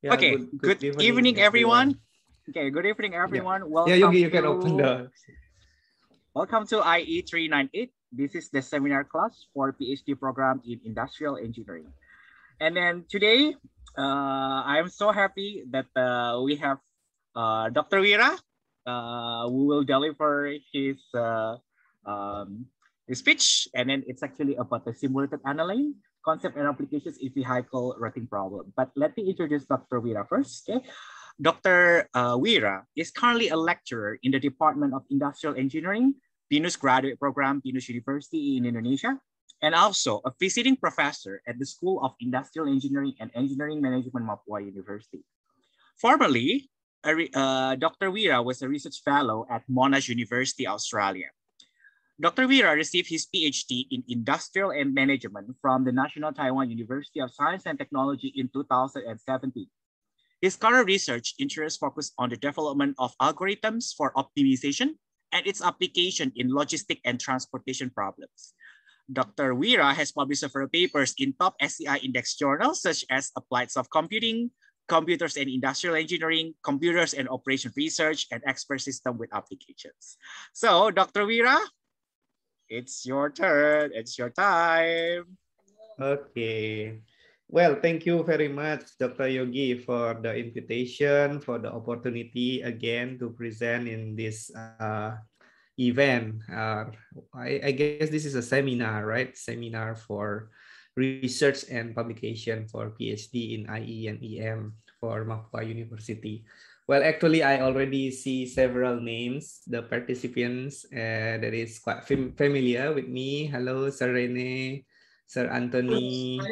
Yeah, okay, good, good, good evening, evening everyone. everyone. Okay, good evening, everyone. Yeah. Welcome. Yeah, Yogi, you can to... open the. Welcome to IE 398. This is the seminar class for PhD program in industrial engineering. And then today, uh, I'm so happy that uh, we have uh, Dr. Wira, uh, who will deliver his uh, um, his speech. And then it's actually about the simulated aniline concept and applications in vehicle routing problem. But let me introduce Dr. Wira first, okay? Dr. Uh, Wira is currently a lecturer in the Department of Industrial Engineering, BINUS Graduate Program, BINUS University in Indonesia, and also a visiting professor at the School of Industrial Engineering and Engineering Management Mapua University. Formerly, uh, Dr. Wira was a research fellow at Monash University, Australia. Dr. Weira received his PhD in Industrial and Management from the National Taiwan University of Science and Technology in 2017. His current research interests focus on the development of algorithms for optimization and its application in logistic and transportation problems. Dr. Wira has published several papers in top SCI index journals such as Applied Soft Computing, Computers and Industrial Engineering, Computers and Operation Research, and Expert System with Applications. So Dr. Wira, it's your turn. It's your time. Okay. Well, thank you very much, Dr. Yogi, for the invitation, for the opportunity again to present in this uh, event. Uh, I, I guess this is a seminar, right? Seminar for research and publication for PhD in IE and EM for Mapua University. Well, actually, I already see several names, the participants uh, that is quite fam- familiar with me. Hello, Sir Rene, Sir Anthony.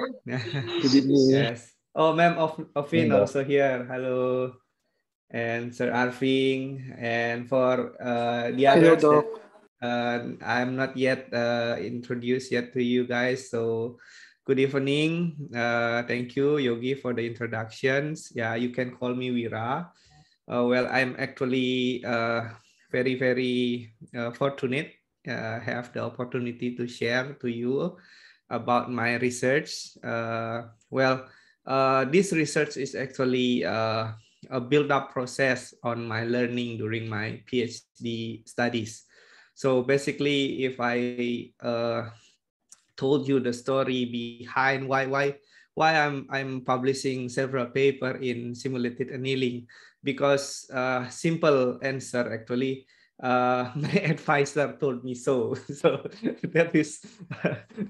Good evening. yes. Oh, Ma'am Ofin also here. Hello. And Sir Arfing. And for uh, the others, Hello, that, uh, I'm not yet uh, introduced yet to you guys. So good evening. Uh, thank you, Yogi, for the introductions. Yeah, you can call me Vira. Uh, well, I'm actually uh, very, very uh, fortunate have the opportunity to share to you about my research. well, this research is actually a build-up process on my learning during my PhD studies. So basically, if I uh, told you the story behind why why why I'm I'm publishing several paper in simulated annealing, because uh, simple answer actually uh, my advisor told me so. So that is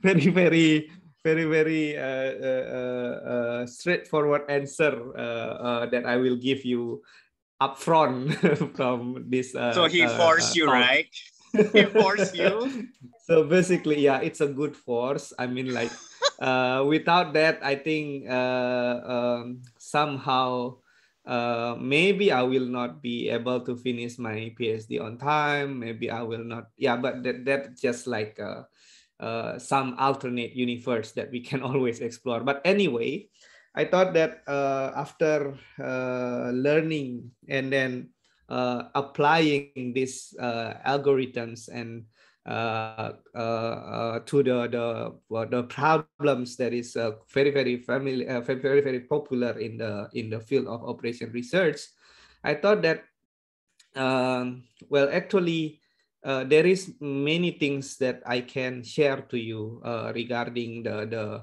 very very very very uh, uh, uh, uh straightforward answer that I will give you upfront from this. so he forced you, right? he forced you. So basically, yeah, it's a good force. I mean, like without that, I think um, somehow uh, maybe I will not be able to finish my PhD on time. Maybe I will not. Yeah, but that that just like uh, uh, some alternate universe that we can always explore. But anyway, I thought that uh, after uh, learning and then applying these algorithms and uh, uh, uh, to the the, the problems that is very very familiar, very very popular in the in the field of operation research. I thought that um, well actually uh, there is many things that I can share to you uh, regarding the, the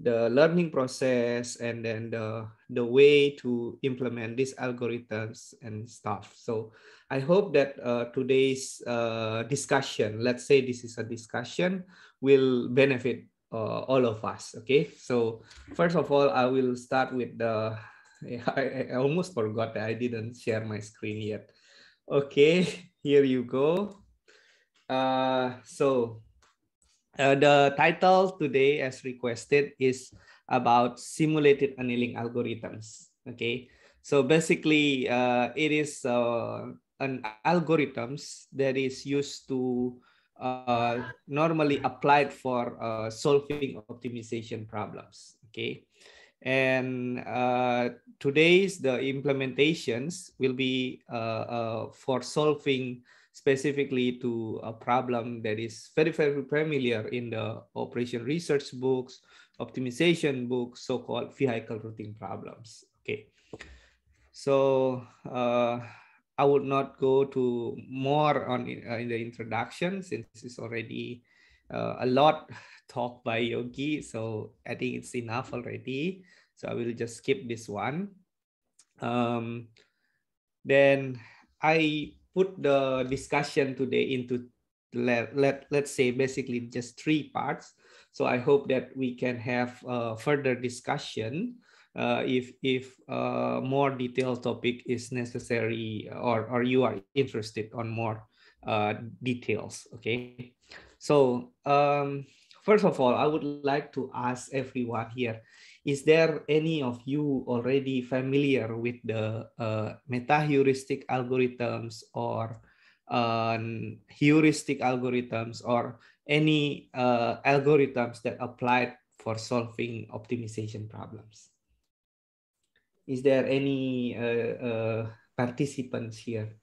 the learning process and then the the way to implement these algorithms and stuff. So I hope that uh, today's uh, discussion, let's say this is a discussion, will benefit uh, all of us. Okay, so first of all, I will start with the, I, almost forgot that I didn't share my screen yet. Okay, here you go. Uh, so uh, the title today as requested is about simulated annealing algorithms. Okay, so basically, uh, it is uh, an algorithms that is used to uh, normally applied for uh, solving optimization problems. Okay, and uh, today's the implementations will be uh, uh for solving specifically to a problem that is very very familiar in the operation research books optimization book, so-called vehicle routing problems. Okay, so uh, I would not go to more on in, uh, in the introduction since it's already uh, a lot talked by Yogi. So I think it's enough already. So I will just skip this one. Um, then I put the discussion today into let, let, let's say basically just three parts. So I hope that we can have uh, further discussion uh, if if uh, more detailed topic is necessary uh, or or you are interested on more uh, details okay so um, first of all i would like to ask everyone here is there any of you already familiar with the uh, meta heuristic algorithms or um, heuristic algorithms or any uh, algorithms that applied for solving optimization problems. Is there any uh, uh, participants here?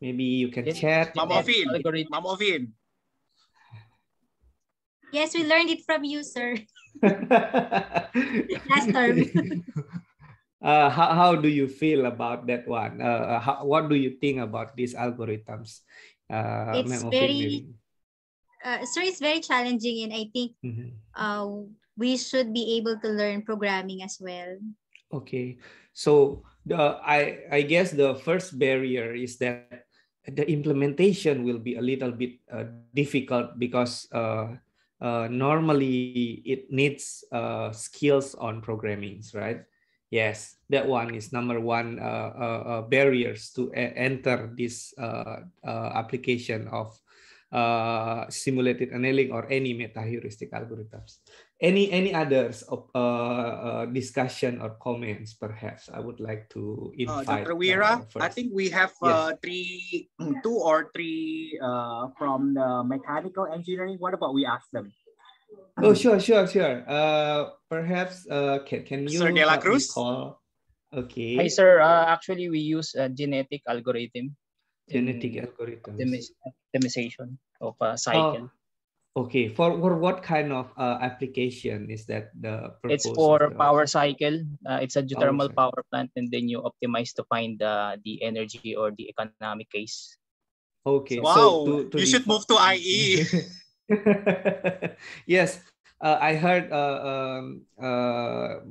Maybe you can yes. chat. Mamovin. Mamovin. Yes, we learned it from you, sir. Last term. Uh, how, how do you feel about that one? Uh, uh, how, what do you think about these algorithms? Uh, it's very maybe? uh, sir, it's very challenging, and I think mm-hmm. uh, we should be able to learn programming as well. Okay, so the I I guess the first barrier is that the implementation will be a little bit uh, difficult because uh, uh, normally it needs uh, skills on programming, right? Yes, that one is number one uh, uh, barriers to enter this application of uh, simulated annealing or any meta-heuristic algorithms. Any any others of, uh, uh, discussion or comments, perhaps I would like to uh, invite. Dr. Uh, I think we have uh, yes. three, two or three from the mechanical engineering. What about we ask them? Oh, sure, sure, sure. perhaps can can you Sir De La Cruz? Okay. Hi, sir. actually, we use a genetic algorithm Genetic mm. algorithms. Optimization of a oh, cycle. okay. For, for what kind of uh, application is that the It's for power cycle. Uh, it's a geothermal power, power, plant and then you optimize to find uh, the energy or the economic case. Okay. wow. So to, to you should move to IE. yes. Uh, I heard uh, um, uh,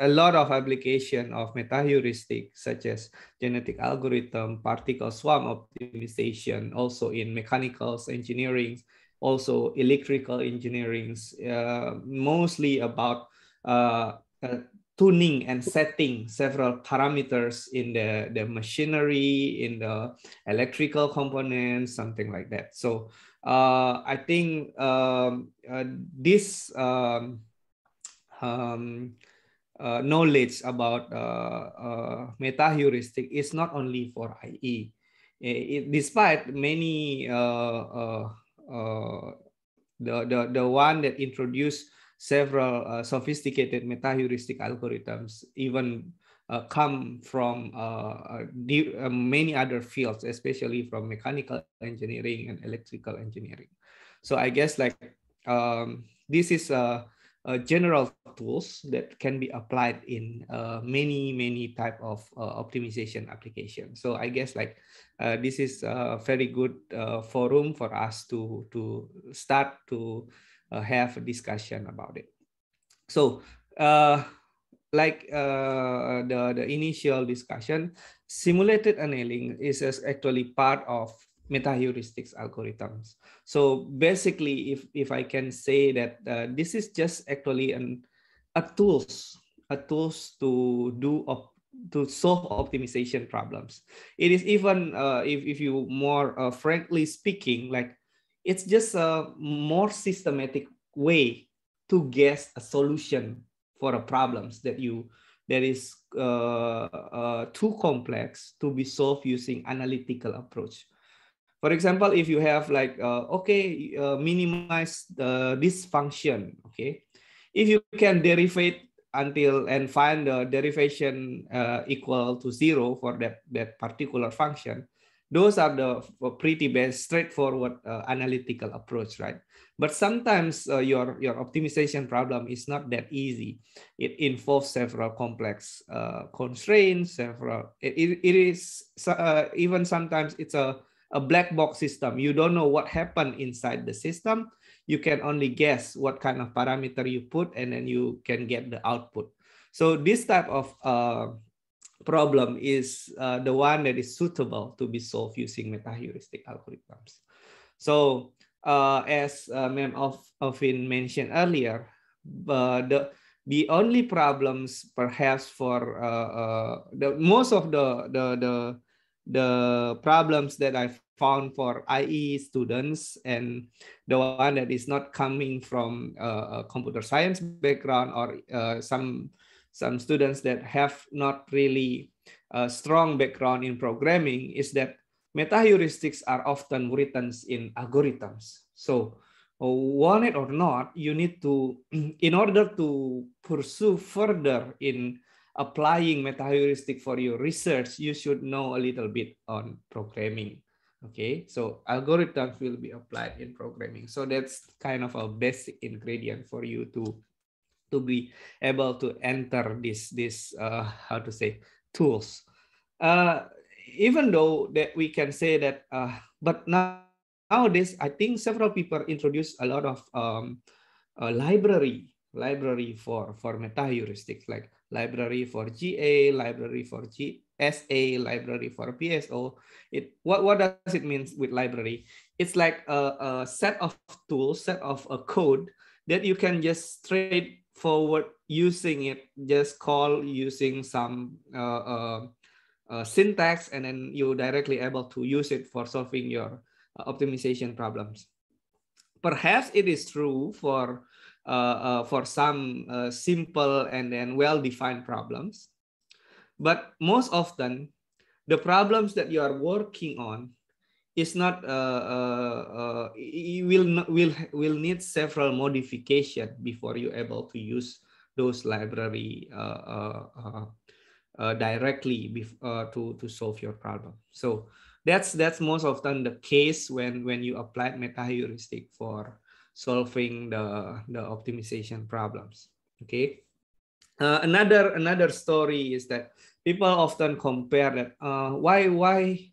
a lot of application of metaheuristic, such as genetic algorithm, particle swarm optimization, also in mechanicals engineering, also electrical engineerings, uh, mostly about uh, uh, tuning and setting several parameters in the, the machinery, in the electrical components, something like that. So uh, I think um, uh, this um, um, uh, knowledge about uh, uh meta heuristic is not only for IE. Eh, it, despite many uh, uh, the, the, the one that introduced several uh, sophisticated meta-heuristic algorithms even uh, come from uh, many other fields, especially from mechanical engineering and electrical engineering. So I guess like um, this is a uh, general tools that can be applied in uh, many many type of uh, optimization application so i guess like uh, this is a very good uh, forum for us to to start to uh, have a discussion about it so like the, the initial discussion simulated annealing is actually part of meta heuristics algorithms. So basically, if if I can say that uh, this is just actually an a tools a tools to do op, to solve optimization problems. It is even uh, if if you more uh, frankly speaking, like it's just a more systematic way to guess a solution for a problems that you that is uh, uh, too complex to be solved using analytical approach for example if you have like uh, okay uh, minimize the, this function okay if you can derivate until and find the derivation uh, equal to zero for that that particular function those are the uh, pretty best straightforward uh, analytical approach right but sometimes uh, your your optimization problem is not that easy it involves several complex constraints several it, it, it is even sometimes it's a a black box system. You don't know what happened inside the system. You can only guess what kind of parameter you put, and then you can get the output. So this type of uh, problem is uh, the one that is suitable to be solved using meta-heuristic algorithms. So uh, as uh, Mem ofin mentioned earlier, uh, the the only problems perhaps for uh, uh, the most of the the the the problems that I found for IE students and the one that is not coming from a computer science background or uh, some some students that have not really a strong background in programming is that meta heuristics are often written in algorithms. So want it or not, you need to, in order to pursue further in applying meta heuristic for your research, you should know a little bit on programming. Okay, so algorithms will be applied in programming. So that's kind of a basic ingredient for you to to be able to enter this this uh, how to say tools. Uh, even though that we can say that, uh, but now, nowadays I think several people introduce a lot of um, uh, library library for for meta heuristics like library for GA, library for GSA, library for PSO. It, what, what does it mean with library? It's like a, a set of tools, set of a code that you can just straightforward using it, just call using some uh, uh, uh, syntax, and then you directly able to use it for solving your uh, optimization problems. Perhaps it is true for uh, uh, for some uh, simple and, then well-defined problems. But most often, the problems that you are working on is not uh, uh, uh, will not, will will need several modification before you're able to use those library directly to to solve your problem. So that's that's most often the case when when you apply meta heuristic for solving the, the optimization problems. Okay. Uh, another another story is that people often compare that uh, why why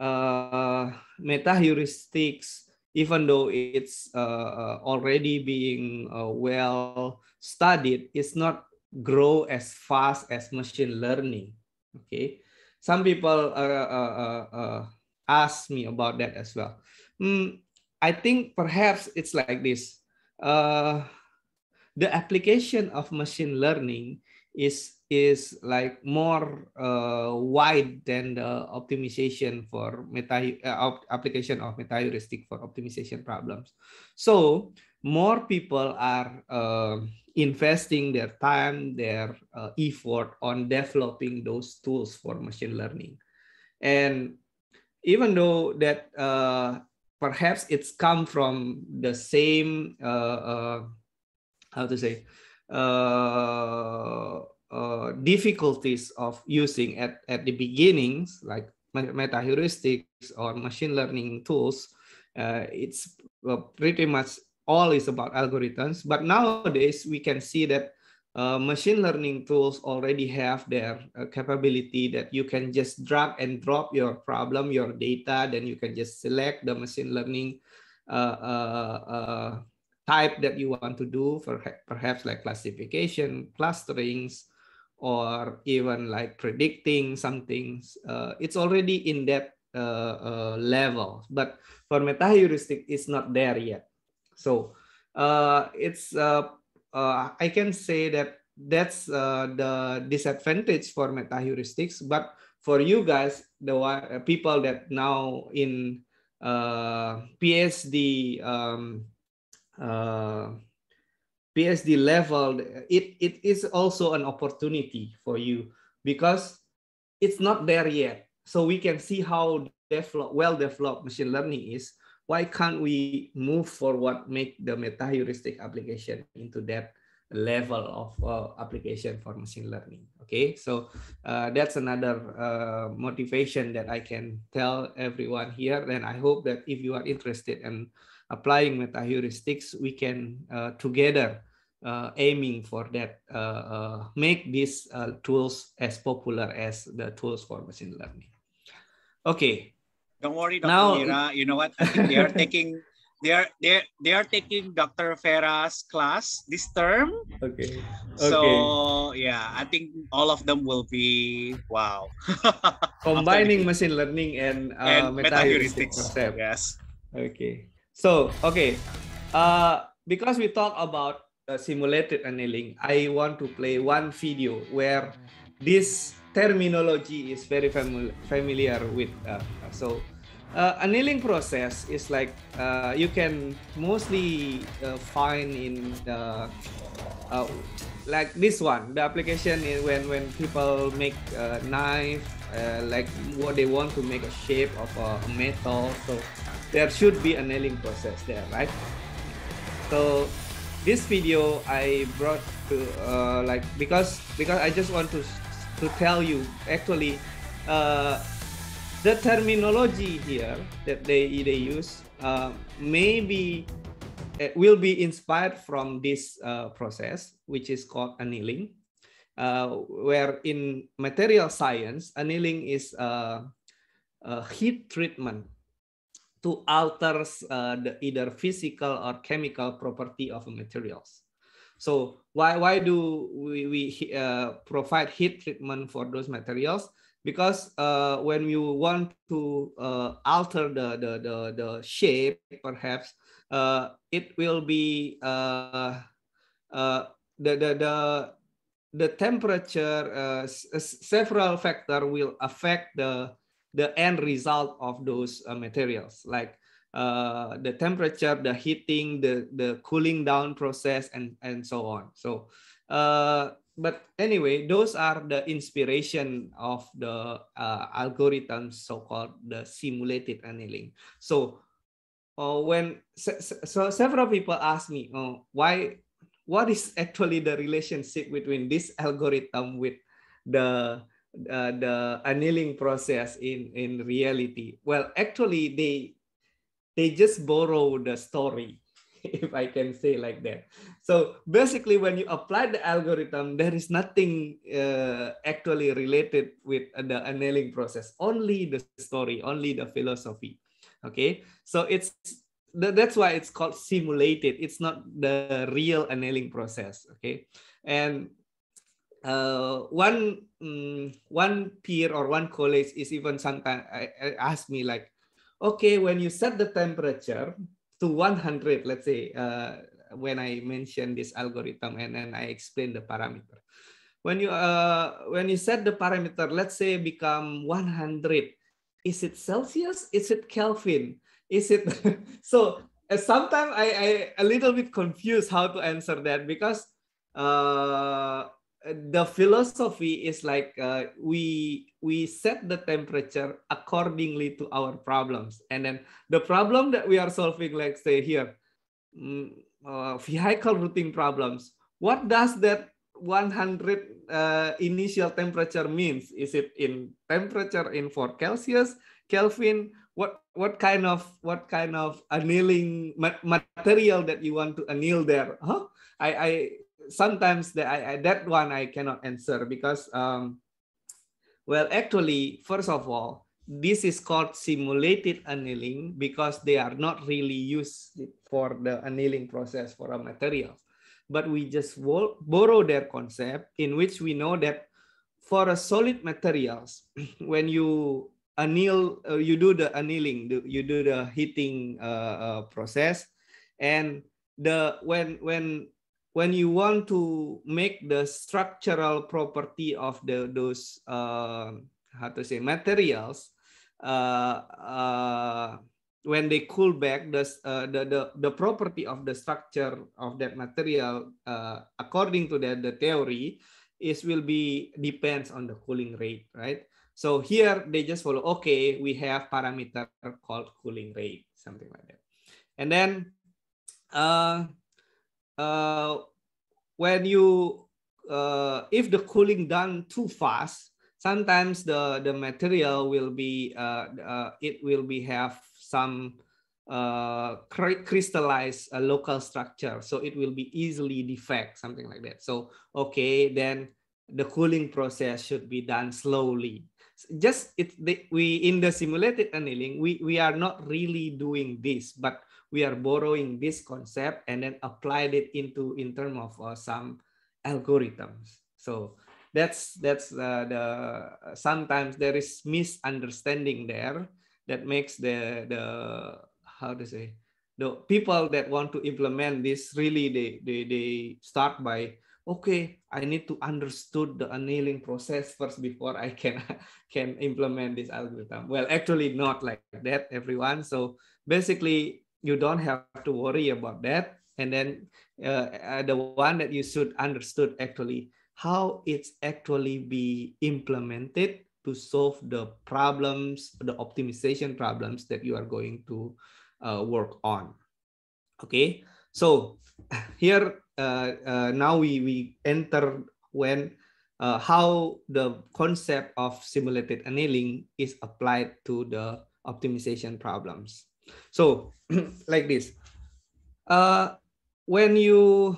uh, meta heuristics even though it's uh, uh, already being uh, well studied, it's not grow as fast as machine learning. Okay, some people uh, uh, uh ask me about that as well. Mm, I think perhaps it's like this. Uh, the application of machine learning is is like more uh, wide than the optimization for meta uh, application of meta heuristic for optimization problems. So more people are uh, investing their time, their uh, effort on developing those tools for machine learning, and even though that uh, perhaps it's come from the same uh, uh how to say uh, uh, difficulties of using at, at the beginnings like meta heuristics or machine learning tools it's pretty much all is about algorithms but nowadays we can see that uh, machine learning tools already have their uh, capability that you can just drag and drop your problem, your data, then you can just select the machine learning uh, uh, uh type that you want to do, for perhaps like classification, clusterings, or even like predicting some things. Uh, it's already in that level, but for meta heuristic, it's not there yet. So it's uh, I can say that that's uh, the disadvantage for meta heuristics. But for you guys, the uh, people that now in uh, PSD um, uh, PSD level, it, it is also an opportunity for you because it's not there yet. So we can see how develop, well developed machine learning is why can't we move forward, make the meta heuristic application into that level of uh, application for machine learning? Okay, so uh, that's another uh, motivation that I can tell everyone here. And I hope that if you are interested in applying meta heuristics, we can uh, together uh, aiming for that, uh, make these tools as popular as the tools for machine learning. Okay, don't worry, Dr. Now, Lira. You know what? they are taking they are they they are taking Dr. Ferra's class this term. Okay. So yeah, I think all of them will be wow. Combining machine learning and, uh, and meta heuristics. Yes. Okay. So okay, uh, because we talk about uh, simulated annealing, I want to play one video where this terminology is very fam- familiar with. Uh, so, uh, annealing process is like uh, you can mostly uh, find in the uh, like this one. The application is when when people make a knife, uh, like what they want to make a shape of a metal. So there should be annealing process there, right? So this video I brought to uh, like because because I just want to to tell you actually uh, the terminology here that they they use uh, maybe it will be inspired from this uh, process which is called annealing uh, where in material science annealing is a, uh, a heat treatment to alter uh, the either physical or chemical property of materials so why why do we, we uh, provide heat treatment for those materials? Because uh, when you want to uh, alter the, the, the, the, shape, perhaps uh, it will be uh, uh, the, the, the, the temperature, several factor will affect the, the end result of those materials. Like uh, the temperature, the heating, the, the cooling down process, and, and so on. So, uh, but anyway, those are the inspiration of the uh, algorithms, so-called the simulated annealing. So uh, when so, so several people ask me, oh, why, what is actually the relationship between this algorithm with the uh, the annealing process in in reality? Well, actually, they they just borrow the story if i can say like that so basically when you apply the algorithm there is nothing uh, actually related with the annealing process only the story only the philosophy okay so it's that's why it's called simulated it's not the real annealing process okay and uh, one um, one peer or one colleague is even sometimes asked me like okay, when you set the temperature to 100, let's say, uh, when I mention this algorithm and then I explain the parameter. When you, uh, when you set the parameter, let's say become 100, is it Celsius? Is it Kelvin? Is it, so uh, sometimes I, I a little bit confused how to answer that because uh, the philosophy is like uh, we we set the temperature accordingly to our problems. And then the problem that we are solving, like say here, mm, uh, vehicle routing problems, what does that 100 uh, initial temperature means? Is it in temperature in for Celsius, Kelvin? What what kind of what kind of annealing material that you want to anneal there? Huh? I, I sometimes the, I, I, that one I cannot answer because um, well, actually, first of all, this is called simulated annealing because they are not really used for the annealing process for a material. But we just borrow their concept in which we know that for a solid materials, when you anneal, uh, you do the annealing, you do the heating uh, uh, process, and the when when when you want to make the structural property of the, those uh, how to say materials uh, uh, when they cool back the, uh, the, the the property of the structure of that material uh, according to that the theory is will be depends on the cooling rate right so here they just follow okay we have parameter called cooling rate something like that and then uh, uh, when you uh, if the cooling done too fast, sometimes the the material will be uh, uh it will be have some uh, crystallized local structure, so it will be easily defect, something like that. So okay, then the cooling process should be done slowly. Just it the, we in the simulated annealing, we we are not really doing this, but we are borrowing this concept and then applied it into in terms of uh, some algorithms. So that's that's uh, the sometimes there is misunderstanding there that makes the the how to say the people that want to implement this really they they, they start by okay i need to understood the annealing process first before i can can implement this algorithm well actually not like that everyone so basically you don't have to worry about that and then uh, uh, the one that you should understood actually how it's actually be implemented to solve the problems the optimization problems that you are going to uh, work on okay so here uh, uh, now we, we enter when uh, how the concept of simulated annealing is applied to the optimization problems so like this, uh, when you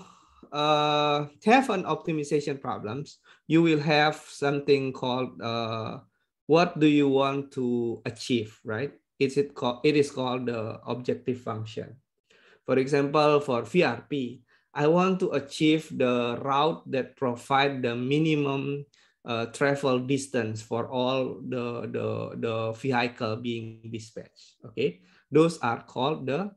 uh, have an optimization problems, you will have something called uh, what do you want to achieve, right? It's it called it is called the objective function. For example, for VRP, I want to achieve the route that provide the minimum uh, travel distance for all the, the, the vehicle being dispatched. Okay, those are called the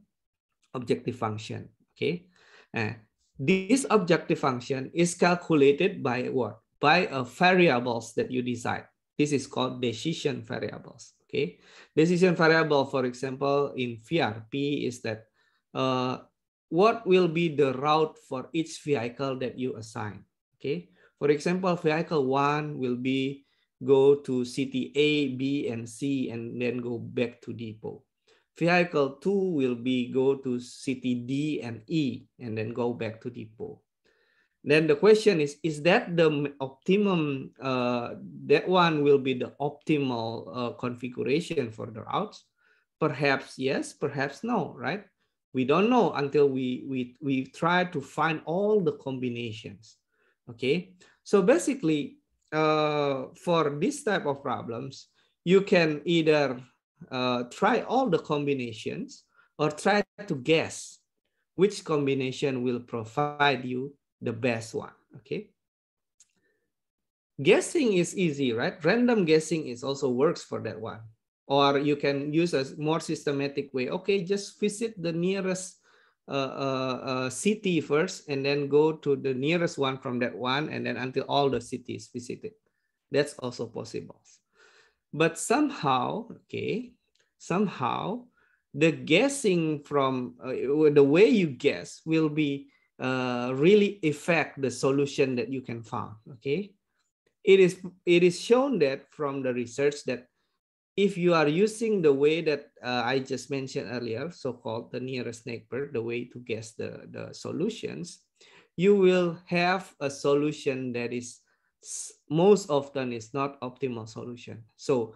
objective function. Okay. Uh, this objective function is calculated by what? By a uh, variables that you decide. This is called decision variables. Okay. Decision variable, for example, in VRP is that uh, what will be the route for each vehicle that you assign. Okay. For example, vehicle one will be go to city A, B, and C, and then go back to depot. Vehicle 2 will be go to city D and E and then go back to depot. Then the question is, is that the optimum, uh, that one will be the optimal uh, configuration for the routes? Perhaps yes, perhaps no, right? We don't know until we, we, we try to find all the combinations, okay? So basically, uh, for this type of problems, you can either uh, try all the combinations or try to guess which combination will provide you the best one, okay? Guessing is easy, right? Random guessing is also works for that one. Or you can use a more systematic way. Okay, just visit the nearest uh, uh, uh, city first and then go to the nearest one from that one and then until all the cities visited. That's also possible. But somehow, okay, somehow the guessing from uh, the way you guess will be uh, really affect the solution that you can find. Okay, it is it is shown that from the research that if you are using the way that uh, I just mentioned earlier, so-called the nearest neighbor, the way to guess the, the solutions, you will have a solution that is most often is not optimal solution. So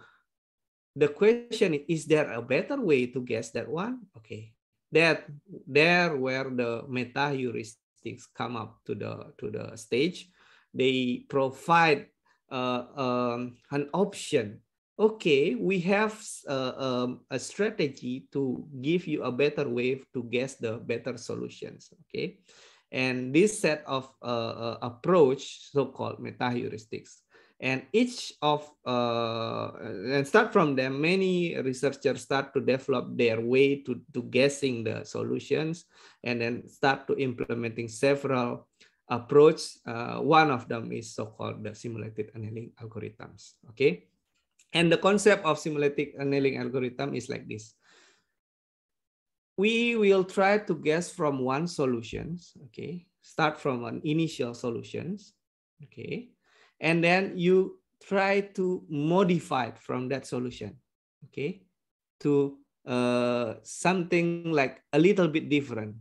the question is, is there a better way to guess that one? Okay, that there where the meta heuristics come up to the to the stage, they provide uh, um, an option. Okay, we have uh, um, a strategy to give you a better way to guess the better solutions. Okay, and this set of uh, uh approach so-called meta heuristics and each of uh, and start from them many researchers start to develop their way to, to guessing the solutions and then start to implementing several approach uh, one of them is so-called the simulated annealing algorithms okay and the concept of simulated annealing algorithm is like this we will try to guess from one solutions, okay? Start from an initial solutions, okay? And then you try to modify from that solution, okay? To uh, something like a little bit different,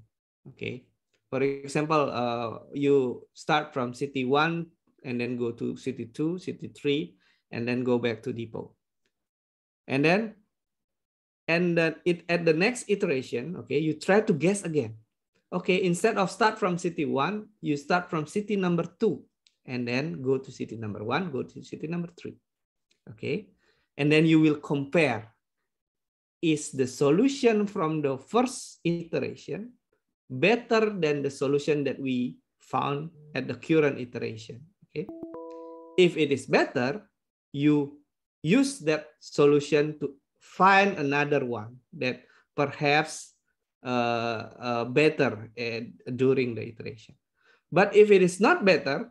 okay? For example, uh, you start from city one and then go to city two, city three, and then go back to depot. And then and then it at the next iteration okay you try to guess again okay instead of start from city one you start from city number two and then go to city number one go to city number three okay and then you will compare is the solution from the first iteration better than the solution that we found at the current iteration okay if it is better you use that solution to find another one that perhaps uh, uh, better at, eh, during the iteration. But if it is not better,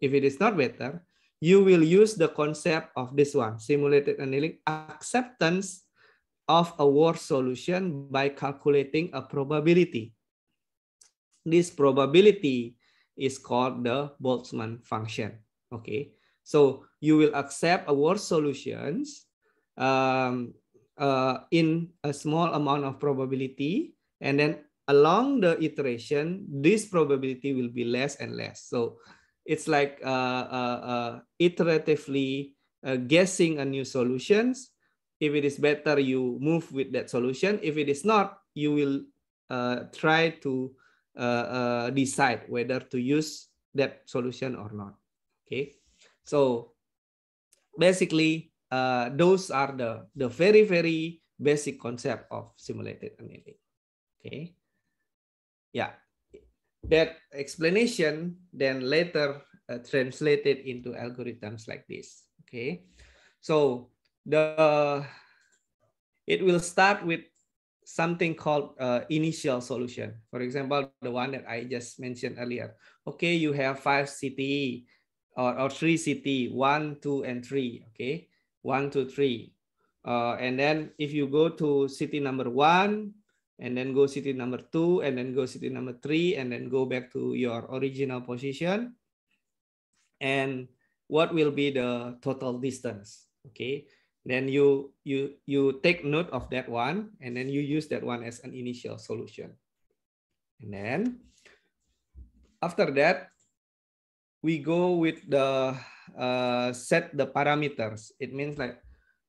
if it is not better, you will use the concept of this one, simulated annealing acceptance of a war solution by calculating a probability. This probability is called the Boltzmann function. Okay, so you will accept a war solutions um, uh, in a small amount of probability. And then along the iteration, this probability will be less and less. So it's like uh, uh, uh iteratively uh, guessing a new solutions. If it is better, you move with that solution. If it is not, you will uh, try to decide whether to use that solution or not. Okay, so basically uh, those are the, the very, very basic concept of simulated annealing. Okay. Yeah. That explanation then later uh, translated into algorithms like this. Okay. So the it will start with something called uh, initial solution. For example, the one that I just mentioned earlier. Okay, you have five city or, or three city, one, two, and three. Okay, one, two, three. Uh, and then if you go to city number one, and then go city number two, and then go city number three, and then go back to your original position. And what will be the total distance? Okay, then you you you take note of that one, and then you use that one as an initial solution. And then after that, we go with the uh, set the parameters. It means like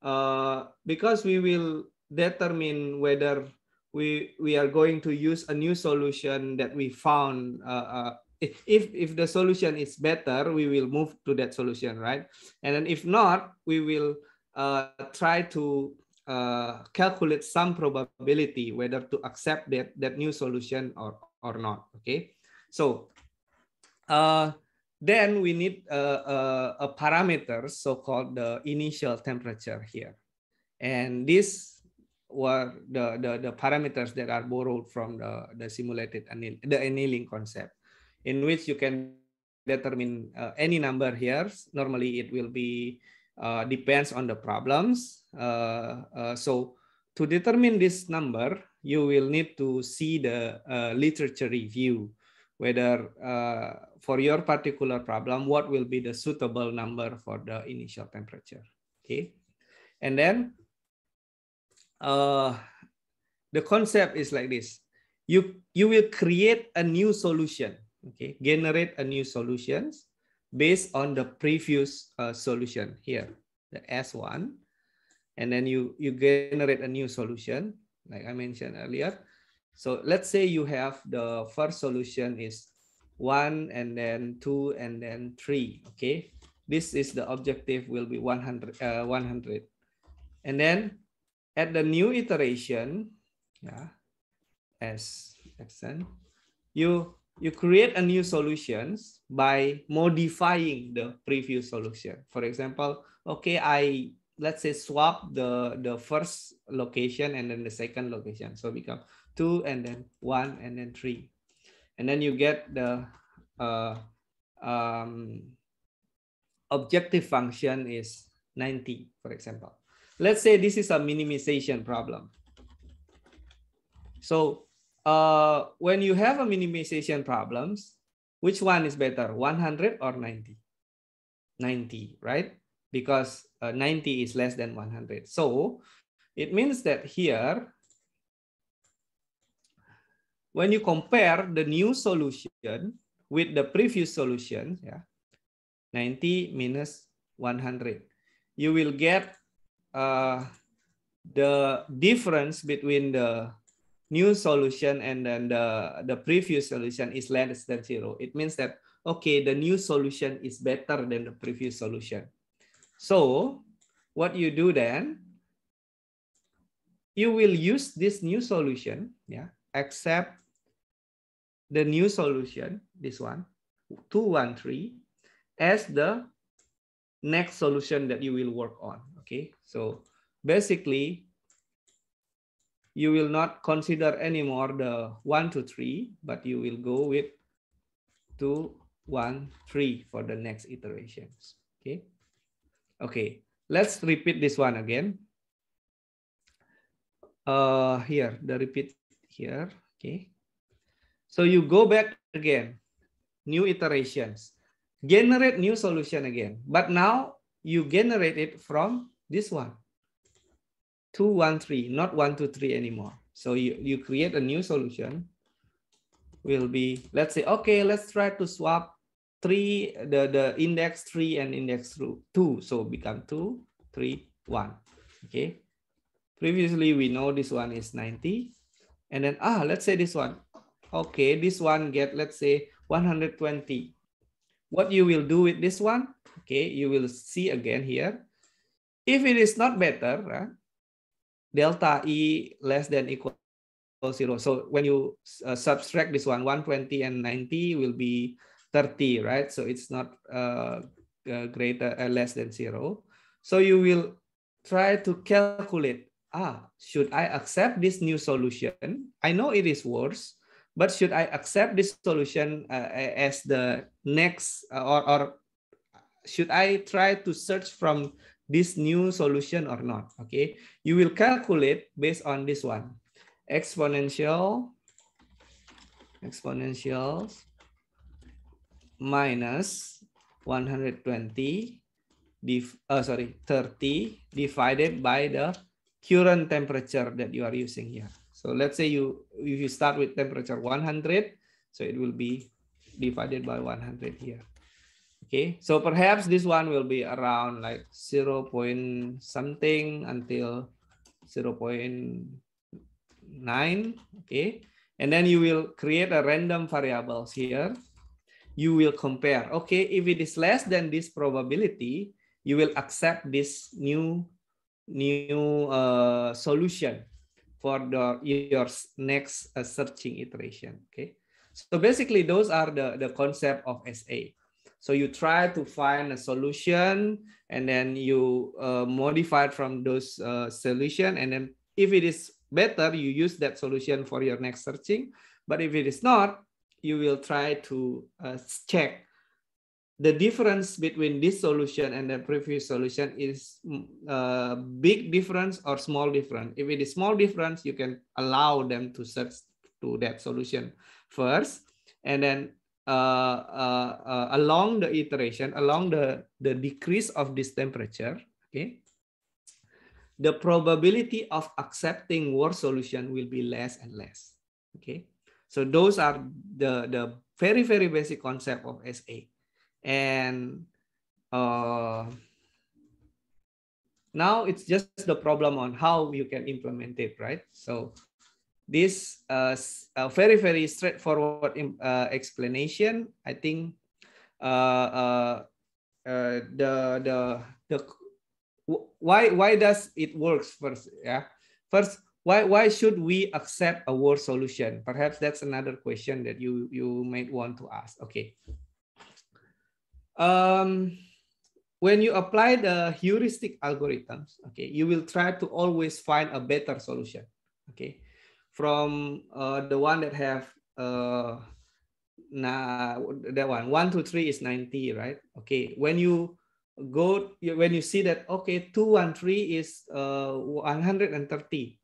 uh, because we will determine whether we we are going to use a new solution that we found. Uh, uh if if the solution is better, we will move to that solution, right? And then if not, we will uh, try to uh, calculate some probability whether to accept that that new solution or or not. Okay, so. Uh, then we need a, a, a parameter, so-called the initial temperature here. And these were the, the, the parameters that are borrowed from the, the simulated anneal, the annealing concept, in which you can determine uh, any number here. Normally it will be uh, depends on the problems. Uh, uh so to determine this number, you will need to see the uh, literature review whether uh, for your particular problem, what will be the suitable number for the initial temperature. Okay. And then uh, the concept is like this. You, you will create a new solution, okay? Generate a new solutions based on the previous uh, solution here, the S1. And then you, you generate a new solution, like I mentioned earlier. So let's say you have the first solution is 1 and then 2 and then 3. Okay. This is the objective will be 100. Uh, 100. And then at the new iteration, yeah, as action, you you create a new solutions by modifying the previous solution. For example, okay, I let's say swap the the first location and then the second location, so become two, and then one, and then three. And then you get the uh, um, objective function is 90, for example. Let's say this is a minimization problem. So uh, when you have a minimization problems, which one is better, 100 or 90? 90, right? Because uh, 90 is less than 100. So it means that here, when you compare the new solution with the previous solution, yeah, 90 minus 100, you will get uh, the difference between the new solution and then the, the previous solution is less than zero. It means that, okay, the new solution is better than the previous solution. So what you do then, you will use this new solution, yeah, except the new solution, this one, 213, as the next solution that you will work on. Okay, so basically, you will not consider anymore the 1 3, but you will go with 2, 1, 3 for the next iterations. Okay, okay, let's repeat this one again. Uh, here, the repeat here, okay. So you go back again, new iterations, generate new solution again. But now you generate it from this one, 213, not 123 anymore. So you, you create a new solution will be, let's say, okay, let's try to swap three, the, the index three and index two. So become two, three, one. Okay. Previously, we know this one is 90. And then, ah, let's say this one okay, this one get, let's say 120. What you will do with this one? Okay, you will see again here. If it is not better, right, delta E less than equal zero. So when you uh, subtract this one, 120 and 90 will be 30, right? So it's not uh, uh, greater uh, less than zero. So you will try to calculate, ah, should I accept this new solution? I know it is worse, but should I accept this solution uh, as the next, uh, or, or should I try to search from this new solution or not? Okay, you will calculate based on this one. Exponential, exponentials minus 120 div oh, uh, sorry 30 divided by the current temperature that you are using here so let's say you if you start with temperature 100, so it will be divided by 100 here. Okay, so perhaps this one will be around like 0 point something until 0 0.9. Okay, and then you will create a random variables here. You will compare. Okay, if it is less than this probability, you will accept this new new uh, solution for the, your next uh, searching iteration. Okay. So basically those are the, the concept of SA. So you try to find a solution and then you uh, modify from those uh, solution. And then if it is better, you use that solution for your next searching. But if it is not, you will try to uh, check the difference between this solution and the previous solution is a mm, uh, big difference or small difference. If it is small difference, you can allow them to search to that solution first. And then uh, uh, uh, along the iteration, along the, the decrease of this temperature, okay, the probability of accepting worse solution will be less and less. Okay, so those are the, the very, very basic concept of SA and uh, now it's just the problem on how you can implement it right so this uh, uh very very straightforward uh, explanation i think uh, uh, uh the the the why why does it works first yeah first why why should we accept a worse solution perhaps that's another question that you you might want to ask okay um, when you apply the heuristic algorithms, okay, you will try to always find a better solution, okay, from uh, the one that have uh, nah, that one one two three is ninety, right? Okay, when you go when you see that okay two one three is uh, one hundred and thirty,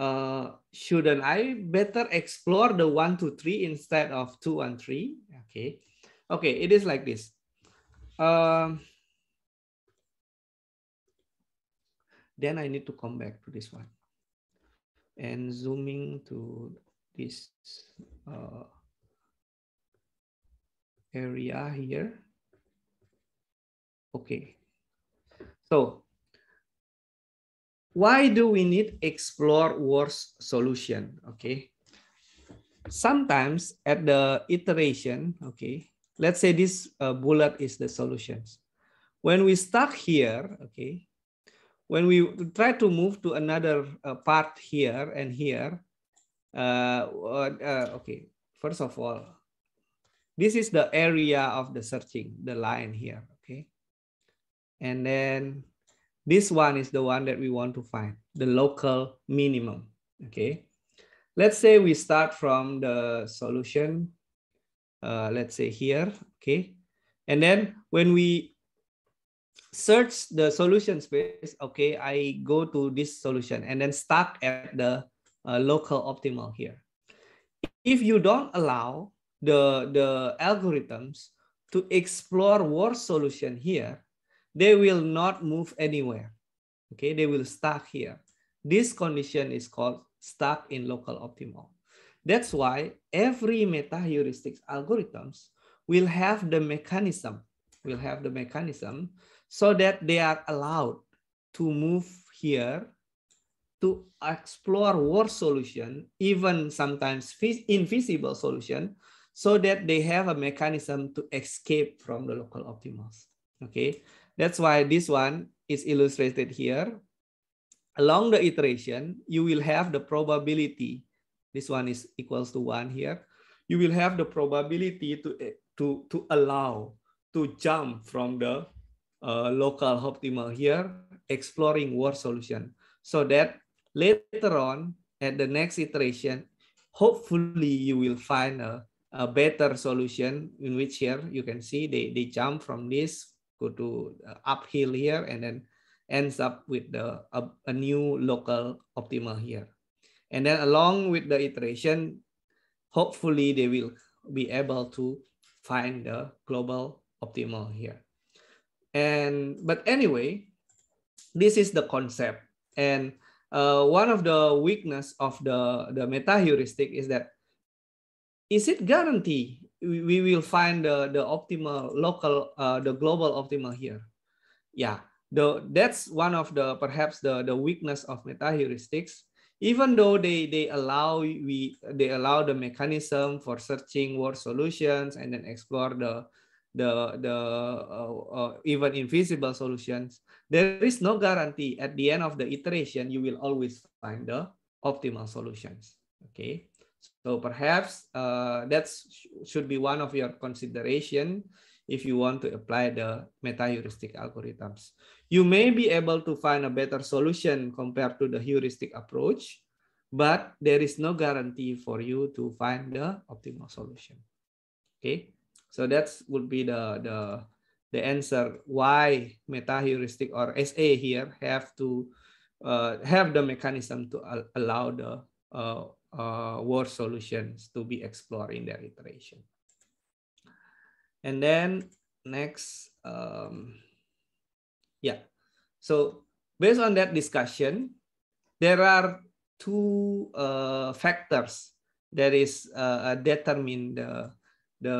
uh, shouldn't I better explore the one two three instead of two and three? Okay. Okay, it is like this. Um, then I need to come back to this one and zooming to this uh, area here. Okay. So why do we need explore worse solution? Okay. Sometimes at the iteration, okay, Let's say this uh, bullet is the solutions. When we start here, okay, when we try to move to another uh, part here and here, uh, uh, okay, first of all, this is the area of the searching, the line here, okay? And then this one is the one that we want to find, the local minimum, okay? Let's say we start from the solution uh, let's say here, okay? And then when we search the solution space, okay, I go to this solution and then stuck at the uh, local optimal here. If you don't allow the, the algorithms to explore worse solution here, they will not move anywhere. Okay, they will stuck here. This condition is called stuck in local optimal. That's why every meta heuristics algorithms will have the mechanism, will have the mechanism so that they are allowed to move here to explore worse solution, even sometimes invisible solution, so that they have a mechanism to escape from the local optimals. Okay, that's why this one is illustrated here. Along the iteration, you will have the probability this one is equals to one here, you will have the probability to, eh, to, to allow to jump from the uh, local optimal here, exploring word solution. So that later on at the next iteration, hopefully you will find a, a better solution in which here you can see they, they jump from this, go to uh, uphill here and then ends up with the, a, a new local optimal here. And then along with the iteration, hopefully they will be able to find the global optimal here. And but anyway, this is the concept. And uh, one of the weakness of the, the meta heuristic is that is it guarantee we, we will find the, the optimal local uh, the global optimal here? Yeah, the, that's one of the perhaps the, the weakness of meta heuristics even though they they allow we they allow the mechanism for searching word solutions and then explore the the the uh, uh, even invisible solutions there is no guarantee at the end of the iteration you will always find the optimal solutions okay so perhaps uh, that should be one of your consideration if you want to apply the meta heuristic algorithms you may be able to find a better solution compared to the heuristic approach, but there is no guarantee for you to find the optimal solution. Okay, so that would be the, the, the answer why meta-heuristic or SA here have to uh, have the mechanism to al allow the uh, uh, worst solutions to be explored in their iteration. And then next, um, yeah. So based on that discussion, there are two uh, factors that is uh, uh determine the the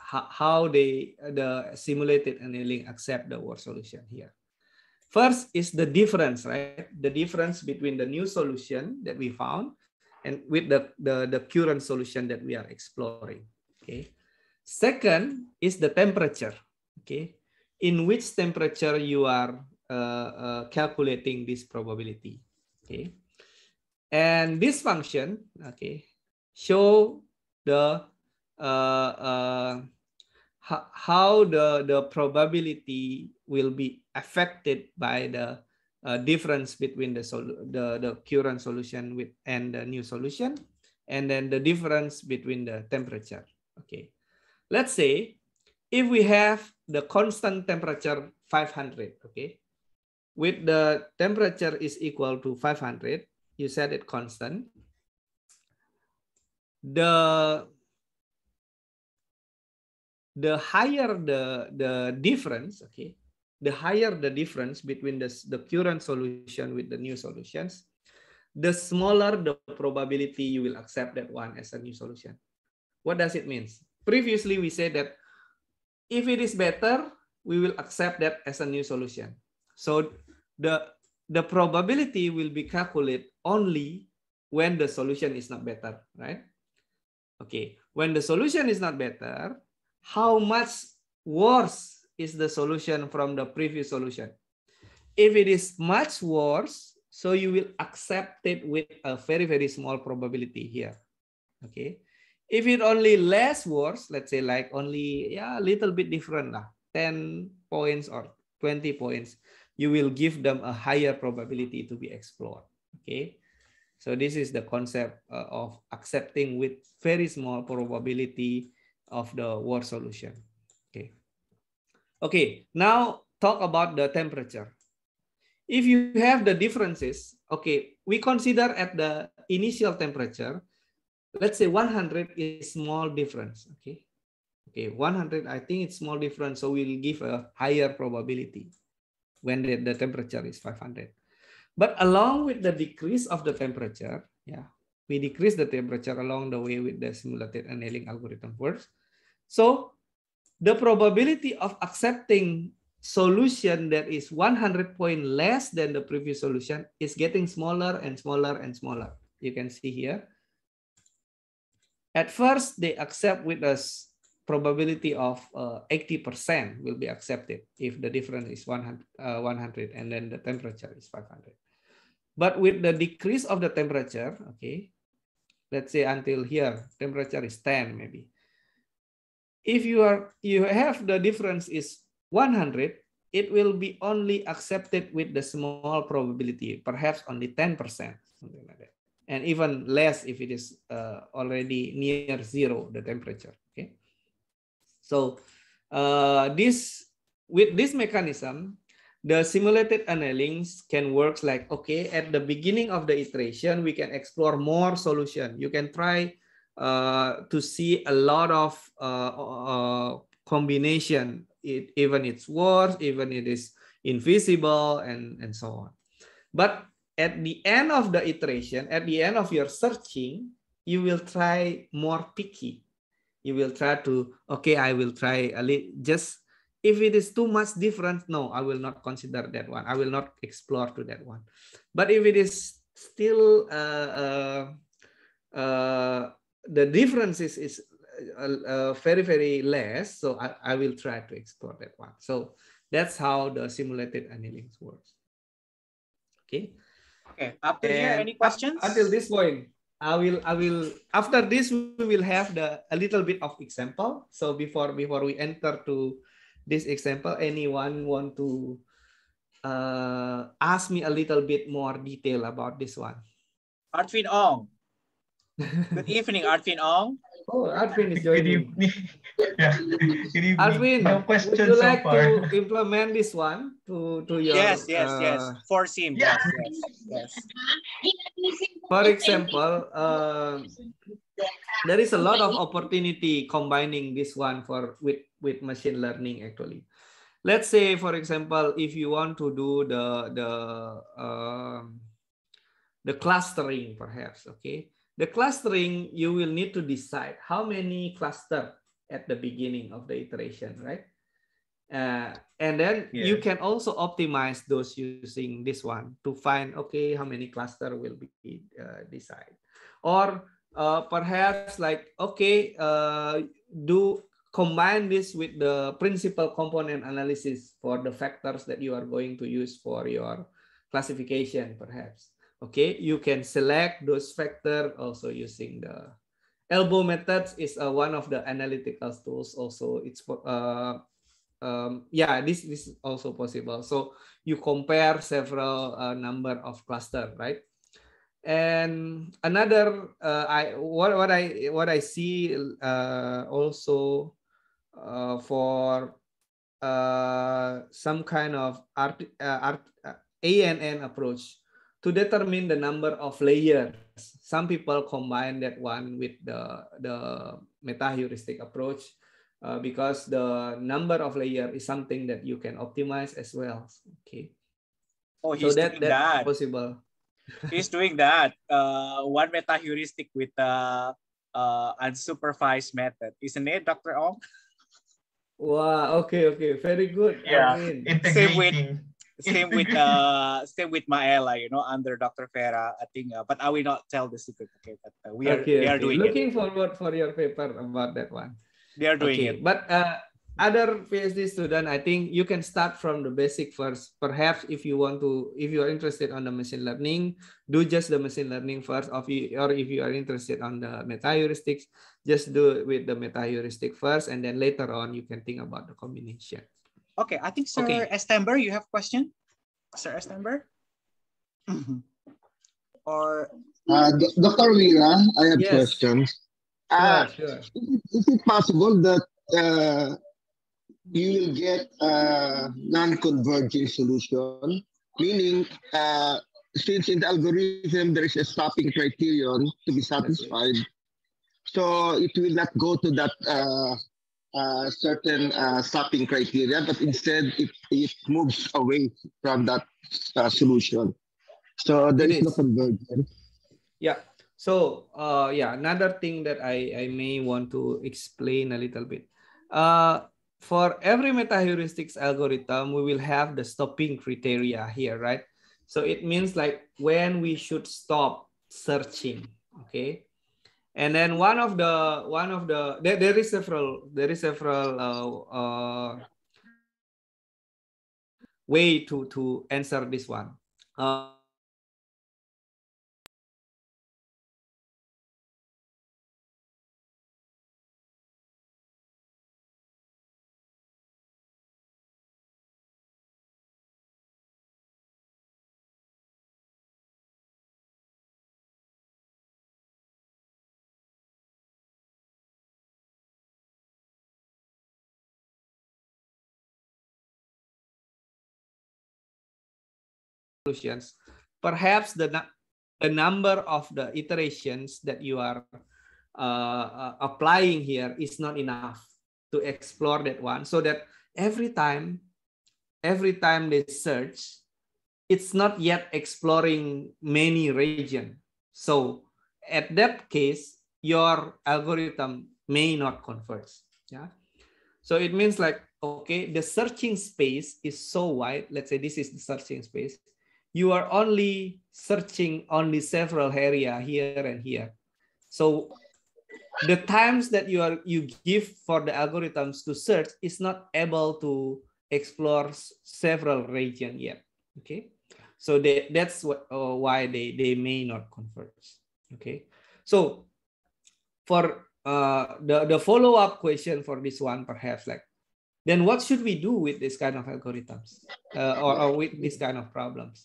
how they the simulated annealing accept the word solution here. First is the difference, right? The difference between the new solution that we found and with the, the, the current solution that we are exploring, okay? Second is the temperature, okay? in which temperature you are uh, uh, calculating this probability. Okay, and this function okay show the uh, uh, how the the probability will be affected by the uh, difference between the, the the current solution with and the new solution and then the difference between the temperature okay let's say if we have the constant temperature 500, okay? With the temperature is equal to 500, you set it constant. The the higher the the difference, okay, the higher the difference between the, the current solution with the new solutions, the smaller the probability you will accept that one as a new solution. What does it mean? Previously, we said that if it is better, we will accept that as a new solution. So the, the probability will be calculated only when the solution is not better, right? Okay, when the solution is not better, how much worse is the solution from the previous solution? If it is much worse, so you will accept it with a very, very small probability here. Okay, if it only less worse, let's say like only yeah a little bit different lah, 10 points or 20 points, you will give them a higher probability to be explored. Okay. So this is the concept uh, of accepting with very small probability of the word solution. Okay. Okay. Now talk about the temperature. If you have the differences, okay, we consider at the initial temperature, let's say 100 is small difference. Okay. Okay, 100, I think it's small difference. So we'll give a higher probability when the, the temperature is 500. But along with the decrease of the temperature, yeah, we decrease the temperature along the way with the simulated annealing algorithm first. So the probability of accepting solution that is 100 point less than the previous solution is getting smaller and smaller and smaller. You can see here. At first, they accept with a probability of 80% uh, will be accepted if the difference is 100, uh, 100 and then the temperature is 500. But with the decrease of the temperature, okay, let's say until here, temperature is 10 maybe. If you are you have the difference is 100, it will be only accepted with the small probability, perhaps only 10%, something like that and even less if it is uh, already near zero, the temperature. Okay, so uh, this with this mechanism, the simulated annealings can work like okay at the beginning of the iteration, we can explore more solution. You can try uh, to see a lot of uh, uh, combination. It, even it's worse, even it is invisible, and and so on. But at the end of the iteration, at the end of your searching, you will try more picky. You will try to, okay, I will try a little, just if it is too much different, no, I will not consider that one. I will not explore to that one. But if it is still, uh, uh, uh the difference is, is uh, uh, very, very less, so I, I will try to explore that one. So that's how the simulated annealing works. Okay. Okay. After and here, any questions? until this point, I will I will after this we will have the a little bit of example. So before before we enter to this example, anyone want to uh, ask me a little bit more detail about this one? Artwin Ong. Good evening, Artwin Ong. Oh, Arvin is joining. Good evening. yeah. Good evening. Arvin, no questions would you like so far. to implement this one to, to your... Yes, yes, uh, yes. For SIM. Yes, yes, yes. For example, uh, there is a lot of opportunity combining this one for with, with machine learning actually. Let's say, for example, if you want to do the, the, uh, the clustering perhaps, okay? The clustering, you will need to decide how many cluster at the beginning of the iteration, right? Uh, and then yeah. you can also optimize those using this one to find, okay, how many cluster will be uh, decided. Or uh, perhaps like, okay, uh, do combine this with the principal component analysis for the factors that you are going to use for your classification, perhaps. Okay, you can select those factor also using the elbow methods is uh, one of the analytical tools also it's uh, um, yeah this, this is also possible so you compare several uh, number of cluster right and another uh, i what, what i what i see uh, also uh, for uh, some kind of art, uh, art uh, ann approach to determine the number of layers. Some people combine that one with the, the meta-heuristic approach uh, because the number of layer is something that you can optimize as well. Okay. Oh, he's so that, doing that. possible. he's doing that. Uh, one meta heuristic with the uh, uh, unsupervised method, isn't it, Doctor Ong? Wow. Okay. Okay. Very good. Yeah. I mean, integrating. Same with same with uh same with Maela, you know, under Dr. Vera. I think, uh, but I will not tell the secret. Okay, but uh, we are okay, we are okay. doing Looking it. forward for your paper about that one. They are doing okay. it. But uh, other PhD student, I think you can start from the basic first. Perhaps if you want to, if you are interested on the machine learning, do just the machine learning first. Of or if you are interested on the meta heuristics, just do it with the meta heuristic first, and then later on you can think about the combination. Okay, I think Sir okay. Estember, you have question? Sir Estember? Mm-hmm. Or uh, Dr. Lila, I have yes. questions. Sure, uh, sure. Is, it, is it possible that uh, you will get a non-converging solution? Meaning, uh, since in the algorithm there is a stopping criterion to be satisfied, so it will not go to that uh, certain uh, stopping criteria, but instead it, it moves away from that uh, solution. So there is, is no convergence. Yeah. So uh, yeah, another thing that I, I may want to explain a little bit. Uh, for every meta heuristics algorithm, we will have the stopping criteria here, right? So it means like when we should stop searching, okay? and then one of the one of the there, there is several there is several uh, uh, way to to answer this one uh, conclusions, perhaps the, the number of the iterations that you are uh, uh, applying here is not enough to explore that one so that every time every time they search it's not yet exploring many region so at that case your algorithm may not converge yeah so it means like okay the searching space is so wide let's say this is the searching space you are only searching only several area here and here. So the times that you are you give for the algorithms to search is not able to explore several region yet. Okay, so they, that's what, uh, why they they may not converge. Okay, so for uh, the the follow up question for this one perhaps like then what should we do with this kind of algorithms uh, or, or with this kind of problems?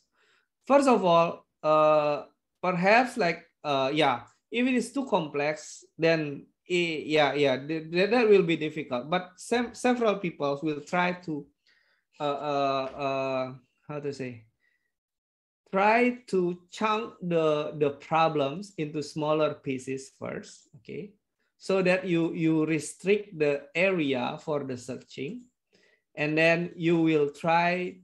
first of all, uh, perhaps like uh, yeah, if it is too complex, then it, yeah, yeah, th th that will be difficult. But sem- several people will try to uh, uh, uh, how to say try to chunk the the problems into smaller pieces first okay so that you you restrict the area for the searching and then you will try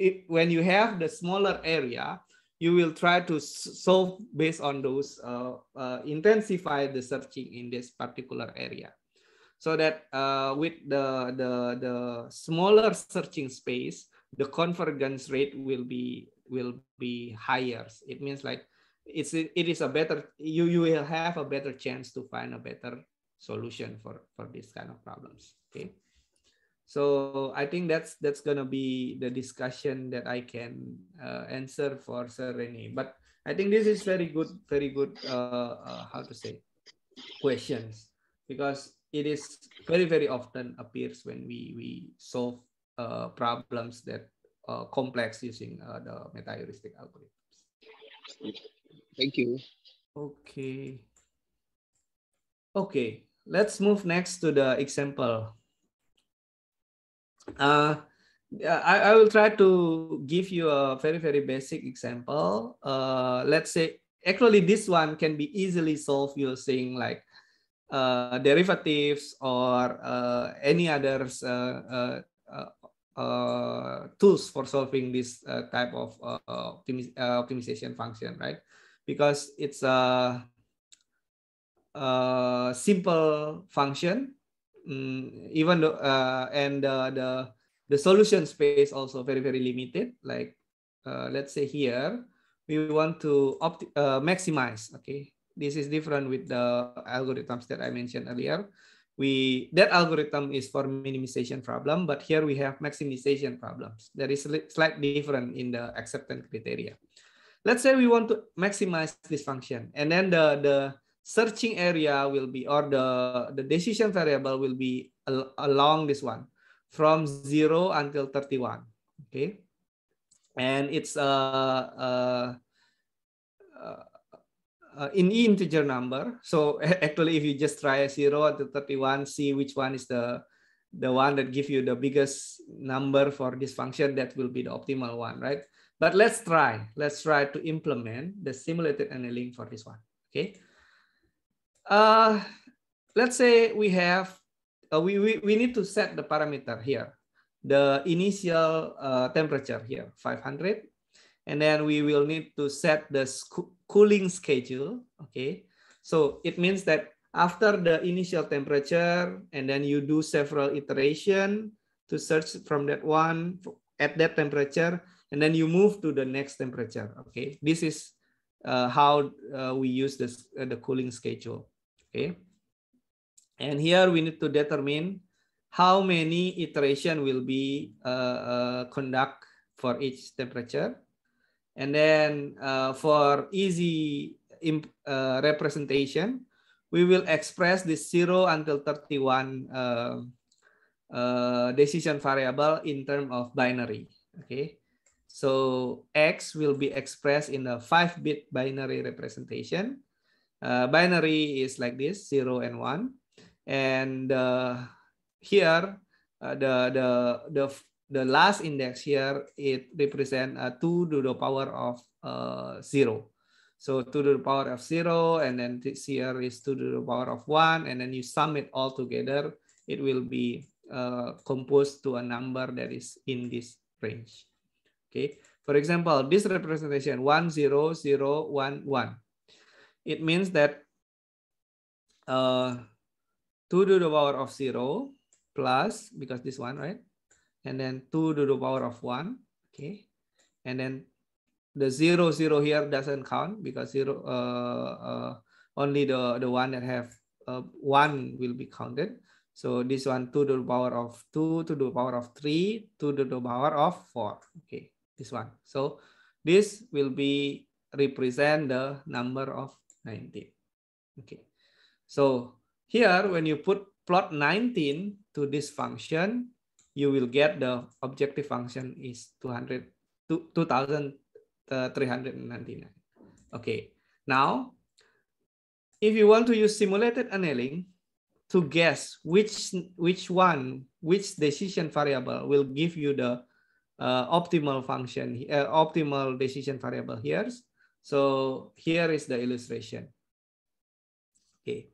it, when you have the smaller area, you will try to solve based on those, uh, uh, intensify the searching in this particular area. So that uh, with the, the, the smaller searching space, the convergence rate will be, will be higher. It means like it's, it is a better, you, you will have a better chance to find a better solution for, for this kind of problems, okay? so i think that's that's gonna be the discussion that i can uh, answer for sir renee but i think this is very good very good uh, uh, how to say questions because it is very very often appears when we we solve uh, problems that are uh, complex using uh, the meta heuristic algorithms thank you okay okay let's move next to the example uh, I, I will try to give you a very, very basic example. Uh, let's say, actually, this one can be easily solved using like uh, derivatives or uh, any other uh, uh, uh, tools for solving this type of optimi optimization function, right? Because it's a, a simple function Mm, even uh, and uh, the the solution space also very very limited. Like uh, let's say here we want to opt- uh, maximize. Okay, this is different with the algorithms that I mentioned earlier. We that algorithm is for minimization problem, but here we have maximization problems. That is slightly different in the acceptance criteria. Let's say we want to maximize this function, and then the the searching area will be, or the, the decision variable will be al along this one from zero until 31, okay? And it's a, uh, uh, uh, uh, in integer number. So actually, if you just try a zero to 31, see which one is the the one that give you the biggest number for this function, that will be the optimal one, right? But let's try. Let's try to implement the simulated annealing for this one. Okay. Uh, let's say we have, uh, we, we, we need to set the parameter here, the initial uh, temperature here, 500. And then we will need to set the cooling schedule, okay? So it means that after the initial temperature, and then you do several iteration to search from that one at that temperature, and then you move to the next temperature, okay? This is uh, how uh, we use this, uh, the cooling schedule. Okay. And here we need to determine how many iteration will be uh, uh, conduct for each temperature. And then uh, for easy uh, representation, we will express this 0 until 31 uh, uh, decision variable in term of binary. Okay. So X will be expressed in a 5-bit binary representation uh, binary is like this, zero and one. And uh, here, uh, the, the, the, the last index here, it represents a uh, two to the power of uh, zero. So two to the power of zero, and then this here is two to the power of one, and then you sum it all together, it will be uh, composed to a number that is in this range. Okay. For example, this representation one zero zero one one it means that uh, 2 to the power of 0 plus, because this one, right? And then 2 to the power of 1, okay? And then the 0, 0 here doesn't count because 0, uh, uh, only the, the one that have uh, 1 will be counted. So this one 2 to the power of 2, 2 to the power of 3, 2 to the power of 4. Okay, this one. So this will be represent the number of 19. Okay. So here, when you put plot 19 to this function, you will get the objective function is 200, 2,399. Okay. Now, if you want to use simulated annealing to guess which, which one, which decision variable will give you the uh, optimal function, uh, optimal decision variable here, so here is the illustration. Okay.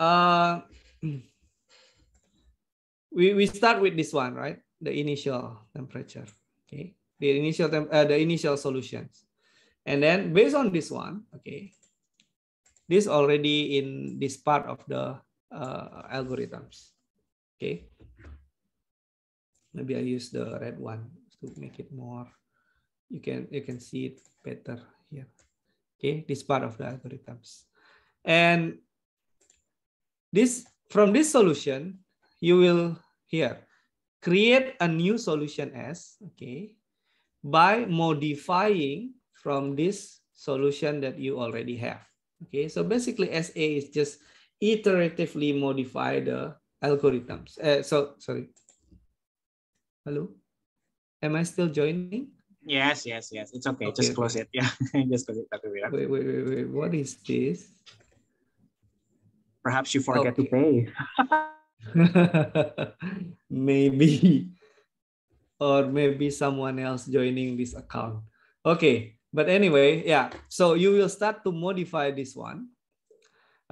Uh, we, we start with this one, right? The initial temperature, okay? The initial, temp uh, the initial solutions. And then based on this one, okay, this already in this part of the uh, algorithms, okay? Maybe I use the red one to make it more, you can, you can see it better. Okay, this part of the algorithms. And this from this solution, you will here create a new solution S, okay, by modifying from this solution that you already have. Okay, so basically SA is just iteratively modify the algorithms. Uh, so, sorry. Hello? Am I still joining? Yes, yes, yes. It's okay. okay. Just close it. Yeah, just close it. Wait, wait, wait, wait. What is this? Perhaps you forget okay. to pay. maybe. Or maybe someone else joining this account. Okay. But anyway, yeah. So you will start to modify this one.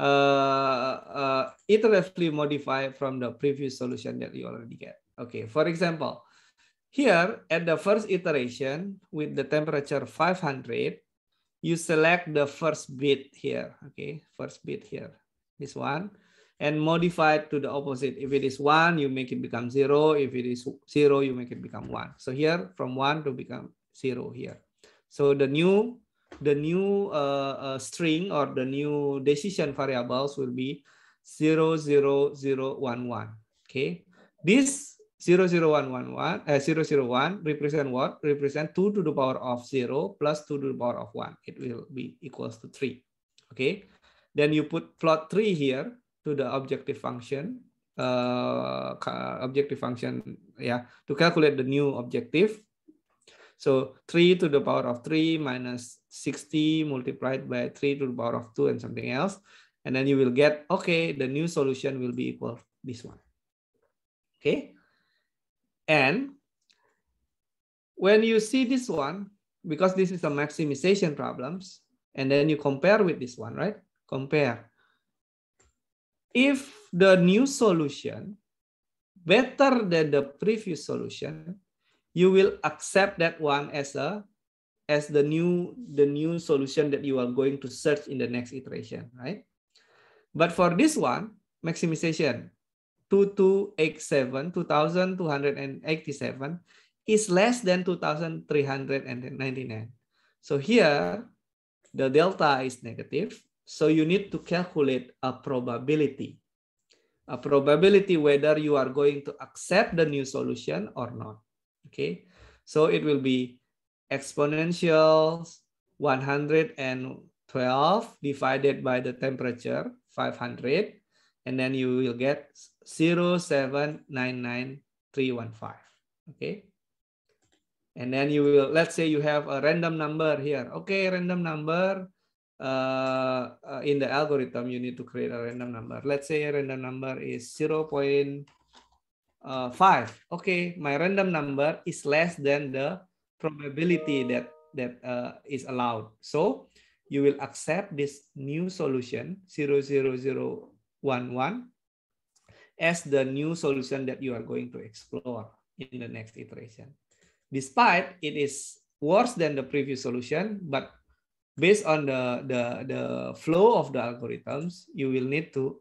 Uh, uh, iteratively modify from the previous solution that you already get. Okay. For example, here, at the first iteration with the temperature 500, you select the first bit here, okay? First bit here, this one, and modify it to the opposite. If it is one, you make it become zero. If it is zero, you make it become one. So here, from one to become zero here. So the new, the new uh, uh, string or the new decision variables will be zero, zero, zero, one, one, okay? This 00111 uh, 001 represent what represent 2 to the power of 0 plus 2 to the power of 1 it will be equals to 3 okay then you put plot 3 here to the objective function uh, objective function yeah to calculate the new objective so 3 to the power of 3 minus 60 multiplied by 3 to the power of 2 and something else and then you will get okay the new solution will be equal this one okay and when you see this one, because this is a maximization problems, and then you compare with this one, right? Compare. If the new solution better than the previous solution, you will accept that one as a as the new the new solution that you are going to search in the next iteration, right? But for this one, maximization, 2287 2287 is less than 2399 so here the delta is negative so you need to calculate a probability a probability whether you are going to accept the new solution or not okay so it will be exponentials 112 divided by the temperature 500 and then you will get 0799315 okay and then you will let's say you have a random number here okay random number uh, uh, in the algorithm you need to create a random number let's say a random number is 0 uh, 0.5 okay my random number is less than the probability that that uh, is allowed so you will accept this new solution 0001 one one as the new solution that you are going to explore in the next iteration. Despite it is worse than the previous solution, but based on the, the, the flow of the algorithms, you will need to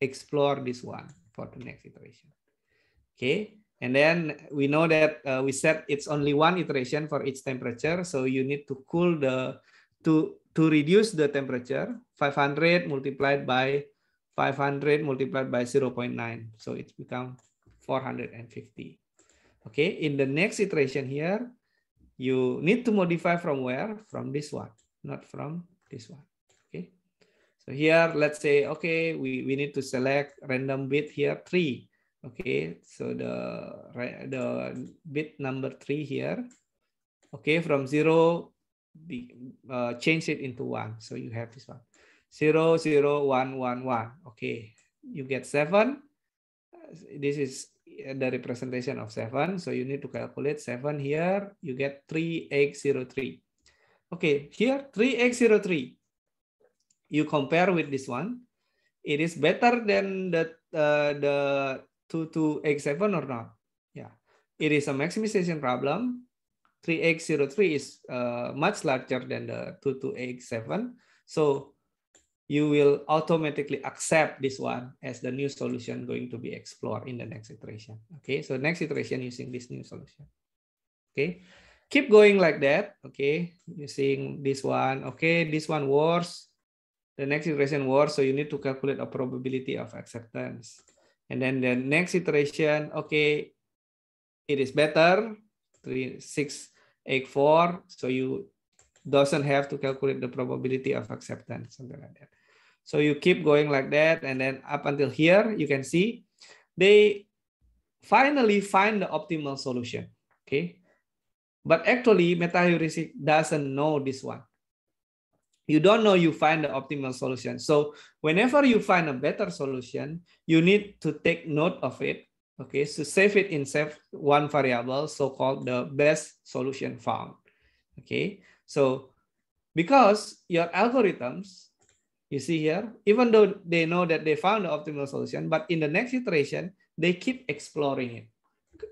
explore this one for the next iteration. Okay, and then we know that uh, we said it's only one iteration for each temperature, so you need to cool the, to, to reduce the temperature, 500 multiplied by 500 multiplied by 0 0.9. So it become 450. Okay, in the next iteration here, you need to modify from where? From this one, not from this one. Okay, so here, let's say, okay, we, we need to select random bit here, three. Okay, so the, the bit number three here, okay, from zero, be, uh, change it into one. So you have this one. zero zero one one one. okay. you get seven. This is the representation of seven. So you need to calculate seven here. You get 3 x three. Okay, here 3 x three. You compare with this one. It is better than the uh, the 22x7 or not? Yeah. It is a maximization problem. 3x03 is uh, much larger than the 22x7. So you will automatically accept this one as the new solution going to be explored in the next iteration. Okay, so next iteration using this new solution. Okay, keep going like that. Okay, using this one. Okay, this one worse. The next iteration worse, so you need to calculate a probability of acceptance. And then the next iteration, okay, it is better, three, six, eight, four. So you doesn't have to calculate the probability of acceptance, something like that. So you keep going like that, and then up until here, you can see they finally find the optimal solution. Okay. But actually, meta doesn't know this one. You don't know you find the optimal solution. So whenever you find a better solution, you need to take note of it. Okay, so save it in save one variable, so-called the best solution found. Okay, so because your algorithms, you see here, even though they know that they found the optimal solution, but in the next iteration, they keep exploring it,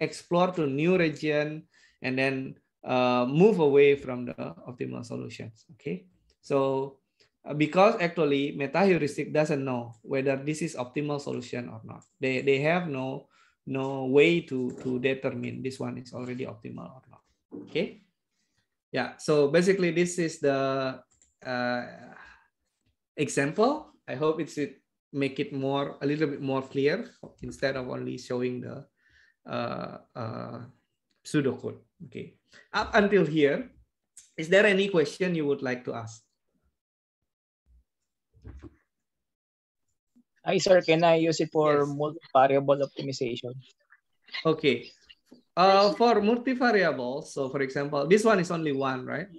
explore to new region, and then uh, move away from the optimal solutions. Okay, so uh, because actually meta heuristic doesn't know whether this is optimal solution or not. They they have no no way to to determine this one is already optimal or not. Okay yeah so basically this is the uh, example i hope it's it make it more a little bit more clear instead of only showing the uh, uh, pseudocode okay up until here is there any question you would like to ask Hi, sir. Can I use it for yes. multivariable optimization? Okay. Uh, for multivariable, so for example, this one is only one, right?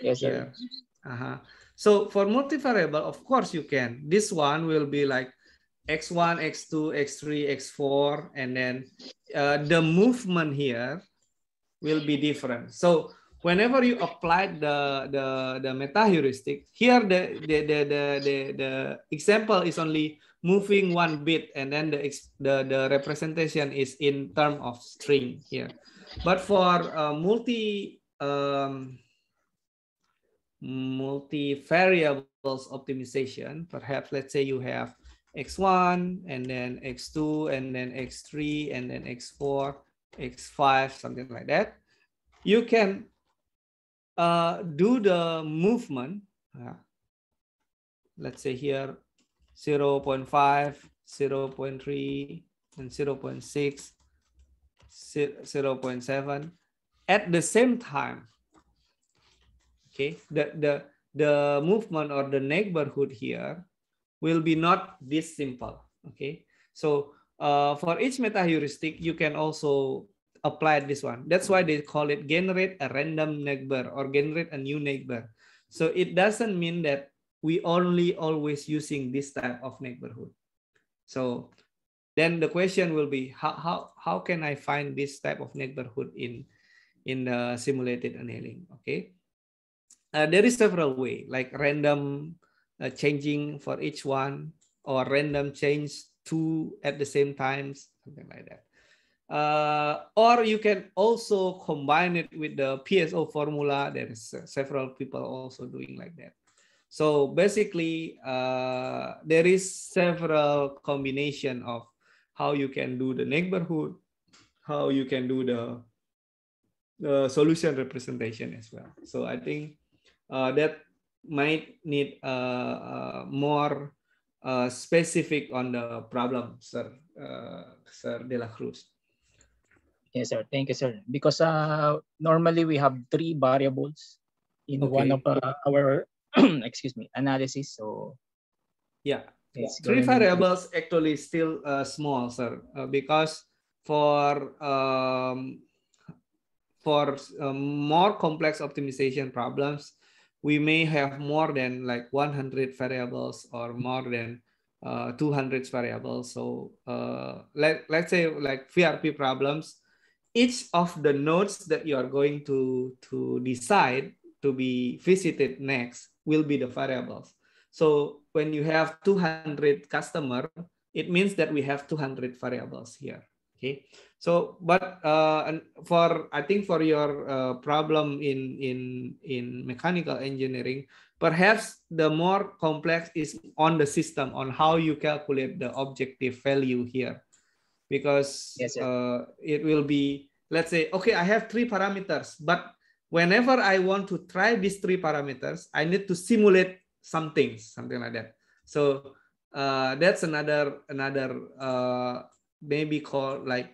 Yes, sir. Yeah. Uh-huh. So for multivariable, of course you can. This one will be like x1, x2, x3, x4, and then uh, the movement here will be different. So whenever you apply the the the meta heuristic, here the the the the, the, the example is only moving one bit, and then the, the, the representation is in term of string here. But for uh, multi um, multi variables optimization, perhaps let's say you have x1 and then x2 and then x3 and then x4, x5, something like that. You can uh, do the movement. Uh, let's say here 0 0.5, 0 0.3, and 0 0.6, 0 0.7 at the same time. Okay, the, the, the movement or the neighborhood here will be not this simple. Okay, so uh, for each meta heuristic, you can also apply this one. That's why they call it generate a random neighbor or generate a new neighbor. So it doesn't mean that we only always using this type of neighborhood. So then the question will be how, how, how can I find this type of neighborhood in, in the simulated annealing, okay? Uh, there is several way, like random uh, changing for each one or random change two at the same times, something like that. Uh, or you can also combine it with the PSO formula. There's uh, several people also doing like that. So basically, uh, there is several combination of how you can do the neighborhood, how you can do the, the solution representation as well. So I think uh, that might need uh, uh more uh, specific on the problem, Sir, uh, Sir De La Cruz. Yes, sir. Thank you, sir. Because normally we have three variables in okay. one of our excuse me analysis so yeah three variables rebels actually still uh, small sir uh, because for um, for uh, more complex optimization problems we may have more than like 100 variables or more than uh, 200 variables so uh, let, let's say like vrp problems each of the nodes that you are going to to decide to be visited next will be the variables. So when you have 200 customer, it means that we have 200 variables here. Okay. So, but uh, for I think for your uh, problem in in in mechanical engineering, perhaps the more complex is on the system on how you calculate the objective value here, because yes, uh, it will be let's say okay I have three parameters, but whenever I want to try these three parameters, I need to simulate some things, something like that. So uh, that's another another uh, maybe called like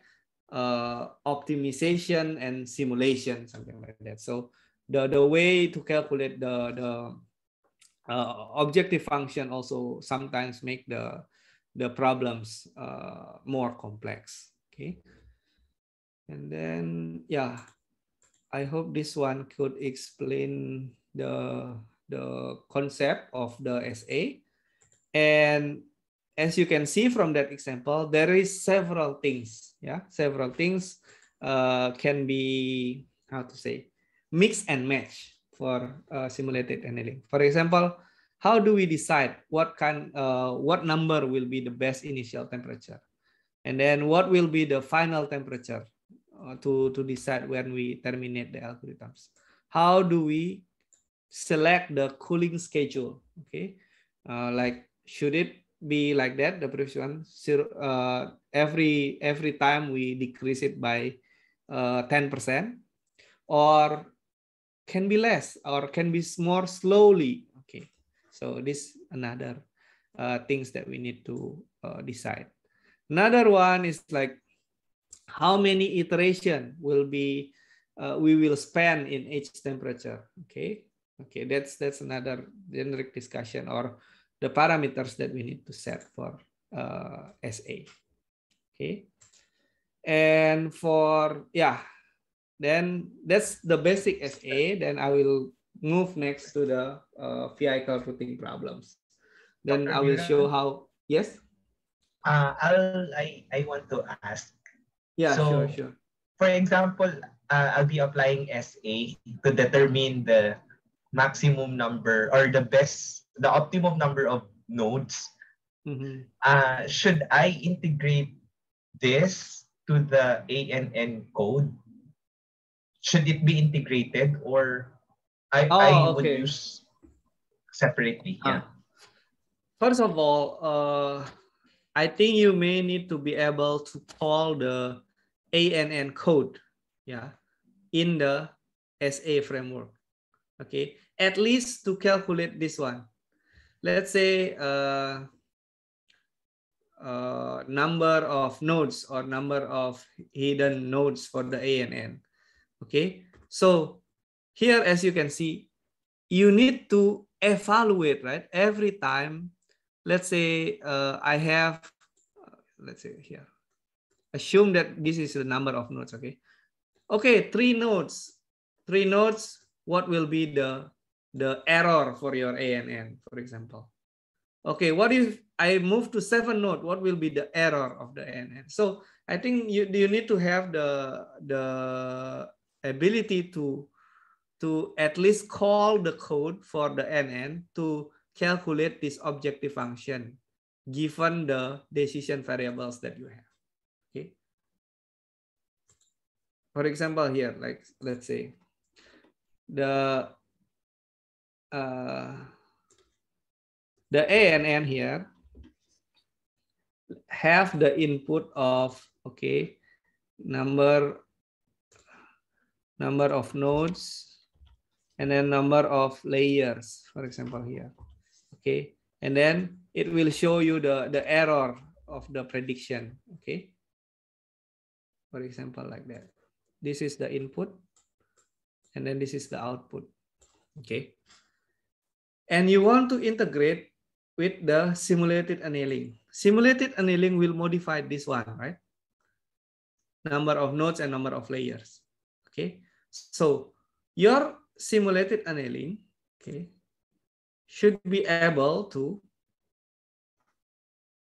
uh, optimization and simulation, something like that. So the the way to calculate the the uh, objective function also sometimes make the the problems uh, more complex. Okay, and then yeah, I hope this one could explain the, the concept of the SA. And as you can see from that example, there is several things. Yeah, several things uh, can be, how to say, mix and match for uh, simulated annealing. For example, how do we decide what kind, uh, what number will be the best initial temperature? And then what will be the final temperature? Uh, to, to decide when we terminate the algorithms. How do we select the cooling schedule? Okay, uh, like should it be like that? The previous one, uh, every every time we decrease it by uh, ten uh, percent, or can be less, or can be more slowly. Okay, so this another uh, things that we need to uh, decide. Another one is like how many iteration will be uh, we will spend in each temperature. Okay, okay, that's that's another generic discussion or the parameters that we need to set for uh, SA. Okay, and for yeah, then that's the basic SA. Then I will move next to the uh, vehicle routing problems. Then Dr. I will show how. Yes. Uh, I'll, I I want to ask Yeah, so, sure, sure. For example, uh, I'll be applying SA to determine the maximum number or the best, the optimum number of nodes. Mm-hmm. Uh, should I integrate this to the ANN code? Should it be integrated or I, oh, I would use separately? Uh, yeah. Uh, first of all, uh, I think you may need to be able to call the ANN code, yeah, in the SA framework. Okay, at least to calculate this one. Let's say uh, uh, number of nodes or number of hidden nodes for the ANN. Okay, so here as you can see, you need to evaluate right every time let's say uh, I have, uh, let's say here, assume that this is the number of nodes, okay? Okay, three nodes, three nodes, what will be the, the error for your ANN, for example? Okay, what if I move to seven node, what will be the error of the ANN? So I think you, you need to have the, the ability to, to at least call the code for the NN to calculate this objective function given the decision variables that you have. Okay. For example, here, like let's say the uh, the a and n here have the input of okay number number of nodes and then number of layers for example here okay and then it will show you the the error of the prediction okay for example like that this is the input and then this is the output okay and you want to integrate with the simulated annealing simulated annealing will modify this one right number of nodes and number of layers okay so your simulated annealing okay should be able to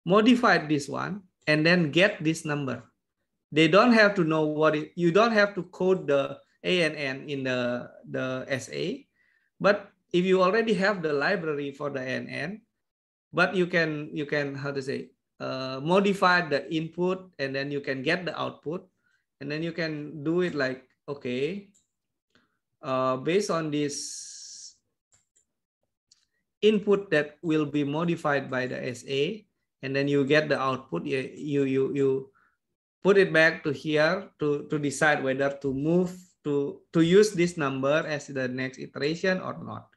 modify this one and then get this number. They don't have to know what it, you don't have to code the A and N in the, the SA, but if you already have the library for the N but you can you can how to say uh, modify the input and then you can get the output, and then you can do it like okay, uh, based on this input that will be modified by the SA, and then you get the output. You you you, you put it back to here to, to decide whether to move to, to use this number as the next iteration or not.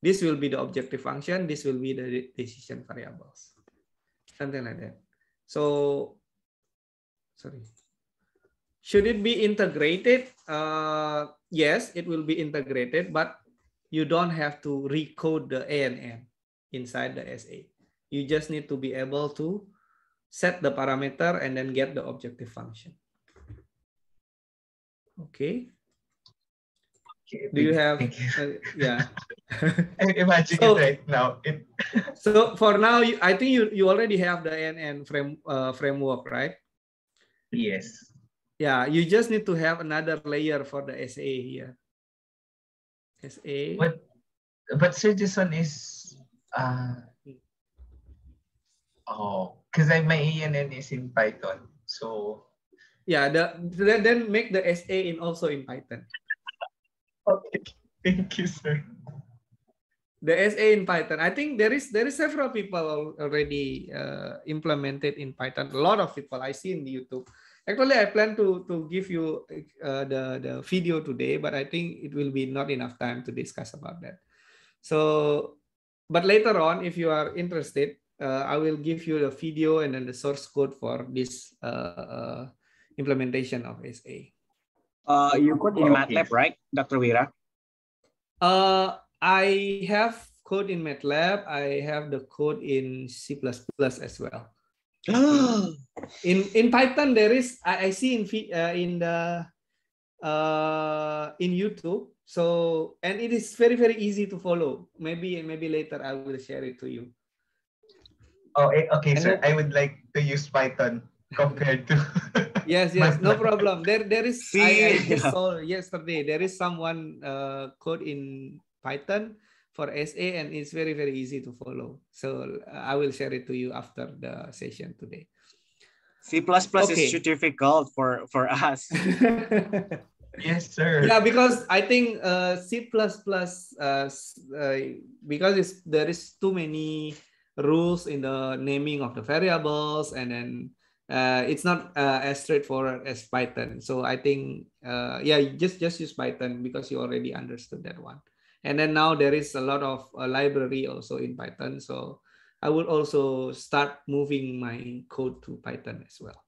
This will be the objective function. This will be the decision variables, something like that. So, sorry. Should it be integrated? Uh, yes, it will be integrated, but you don't have to recode the ANN inside the SA. You just need to be able to set the parameter and then get the objective function. Okay. Do you have? Uh, yeah. Imagine so, it right now. so for now, I think you, you already have the NN frame uh, framework, right? Yes. Yeah, you just need to have another layer for the SA here. Is But, but sir, this one is. Uh, oh, because my ENN is in Python. So. Yeah, the, then, then make the SA in also in Python. okay, thank you, sir. The SA in Python. I think there is there is several people already uh, implemented in Python. A lot of people I see in YouTube. Actually, I plan to, to give you uh, the, the video today, but I think it will be not enough time to discuss about that. So, but later on, if you are interested, uh, I will give you the video and then the source code for this uh, uh implementation of SA. Uh, you code in MATLAB, right, Dr. Wira? Uh, I have code in MATLAB. I have the code in C++ as well. in in Python, there is I, I see in uh, in the uh, in YouTube. So and it is very very easy to follow. Maybe maybe later I will share it to you. Oh, eh, okay, sir. I would like to use Python compared to. yes, yes, no problem. There, there is. See? I, I saw yesterday there is someone uh, code in Python for SA and it's very, very easy to follow. So I will share it to you after the session today. C++ okay. is too difficult for, for us. yes, sir. Yeah, because I think uh, C++, uh, uh, because it's, there is too many rules in the naming of the variables and then uh, it's not uh, as straightforward as Python. So I think, uh, yeah, just just use Python because you already understood that one and then now there is a lot of uh, library also in python so i will also start moving my code to python as well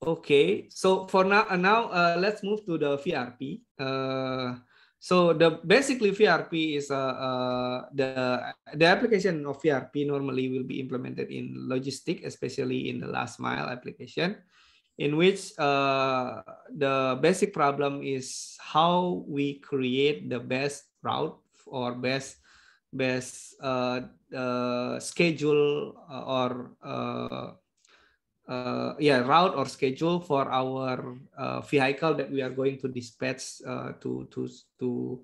okay so for now uh, now uh, let's move to the vrp uh, so the basically vrp is uh, uh, the the application of vrp normally will be implemented in logistic especially in the last mile application in which uh, the basic problem is how we create the best route or best best uh, uh, schedule uh, or uh, uh, yeah route or schedule for our vehicle that we are going to dispatch to to to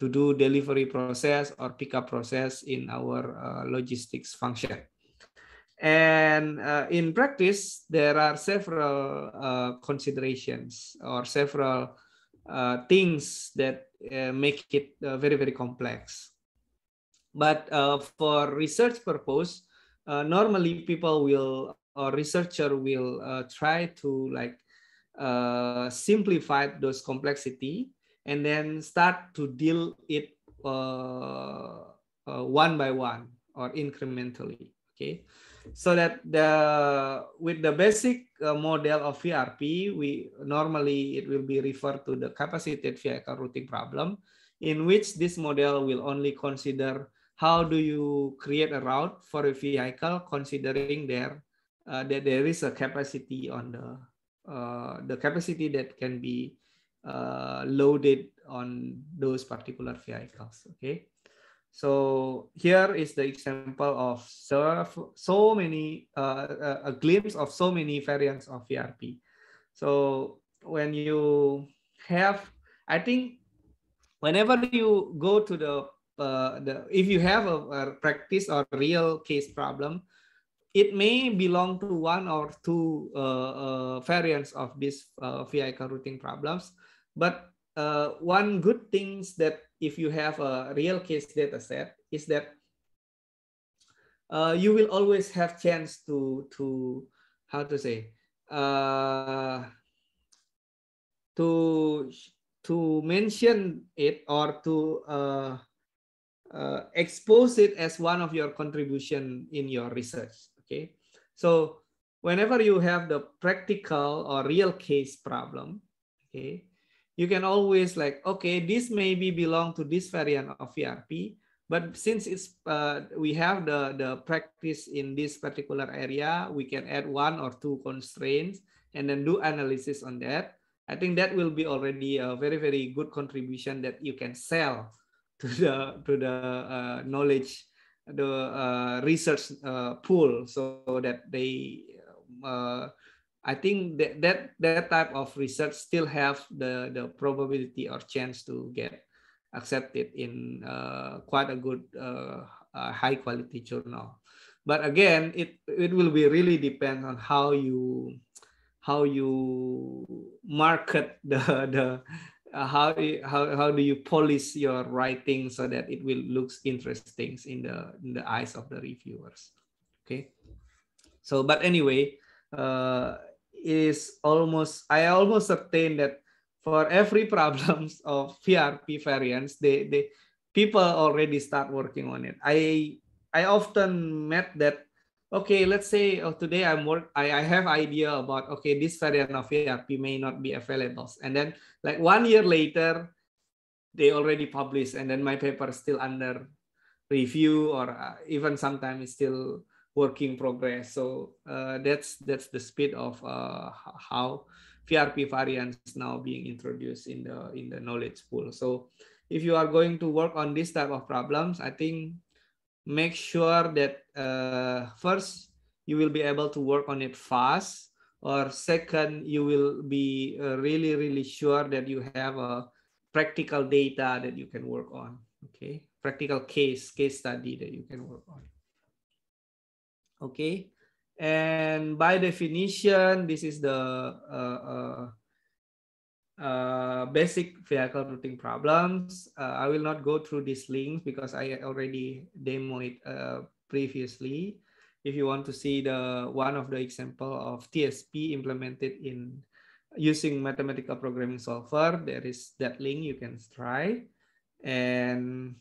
to do delivery process or pickup process in our logistics function. And uh, in practice, there are several uh, considerations or several uh, things that uh, make it uh, very, very complex. But uh, for research purpose, normally people will or researcher will try to like simplify those complexity and then start to deal it one by one or incrementally. Okay so that the with the basic uh, model of VRP, we normally it will be referred to the capacitated vehicle routing problem, in which this model will only consider how do you create a route for a vehicle considering there uh, that there is a capacity on the uh, the capacity that can be uh, loaded on those particular vehicles. Okay, so here is the example of so, so many, uh, uh a glimpse of so many variants of VRP. So when you have, I think whenever you go to the, uh, the if you have a, a practice or real case problem, it may belong to one or two uh, uh, variants of these uh, vehicle routing problems, but uh, one good things that if you have a real case data set is that uh, you will always have chance to to how to say uh, to to mention it or to uh, uh, expose it as one of your contribution in your research. Okay, so whenever you have the practical or real case problem, okay, you can always like, okay, this maybe belong to this variant of VRP, but since it's uh, we have the, the practice in this particular area, we can add one or two constraints and then do analysis on that. I think that will be already a very, very good contribution that you can sell to the, to the uh, knowledge, the uh, research uh, pool so that they uh, I think that, that that type of research still have the the probability or chance to get accepted in uh, quite a good uh, uh, high quality journal. But again, it it will be really depend on how you how you market the the uh, how, how how do you polish your writing so that it will looks interesting in the in the eyes of the reviewers. Okay. So, but anyway. Uh, is almost I almost obtained that for every problems of VRP variants, they they people already start working on it. I I often met that okay, let's say oh, today I'm work I, I have idea about okay, this variant of VRP may not be available. And then like one year later, they already published and then my paper is still under review or uh, even sometimes still working progress. So uh, that's that's the speed of uh, how VRP variants now being introduced in the in the knowledge pool. So if you are going to work on this type of problems, I think make sure that uh, first you will be able to work on it fast, or second you will be uh, really really sure that you have a practical data that you can work on. Okay, practical case case study that you can work on okay and by definition this is the uh, uh, uh basic vehicle routing problems uh, i will not go through these links because i already demo it uh, previously if you want to see the one of the example of tsp implemented in using mathematical programming solver there is that link you can try and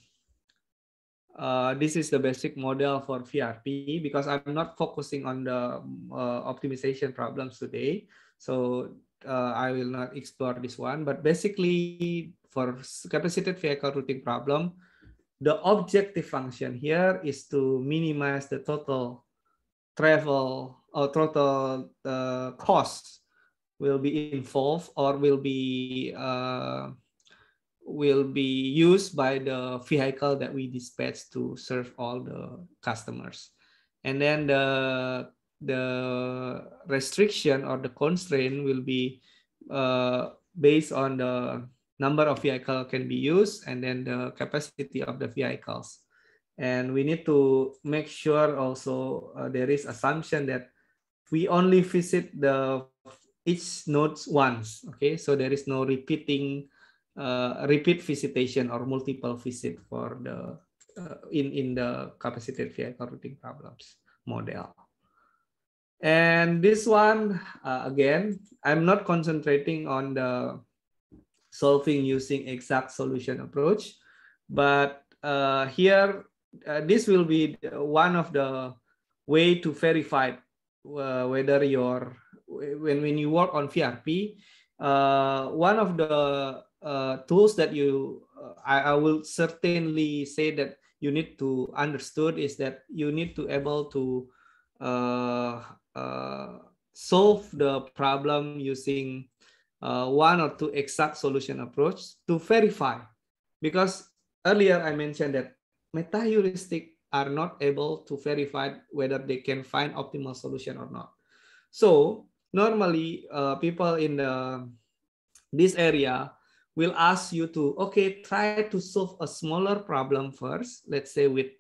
uh, this is the basic model for VRP because I'm not focusing on the uh, optimization problems today. So uh, I will not explore this one, but basically for capacitated vehicle routing problem, the objective function here is to minimize the total travel or uh, total uh, cost will be involved or will be will be used by the vehicle that we dispatch to serve all the customers. And then the, the restriction or the constraint will be uh, based on the number of vehicle can be used and then the capacity of the vehicles. And we need to make sure also uh, there is assumption that we only visit the each nodes once, okay? So there is no repeating uh, repeat visitation or multiple visit for the uh, in in the capacitive vehicle routing problems model. And this one uh, again, I'm not concentrating on the solving using exact solution approach, but uh, here uh, this will be one of the way to verify uh, whether your when when you work on VRP, one of the uh, tools that you uh, I, I, will certainly say that you need to understood is that you need to able to uh, uh solve the problem using uh, one or two exact solution approach to verify because earlier i mentioned that meta heuristic are not able to verify whether they can find optimal solution or not so normally uh, people in the, this area will ask you to, okay, try to solve a smaller problem first, let's say with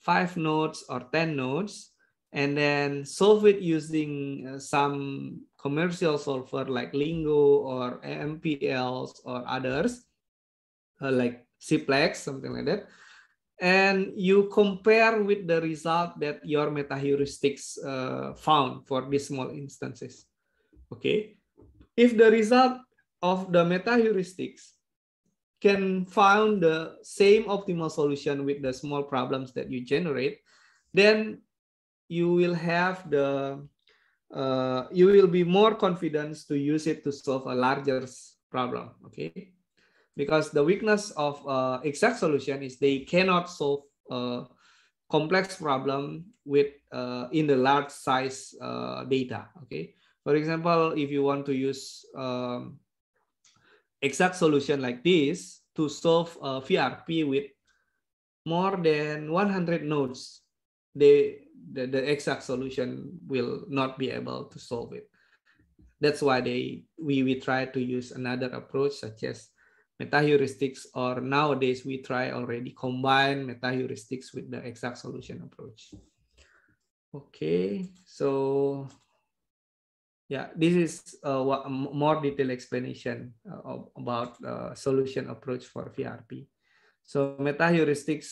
five nodes or 10 nodes, and then solve it using uh, some commercial solver like Lingo or MPLs or others, uh, like Cplex, something like that. And you compare with the result that your meta heuristics uh, found for these small instances. Okay. If the result of the meta heuristics can find the same optimal solution with the small problems that you generate, then you will have the uh, you will be more confident to use it to solve a larger problem. Okay, because the weakness of uh, exact solution is they cannot solve a complex problem with uh, in the large size uh, data. Okay, for example, if you want to use um, exact solution like this to solve a uh, VRP with more than 100 nodes, they, the, the exact solution will not be able to solve it. That's why they we, we try to use another approach such as meta-heuristics or nowadays we try already combine meta-heuristics with the exact solution approach. Okay, so yeah this is uh, a more detailed explanation uh, about uh, solution approach for vrp so meta heuristics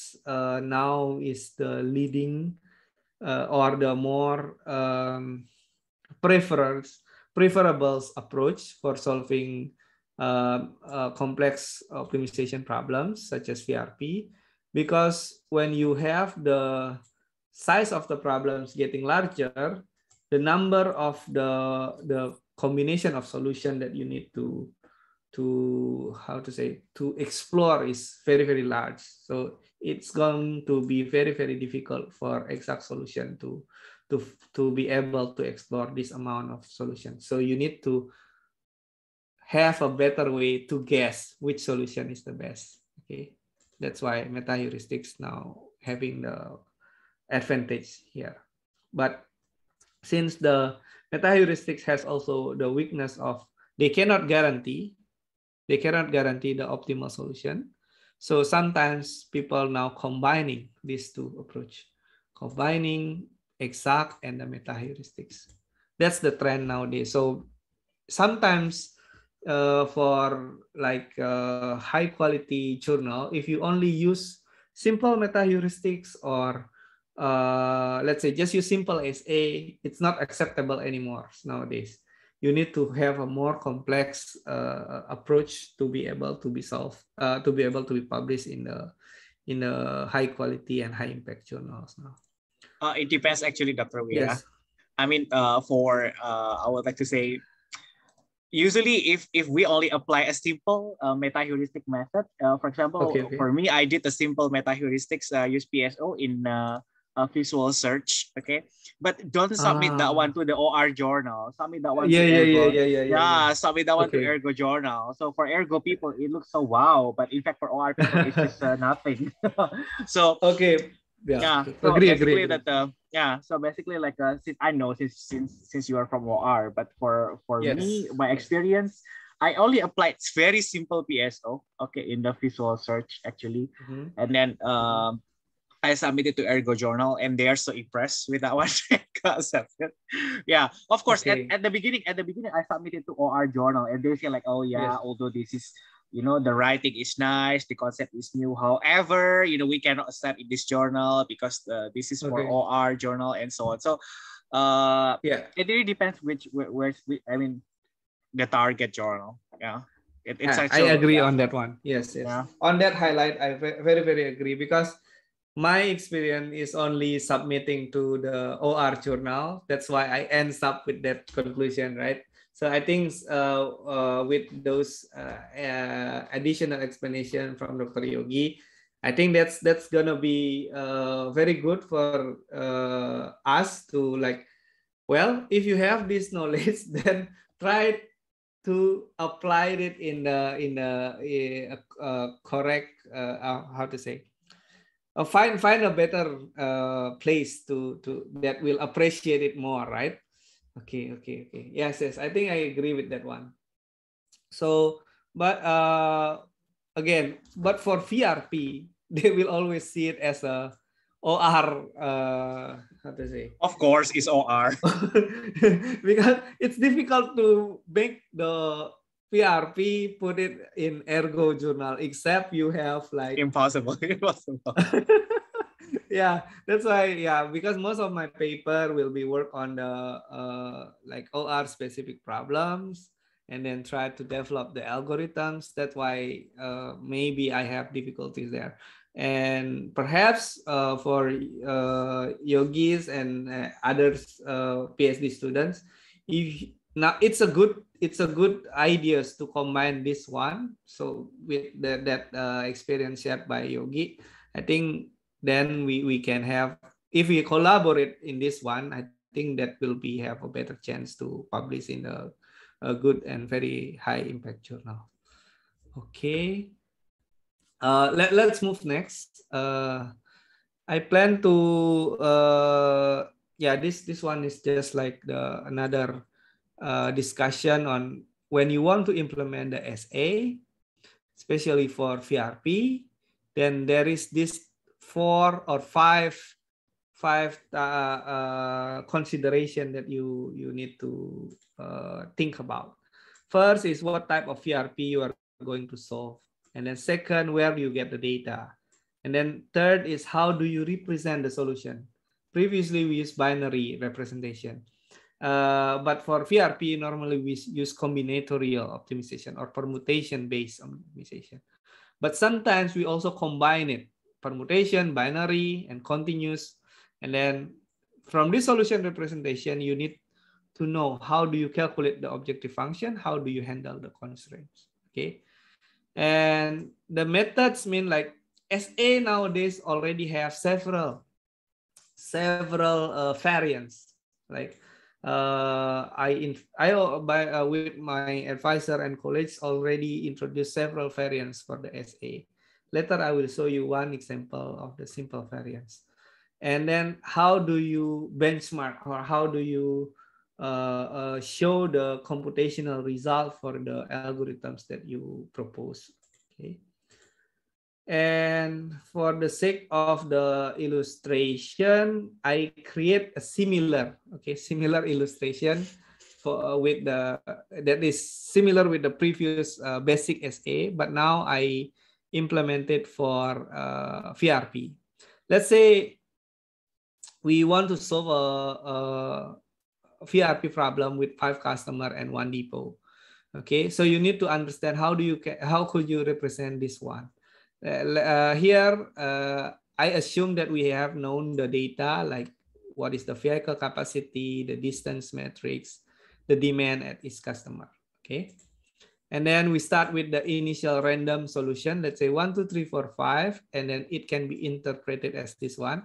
now is the leading or the more um, preference preferables approach for solving uh, uh, complex optimization problems such as VRP, because when you have the size of the problems getting larger, the number of the the combination of solution that you need to to how to say to explore is very very large so it's going to be very very difficult for exact solution to to to be able to explore this amount of solution so you need to have a better way to guess which solution is the best okay that's why meta heuristics now having the advantage here but since the meta heuristics has also the weakness of they cannot guarantee they cannot guarantee the optimal solution so sometimes people now combining these two approach combining exact and the meta heuristics that's the trend nowadays so sometimes uh, for like a uh, high quality journal if you only use simple meta heuristics or uh, let's say just use simple SA, it's not acceptable anymore nowadays. You need to have a more complex uh, approach to be able to be solved, uh, to be able to be published in the in the high quality and high impact journals now. Uh, it depends actually, Dr. Wira. Yes. Ah. I mean, uh, for uh, I would like to say, usually if if we only apply a simple uh, meta heuristic method, uh, for example, okay, okay. for me, I did a simple meta heuristics uh, use PSO in uh, uh, visual search. Okay, but don't submit ah. that one ah. to the OR journal. Submit that one. Yeah, yeah, yeah, yeah, yeah, yeah, yeah. submit that one okay. to Ergo journal. So for Ergo people, it looks so wow, but in fact for OR people, it's just uh, nothing. so okay, yeah, yeah. So agree, agree. That uh, yeah, so basically like uh, since I know since since since you are from OR, but for for yes. me, my experience. I only applied very simple PSO, okay, in the visual search actually, mm-hmm. and then um, I submitted to Ergo Journal and they are so impressed with that one. accepted. Yeah, of course. Okay. At, at the beginning, at the beginning, I submitted to OR Journal and they feel like, oh yeah, yes. although this is, you know, the writing is nice, the concept is new. However, you know, we cannot accept in this journal because uh, this is for okay. OR Journal and so on. So, uh, yeah, it really depends which where, we. I mean, the target journal. Yeah. It, it's I, I agree yeah. on that one. Yes, yes. Yeah. On that highlight, I very, very agree because my experience is only submitting to the OR journal. That's why I end up with that conclusion, right? So I think uh, uh, with those uh, uh additional explanation from Dr. Yogi, I think that's that's gonna be uh, very good for uh, us to like. Well, if you have this knowledge, then try to apply it in the in the eh, correct how to say uh, find find a better uh, place to to that will appreciate it more right okay okay okay yes yes i think i agree with that one so but uh again but for vrp they will always see it as a or uh how to say of course it's or because it's difficult to make the PRP, put it in Ergo journal, except you have like impossible, impossible. yeah, that's why. Yeah, because most of my paper will be work on the uh, like OR specific problems, and then try to develop the algorithms. That's why uh, maybe I have difficulties there, and perhaps uh, for uh, yogis and uh, others uh, PhD students, if now it's a good it's a good ideas to combine this one so with the, that uh, experience shared by yogi i think then we we can have if we collaborate in this one i think that will be have a better chance to publish in a, a good and very high impact journal okay uh, let, let's move next uh, i plan to uh, yeah this this one is just like the another uh, discussion on when you want to implement the SA, especially for VRP, then there is this four or five five uh, uh, consideration that you you need to uh, think about. First is what type of VRP you are going to solve, and then second, where you get the data, and then third is how do you represent the solution. Previously, we used binary representation. Uh, but for VRP, normally we use combinatorial optimization or permutation-based optimization. But sometimes we also combine it, permutation, binary, and continuous. And then from this solution representation, you need to know how do you calculate the objective function, how do you handle the constraints, okay? And the methods mean like SA nowadays already have several, several uh, variants, like uh, I in I uh, by uh, with my advisor and colleagues already introduced several variants for the SA. Later, I will show you one example of the simple variants. And then, how do you benchmark or how do you uh, uh, show the computational result for the algorithms that you propose? Okay. And for the sake of the illustration, I create a similar, okay, similar illustration for uh, with the that is similar with the previous uh, basic SA, but now I implement it for uh, VRP. Let's say we want to solve a, a VRP problem with five customer and one depot. Okay, so you need to understand how do you how could you represent this one? Uh, uh, here uh, I assume that we have known the data like what is the vehicle capacity, the distance matrix, the demand at each customer. Okay. And then we start with the initial random solution. Let's say one, two, three, four, five, and then it can be interpreted as this one.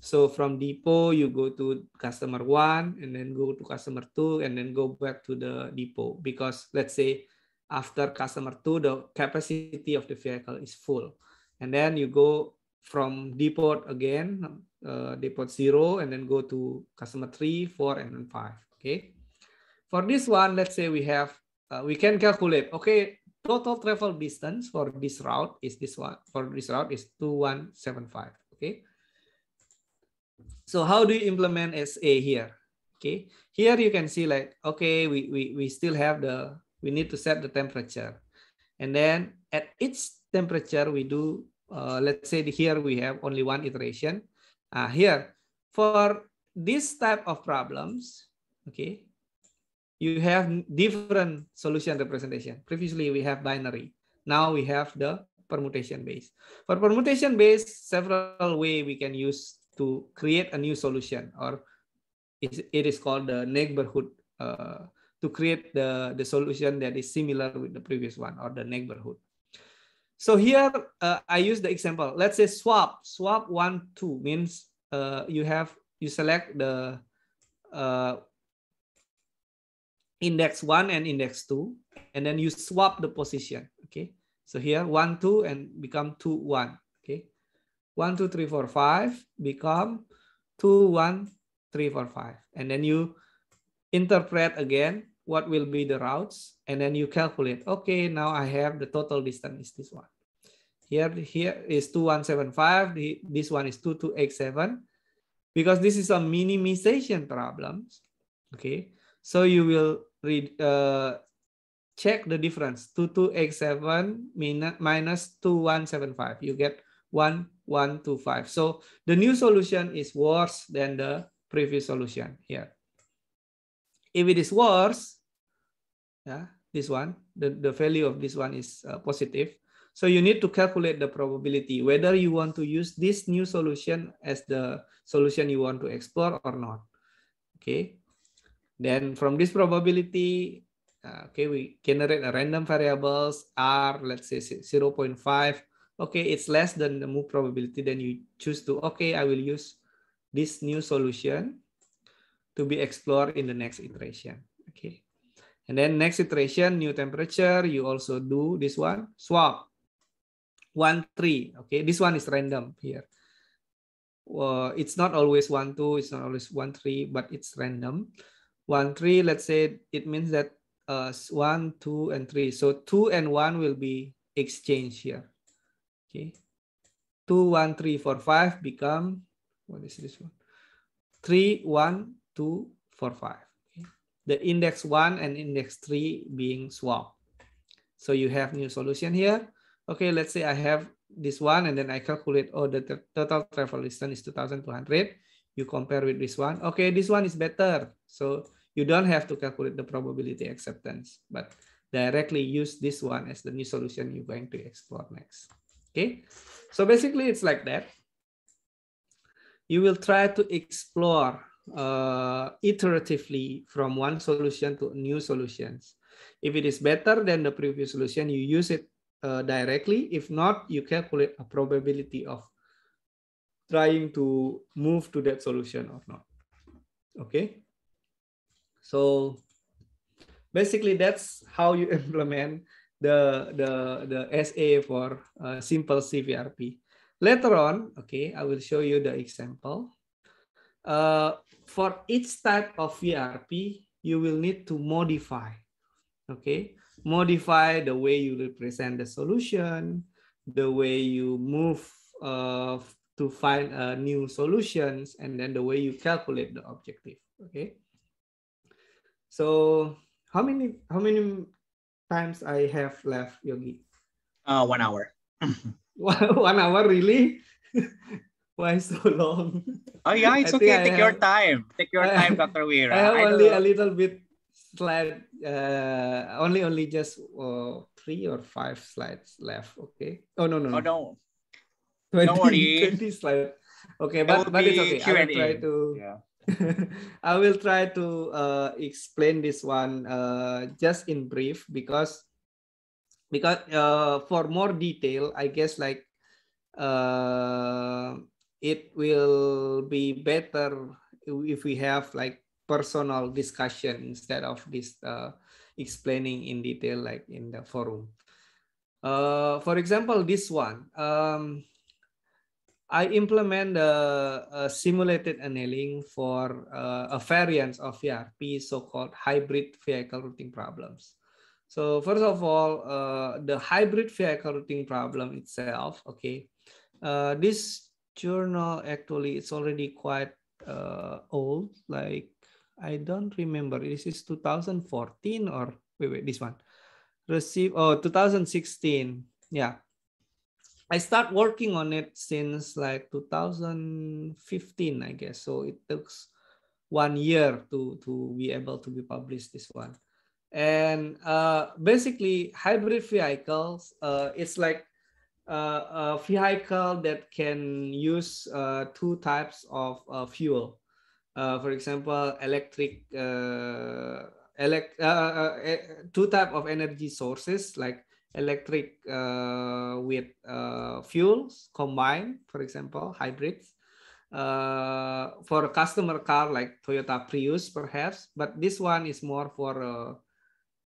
So from depot, you go to customer one, and then go to customer two, and then go back to the depot because let's say after customer two, the capacity of the vehicle is full. And then you go from depot again, uh, depot zero, and then go to customer three, four, and then five. Okay. For this one, let's say we have, uh, we can calculate, okay, total travel distance for this route is this one, for this route is 2175. Okay. So how do you implement SA here? Okay. Here you can see like, okay, we, we, we still have the we need to set the temperature. And then at each temperature, we do, uh, let's say here we have only one iteration. Uh, here, for this type of problems, okay, you have different solution representation. Previously, we have binary. Now we have the permutation base. For permutation base, several way we can use to create a new solution or it is called the neighborhood uh, to create the, the solution that is similar with the previous one or the neighborhood. So here uh, I use the example. Let's say swap. Swap one, two means uh, you have you select the uh, index one and index two, and then you swap the position. Okay. So here one, two, and become two, one. Okay. One, two, three, four, five, become two, one, three, four, five. And then you interpret again what will be the routes, and then you calculate, okay, now I have the total distance is this one. Here, here is 2175, the, this one is 2287, because this is a minimization problems, okay? So you will read, uh, check the difference, 2287 minus, minus 2175, you get 1125. So the new solution is worse than the previous solution here. If it is worse, yeah, this one, the, the value of this one is uh, positive. So you need to calculate the probability whether you want to use this new solution as the solution you want to explore or not. Okay. Then from this probability, uh, okay, we generate a random variables R, let's say 0 0.5. Okay, it's less than the move probability. Then you choose to, okay, I will use this new solution to be explored in the next iteration. Okay. And then next iteration, new temperature, you also do this one, swap. One, three. Okay, this one is random here. Uh, it's not always one, two, it's not always one, three, but it's random. One, three, let's say it means that uh, one, two, and three. So two and one will be exchanged here. Okay. Two, one, three, four, five become, what is this one? Three, one, two, four, five. Okay. The index one and index three being swapped. So you have new solution here. Okay, let's say I have this one and then I calculate, oh, the total travel distance is 2,200. You compare with this one. Okay, this one is better. So you don't have to calculate the probability acceptance, but directly use this one as the new solution you're going to explore next. Okay, so basically it's like that. You will try to explore uh, iteratively from one solution to new solutions. If it is better than the previous solution, you use it uh, directly. If not, you calculate a probability of trying to move to that solution or not. Okay. So basically that's how you implement the the the SA for uh, simple CVRP. Later on, okay, I will show you the example uh, for each type of VRP, you will need to modify, okay? Modify the way you represent the solution, the way you move uh, to find uh, new solutions, and then the way you calculate the objective, okay? So how many how many times I have left, Yogi? Uh, one hour. one hour, really? Why so long? Oh yeah, it's I okay. Take your time. Take your time, Dr. Weira. I have I only know. a little bit slide. Uh, only only just uh, three or five slides left. Okay. Oh no no. no. Oh no. 20, Don't worry. 20 slides. Okay, but, but it's okay. I will try to. Yeah. I will try to uh, explain this one uh, just in brief because because uh, for more detail, I guess like uh, it will be better if we have like personal discussion instead of this uh, explaining in detail like in the forum. Uh, for example, this one, um, I implement a, a, simulated annealing for uh, a variance of VRP, so-called hybrid vehicle routing problems. So first of all, uh, the hybrid vehicle routing problem itself, okay, uh, this journal actually it's already quite uh, old. Like I don't remember. This is 2014 or wait, wait, this one. Receive oh 2016. Yeah. I start working on it since like 2015, I guess. So it takes one year to to be able to be published this one. And uh, basically, hybrid vehicles. Uh, it's like a vehicle that can use uh, two types of uh, fuel. Uh, for example, electric, elect, two type of energy sources like electric with fuels combined, for example, hybrids. Uh, for a customer car like Toyota Prius, perhaps, but this one is more for a,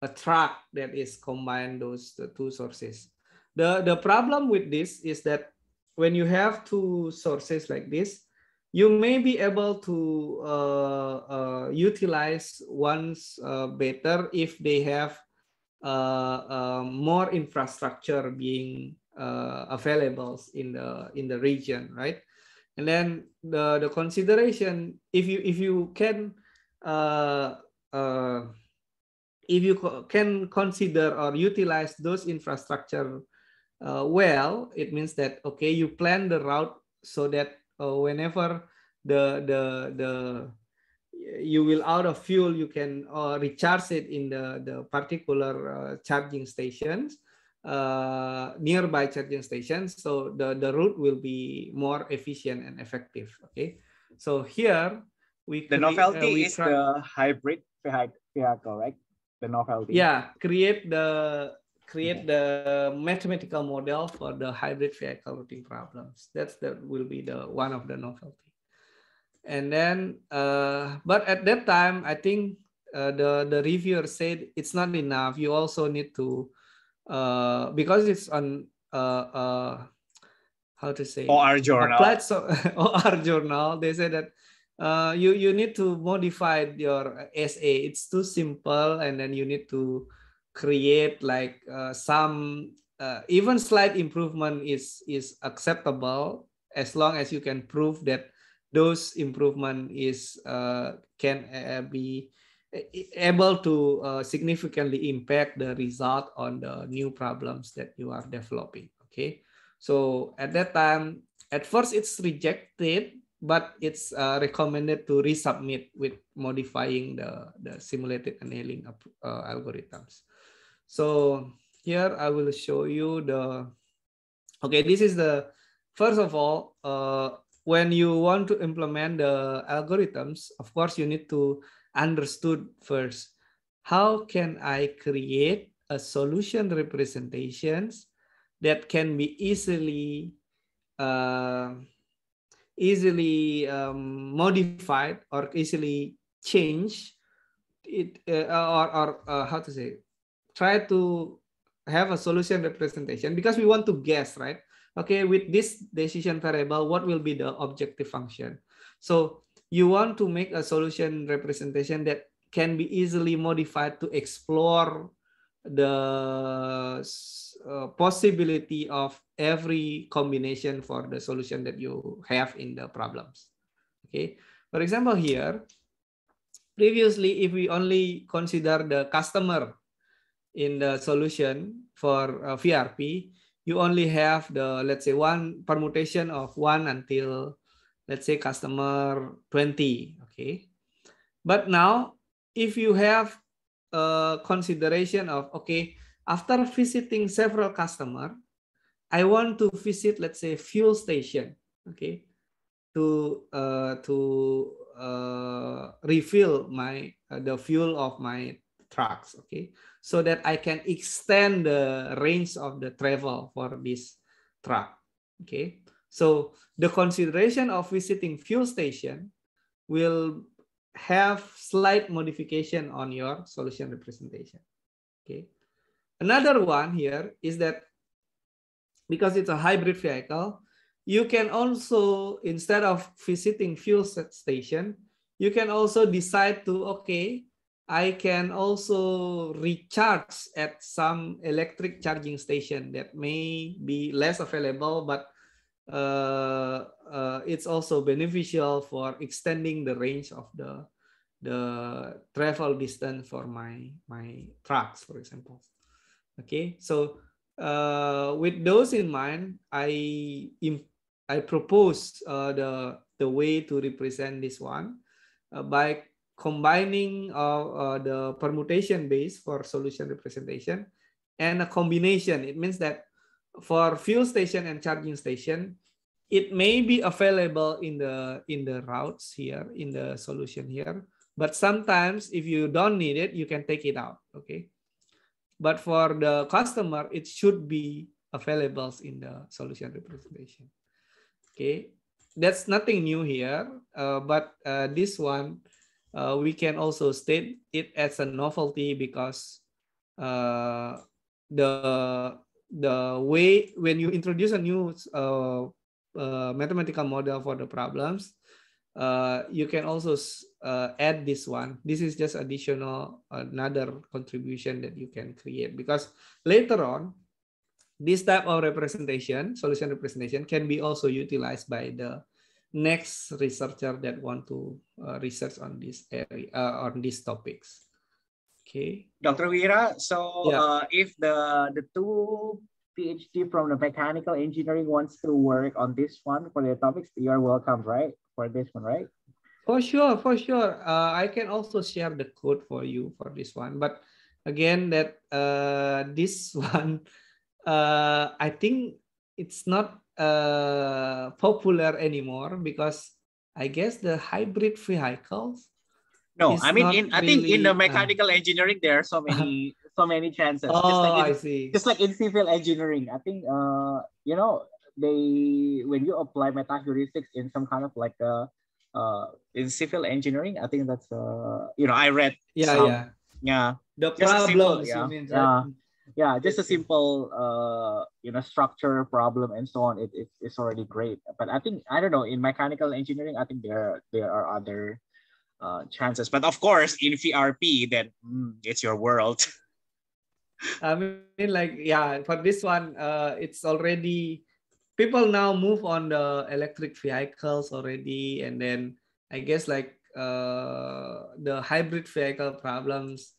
a truck that is combined those two sources the the problem with this is that when you have two sources like this you may be able to uh, uh, utilize ones uh, better if they have uh, uh, more infrastructure being uh, available in the in the region, right? And then the the consideration if you if you can if you can consider or utilize those infrastructure uh, well, it means that okay, you plan the route so that uh, whenever the the the you will out of fuel, you can uh, recharge it in the the particular uh, charging stations uh, nearby charging stations. So the the route will be more efficient and effective. Okay, so here we the novelty uh, we is the hybrid vehicle, right? The novelty. Yeah, create the create mm-hmm. the mathematical model for the hybrid vehicle routing problems. That's that will be the one of the novelty. And then, uh, but at that time, I think uh, the the reviewer said it's not enough. You also need to uh, because it's on uh, uh, how to say OR journal. so OR journal. They said that uh, you you need to modify your SA. It's too simple, and then you need to create like uh, some uh, even slight improvement is is acceptable as long as you can prove that those improvement is uh, can uh, be able to uh, significantly impact the result on the new problems that you are developing okay so at that time at first it's rejected but it's uh, recommended to resubmit with modifying the, the simulated annealing uh, algorithms. So here I will show you the, okay, this is the, first of all, uh, when you want to implement the algorithms, of course, you need to understood first, how can I create a solution representations that can be easily uh, easily um, modified or easily changed it uh, or, or uh, how to say try to have a solution representation because we want to guess, right? Okay, with this decision variable, what will be the objective function? So you want to make a solution representation that can be easily modified to explore the uh, possibility of every combination for the solution that you have in the problems. Okay, for example here, previously if we only consider the customer in the solution for uh, VRP, you only have the, let's say, one permutation of 1 until, let's say, customer 20. Okay. But now, if you have a consideration of, okay, after visiting several customer, I want to visit, let's say, fuel station, okay, to uh, to uh, refill my uh, the fuel of my trucks, okay? So that I can extend the range of the travel for this truck, okay? So the consideration of visiting fuel station will have slight modification on your solution representation, okay? Another one here is that because it's a hybrid vehicle, you can also, instead of visiting fuel station, you can also decide to, okay, I can also recharge at some electric charging station that may be less available, but uh, uh, it's also beneficial for extending the range of the the travel distance for my my trucks, for example. Okay, so uh, with those in mind, I I propose uh, the the way to represent this one uh, by combining uh, uh, the permutation base for solution representation and a combination. It means that for fuel station and charging station, it may be available in the in the routes here in the solution here but sometimes if you don't need it you can take it out okay but for the customer it should be available in the solution representation okay that's nothing new here uh, but uh, this one uh, we can also state it as a novelty because uh, the the way when you introduce a new uh, uh mathematical model for the problems, uh, you can also uh, add this one. This is just additional another contribution that you can create because later on, this type of representation, solution representation, can be also utilized by the next researcher that want to uh, research on this area uh, on these topics okay dr Wira. so yeah. uh, if the the two phd from the mechanical engineering wants to work on this one for their topics you are welcome right for this one right for sure for sure uh, i can also share the code for you for this one but again that uh, this one uh, i think it's not uh, popular anymore because I guess the hybrid vehicles. No, I mean, in, I think in the uh, mechanical uh, engineering there are so many so many chances. Oh, just like oh, in, I see. Just like in civil engineering, I think uh you know they when you apply meta heuristics in some kind of like uh uh in civil engineering, I think that's uh you know I read yeah some, yeah yeah the just problems simple, yeah, yeah yeah just a simple uh you know structure problem and so on it, it it's already great but i think i don't know in mechanical engineering i think there there are other uh, chances but of course in vrp then mm, it's your world i mean like yeah for this one uh it's already people now move on the electric vehicles already and then i guess like uh the hybrid vehicle problems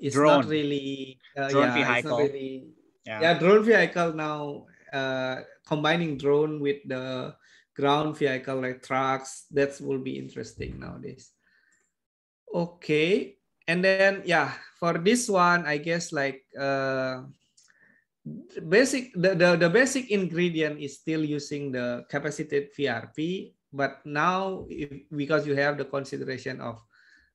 it's drone. not really uh, drone yeah, vehicle. Really, yeah. yeah. drone vehicle now uh, combining drone with the ground vehicle like trucks. That will be interesting nowadays. Okay, and then yeah, for this one, I guess like uh, basic the, the the basic ingredient is still using the capacitive VRP, but now if, because you have the consideration of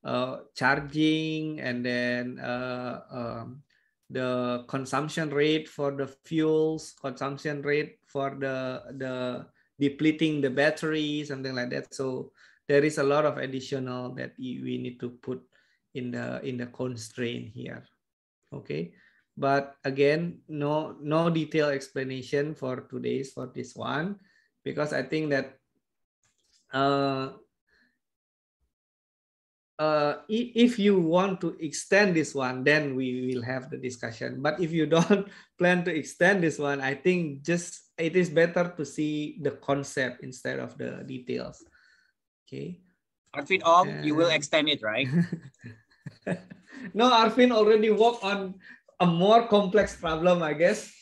uh, charging and then uh, um, the consumption rate for the fuels, consumption rate for the the depleting the battery, something like that. So there is a lot of additional that we need to put in the in the constraint here. Okay, but again, no no detailed explanation for today's for this one, because I think that uh, uh, if you want to extend this one, then we will have the discussion. But if you don't plan to extend this one, I think just it is better to see the concept instead of the details. Okay. Arfin Om, you will extend it, right? no, Arfin already worked on a more complex problem, I guess,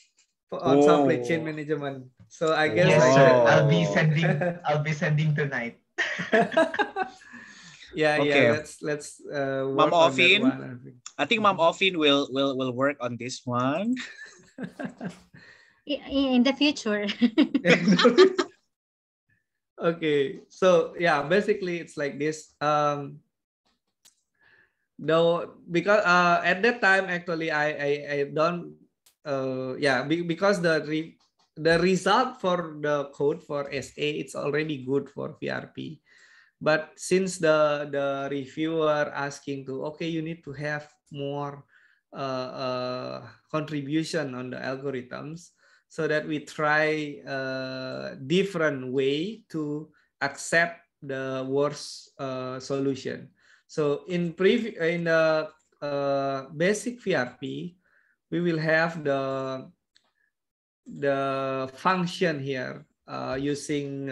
for, on oh. supply chain management. So I guess yes, oh. I can... I'll be sending. I'll be sending tonight. Yeah, okay. yeah. Let's let's uh, Mom Offin. I think Mom Offin will will will work on this one. in the future. okay, so yeah, basically it's like this. Um, no, because uh, at that time actually I I, I don't uh, yeah be, because the re, the result for the code for SA it's already good for VRP but since the the reviewer asking to okay you need to have more uh, uh, contribution on the algorithms so that we try a uh, different way to accept the worst uh, solution so in pre in the uh, basic vrp we will have the the function here uh, using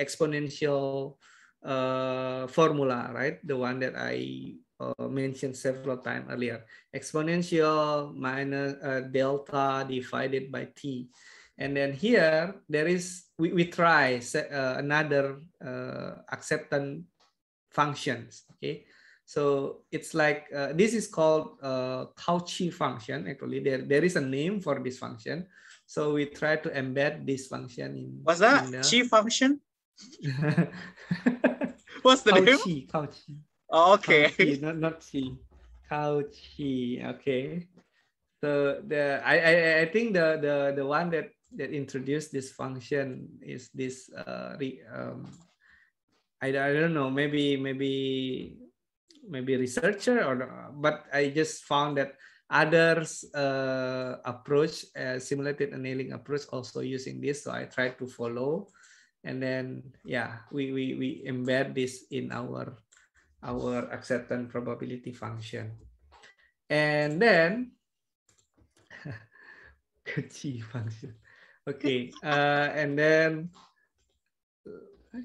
exponential uh, formula, right? The one that I uh, mentioned several times earlier. Exponential minus uh, delta divided by t. And then here, there is, we, we try uh, another uh, acceptance functions, okay? So it's like, uh, this is called Cauchy function, actually. There, there is a name for this function. So we try to embed this function in. what's that in the, chi function? What's the Kao name? Chi, Kao Chi. Oh, okay. Kao Chi, not not Chi. Kao Chi. Okay. So the I, I I think the the the one that that introduced this function is this uh, re, um, I, I don't know maybe maybe maybe researcher or but I just found that others uh, approach uh, simulated annealing approach also using this so I tried to follow and then yeah we we, we embed this in our our acceptance probability function and then g function okay uh, and then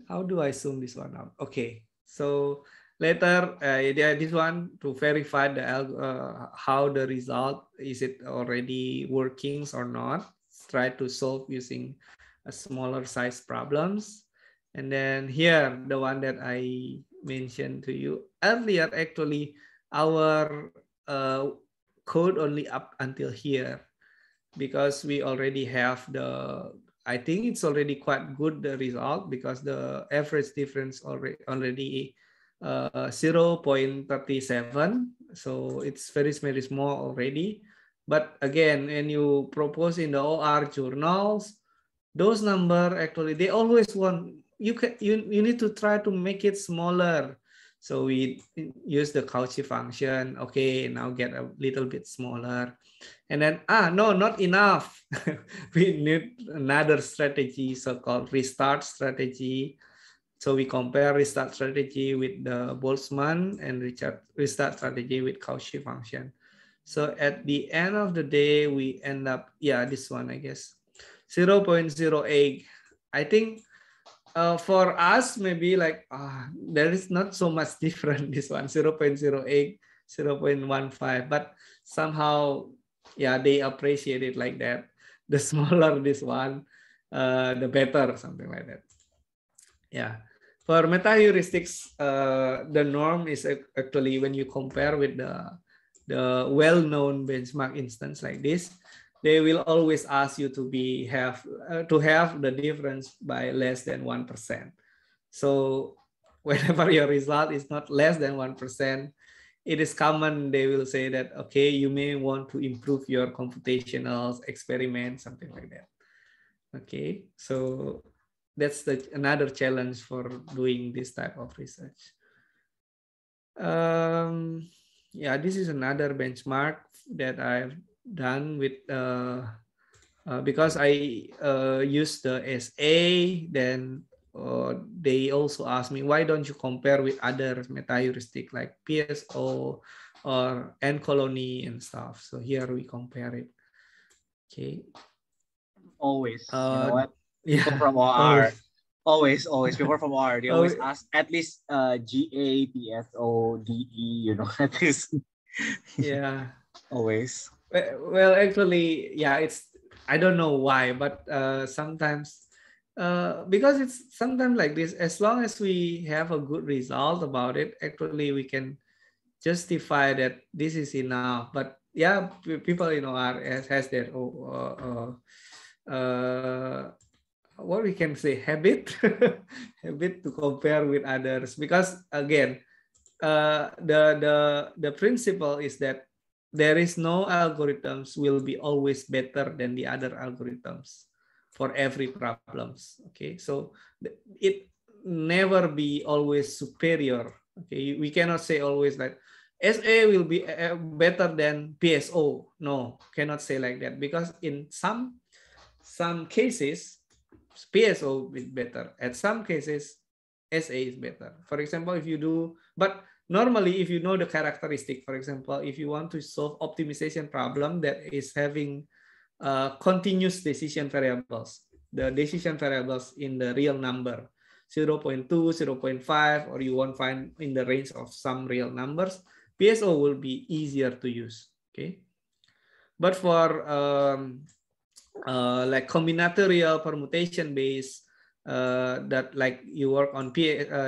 how do i zoom this one out okay so later uh, this one to verify the uh, how the result is it already working or not try to solve using smaller size problems. And then here, the one that I mentioned to you earlier, actually, our uh, code only up until here because we already have the, I think it's already quite good the result because the average difference already, already uh, 0.37. So it's very, very small already. But again, when you propose in the OR journals, those number actually they always want you can you, you need to try to make it smaller so we use the Cauchy function. Okay, now get a little bit smaller. And then, ah, no, not enough. we need another strategy, so-called restart strategy. So we compare restart strategy with the Boltzmann and restart strategy with Cauchy function. So at the end of the day, we end up, yeah, this one, I guess. 0.08 i think uh, for us maybe like uh, there is not so much different this one 0.08 0.15 but somehow yeah they appreciate it like that the smaller this one uh, the better something like that yeah for meta heuristics uh, the norm is actually when you compare with the the well-known benchmark instance like this they will always ask you to be have uh, to have the difference by less than 1%. So whenever your result is not less than 1%, it is common they will say that, okay, you may want to improve your computational experiment, something like that. Okay, so that's the another challenge for doing this type of research. Um, yeah, this is another benchmark that I've done with uh, uh, because I uh, use the SA, then uh, they also ask me, why don't you compare with other meta heuristic like PSO or N colony and stuff? So here we compare it. Okay. Always. Uh, you know yeah. from OR. Always, always. People from OR, they always, always ask at least uh, GA, PSO, DE, you know, at least. yeah. Always well actually yeah it's i don't know why but uh, sometimes uh, because it's sometimes like this as long as we have a good result about it actually we can justify that this is enough but yeah people you know are has, has their oh, uh, uh, uh, what we can say habit habit to compare with others because again uh, the the the principle is that there is no algorithms will be always better than the other algorithms for every problems okay so it never be always superior okay we cannot say always that sa will be uh, uh, better than pso no cannot say like that because in some some cases pso is better at some cases sa is better for example if you do but normally if you know the characteristic, for example, if you want to solve optimization problem that is having uh, continuous decision variables, the decision variables in the real number, 0 0.2, 0 0.5, or you want find in the range of some real numbers, PSO will be easier to use. Okay. But for um, uh, like combinatorial permutation based uh, that like you work on uh,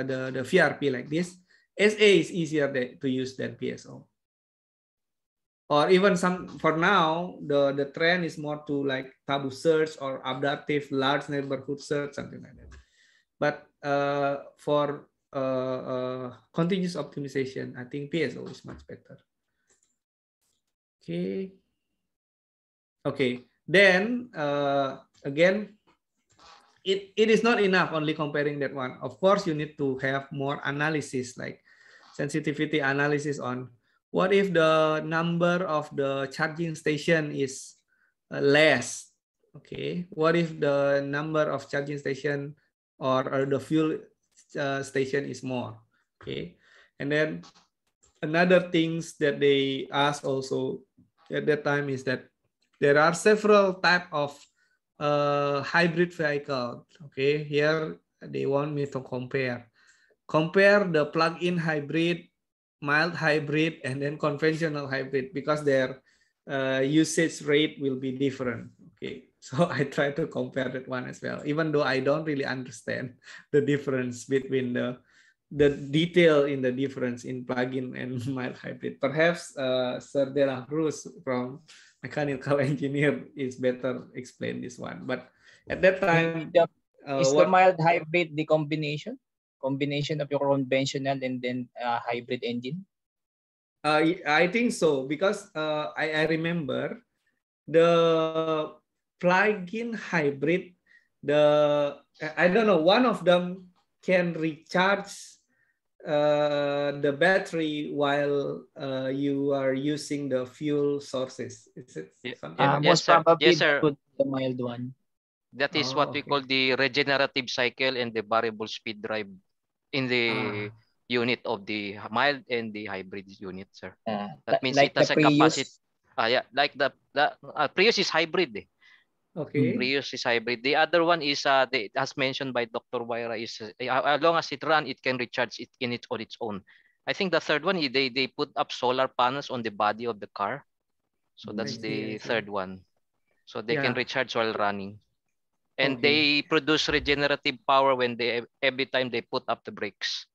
the, the VRP like this, SA is easier to use than PSO. Or even some for now, the, the trend is more to like tabu search or adaptive large neighborhood search, something like that. But uh, for uh, uh, continuous optimization, I think PSO is much better. Okay. Okay. Then uh, again, it, it is not enough only comparing that one. Of course, you need to have more analysis like sensitivity analysis on what if the number of the charging station is uh, less okay what if the number of charging station or, or the fuel uh, station is more okay and then another things that they ask also at that time is that there are several type of uh, hybrid vehicle okay here they want me to compare compare the plug-in hybrid, mild hybrid, and then conventional hybrid because their uh, usage rate will be different. Okay, so I try to compare that one as well, even though I don't really understand the difference between the the detail in the difference in plug-in and mild hybrid. Perhaps uh, Sir Dela Cruz from mechanical engineer is better explain this one. But at that time, uh, is the uh, mild hybrid the combination? combination of your conventional and then uh, hybrid engine? Uh, I think so because uh, I, I remember the plug-in hybrid. The I don't know one of them can recharge uh, the battery while uh, you are using the fuel sources. Is it something? Uh, yes, sir. yes, sir. the mild one. That is oh, what okay. we call the regenerative cycle and the variable speed drive in the uh, unit of the mild and the hybrid unit, sir. Uh, that means like it has a capacity. Ah, yeah, like the, the uh, Prius is hybrid. Eh. Okay. Hmm. Prius is hybrid. The other one is, uh, the, as mentioned by Dr. Waira, is uh, as long as it run, it can recharge it in it on its own. I think the third one, they, they put up solar panels on the body of the car. So hmm. that's the third one. So they yeah. can recharge while running. and okay. they produce regenerative power when they every time they put up the brakes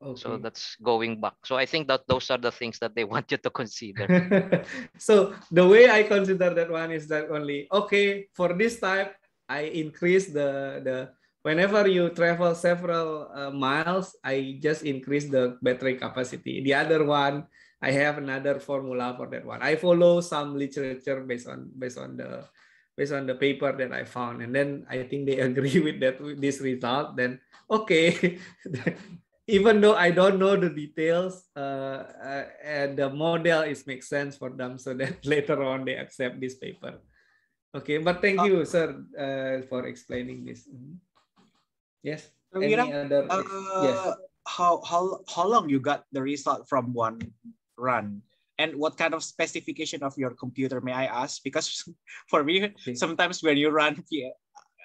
okay. so that's going back so i think that those are the things that they want you to consider so the way i consider that one is that only okay for this type i increase the the whenever you travel several uh, miles i just increase the battery capacity the other one i have another formula for that one i follow some literature based on based on the based on the paper that I found. And then I think they agree with that with this result. Then okay, even though I don't know the details, uh, uh, and the model is makes sense for them, so that later on they accept this paper. Okay, but thank you, uh, sir, uh, for explaining this. Mm -hmm. Yes. So Any other? yes. Uh, how how how long you got the result from one run? and what kind of specification of your computer may i ask because for me sometimes when you run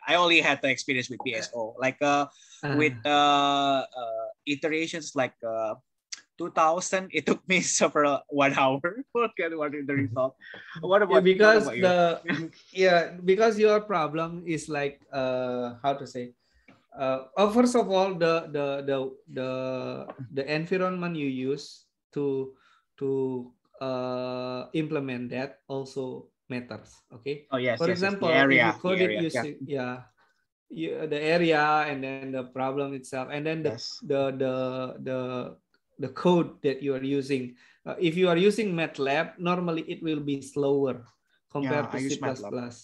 i only had the experience with pso like uh, uh. with uh, uh, iterations like uh, 2000 it took me several one hour to get what the result what about yeah, because what about the yeah because your problem is like uh how to say uh oh, first of all the the the the the environment you use to to uh, implement that also matters. Okay. Oh yes. For yes, example, yes, area, if you code area, it using yeah. yeah the area and then the problem itself and then the yes. the, the the the code that you are using. Uh, if you are using MATLAB, normally it will be slower compared yeah, to C++.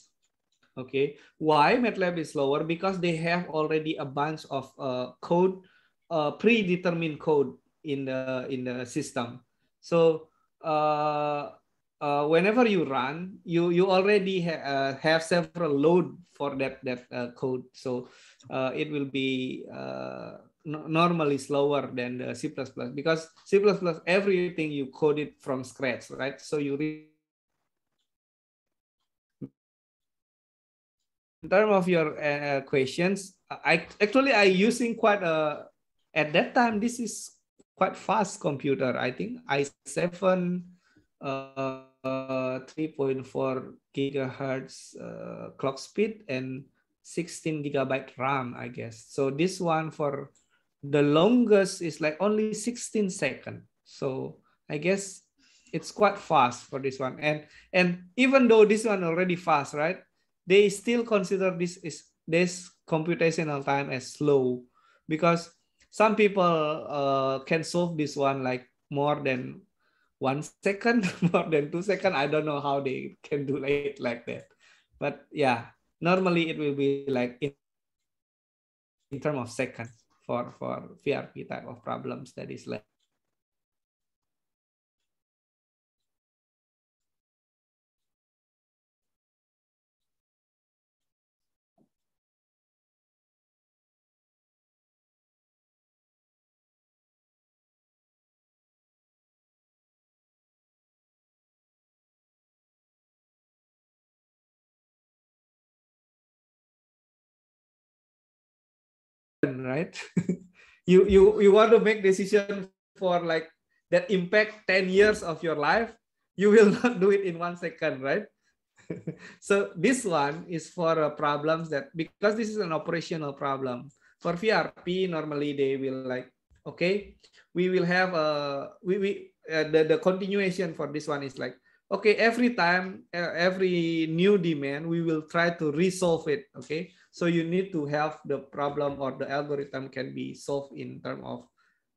Okay, why MATLAB is slower? Because they have already a bunch of uh, code, uh, predetermined code in the in the system. So uh, uh, whenever you run, you you already ha- uh, have several load for that that uh, code, so it will be normally slower than the C++ because C++ everything you code it from scratch, right? So you in terms of your questions, I actually I using quite a at that time this is quite fast computer. I think i7 uh, uh, 3.4 gigahertz uh, clock speed and 16 gigabyte RAM, I guess. So this one for the longest is like only 16 second. So I guess it's quite fast for this one. And and even though this one already fast, right? They still consider this is this computational time as slow because some people uh, can solve this one like more than one second, more than two second. I don't know how they can do it like that. But yeah, normally it will be like in, in terms of seconds for, for VRP type of problems that is like right you you you want to make decision for like that impact 10 years of your life you will not do it in one second right so this one is for uh, problems that because this is an operational problem for vrp normally they will like okay we will have a uh, we, we uh, the, the continuation for this one is like okay every time every new demand we will try to resolve it okay so you need to have the problem or the algorithm can be solved in term of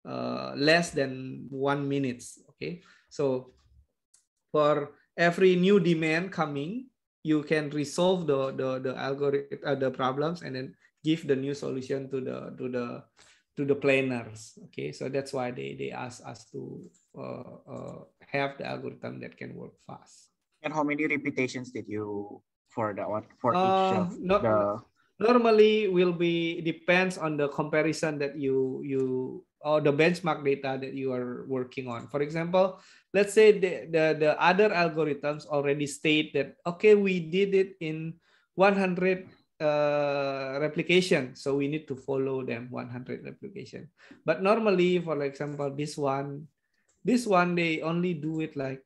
uh, less than one minutes okay so for every new demand coming you can resolve the the, the algorithm uh, the problems and then give the new solution to the to the to the planners okay so that's why they they ask us to uh, uh, have the algorithm that can work fast. And how many repetitions did you for the one for each uh, of the normally will be depends on the comparison that you you or the benchmark data that you are working on for example let's say the the, the other algorithms already state that okay we did it in 100 uh, replication so we need to follow them 100 replication but normally for example this one this one, they only do it like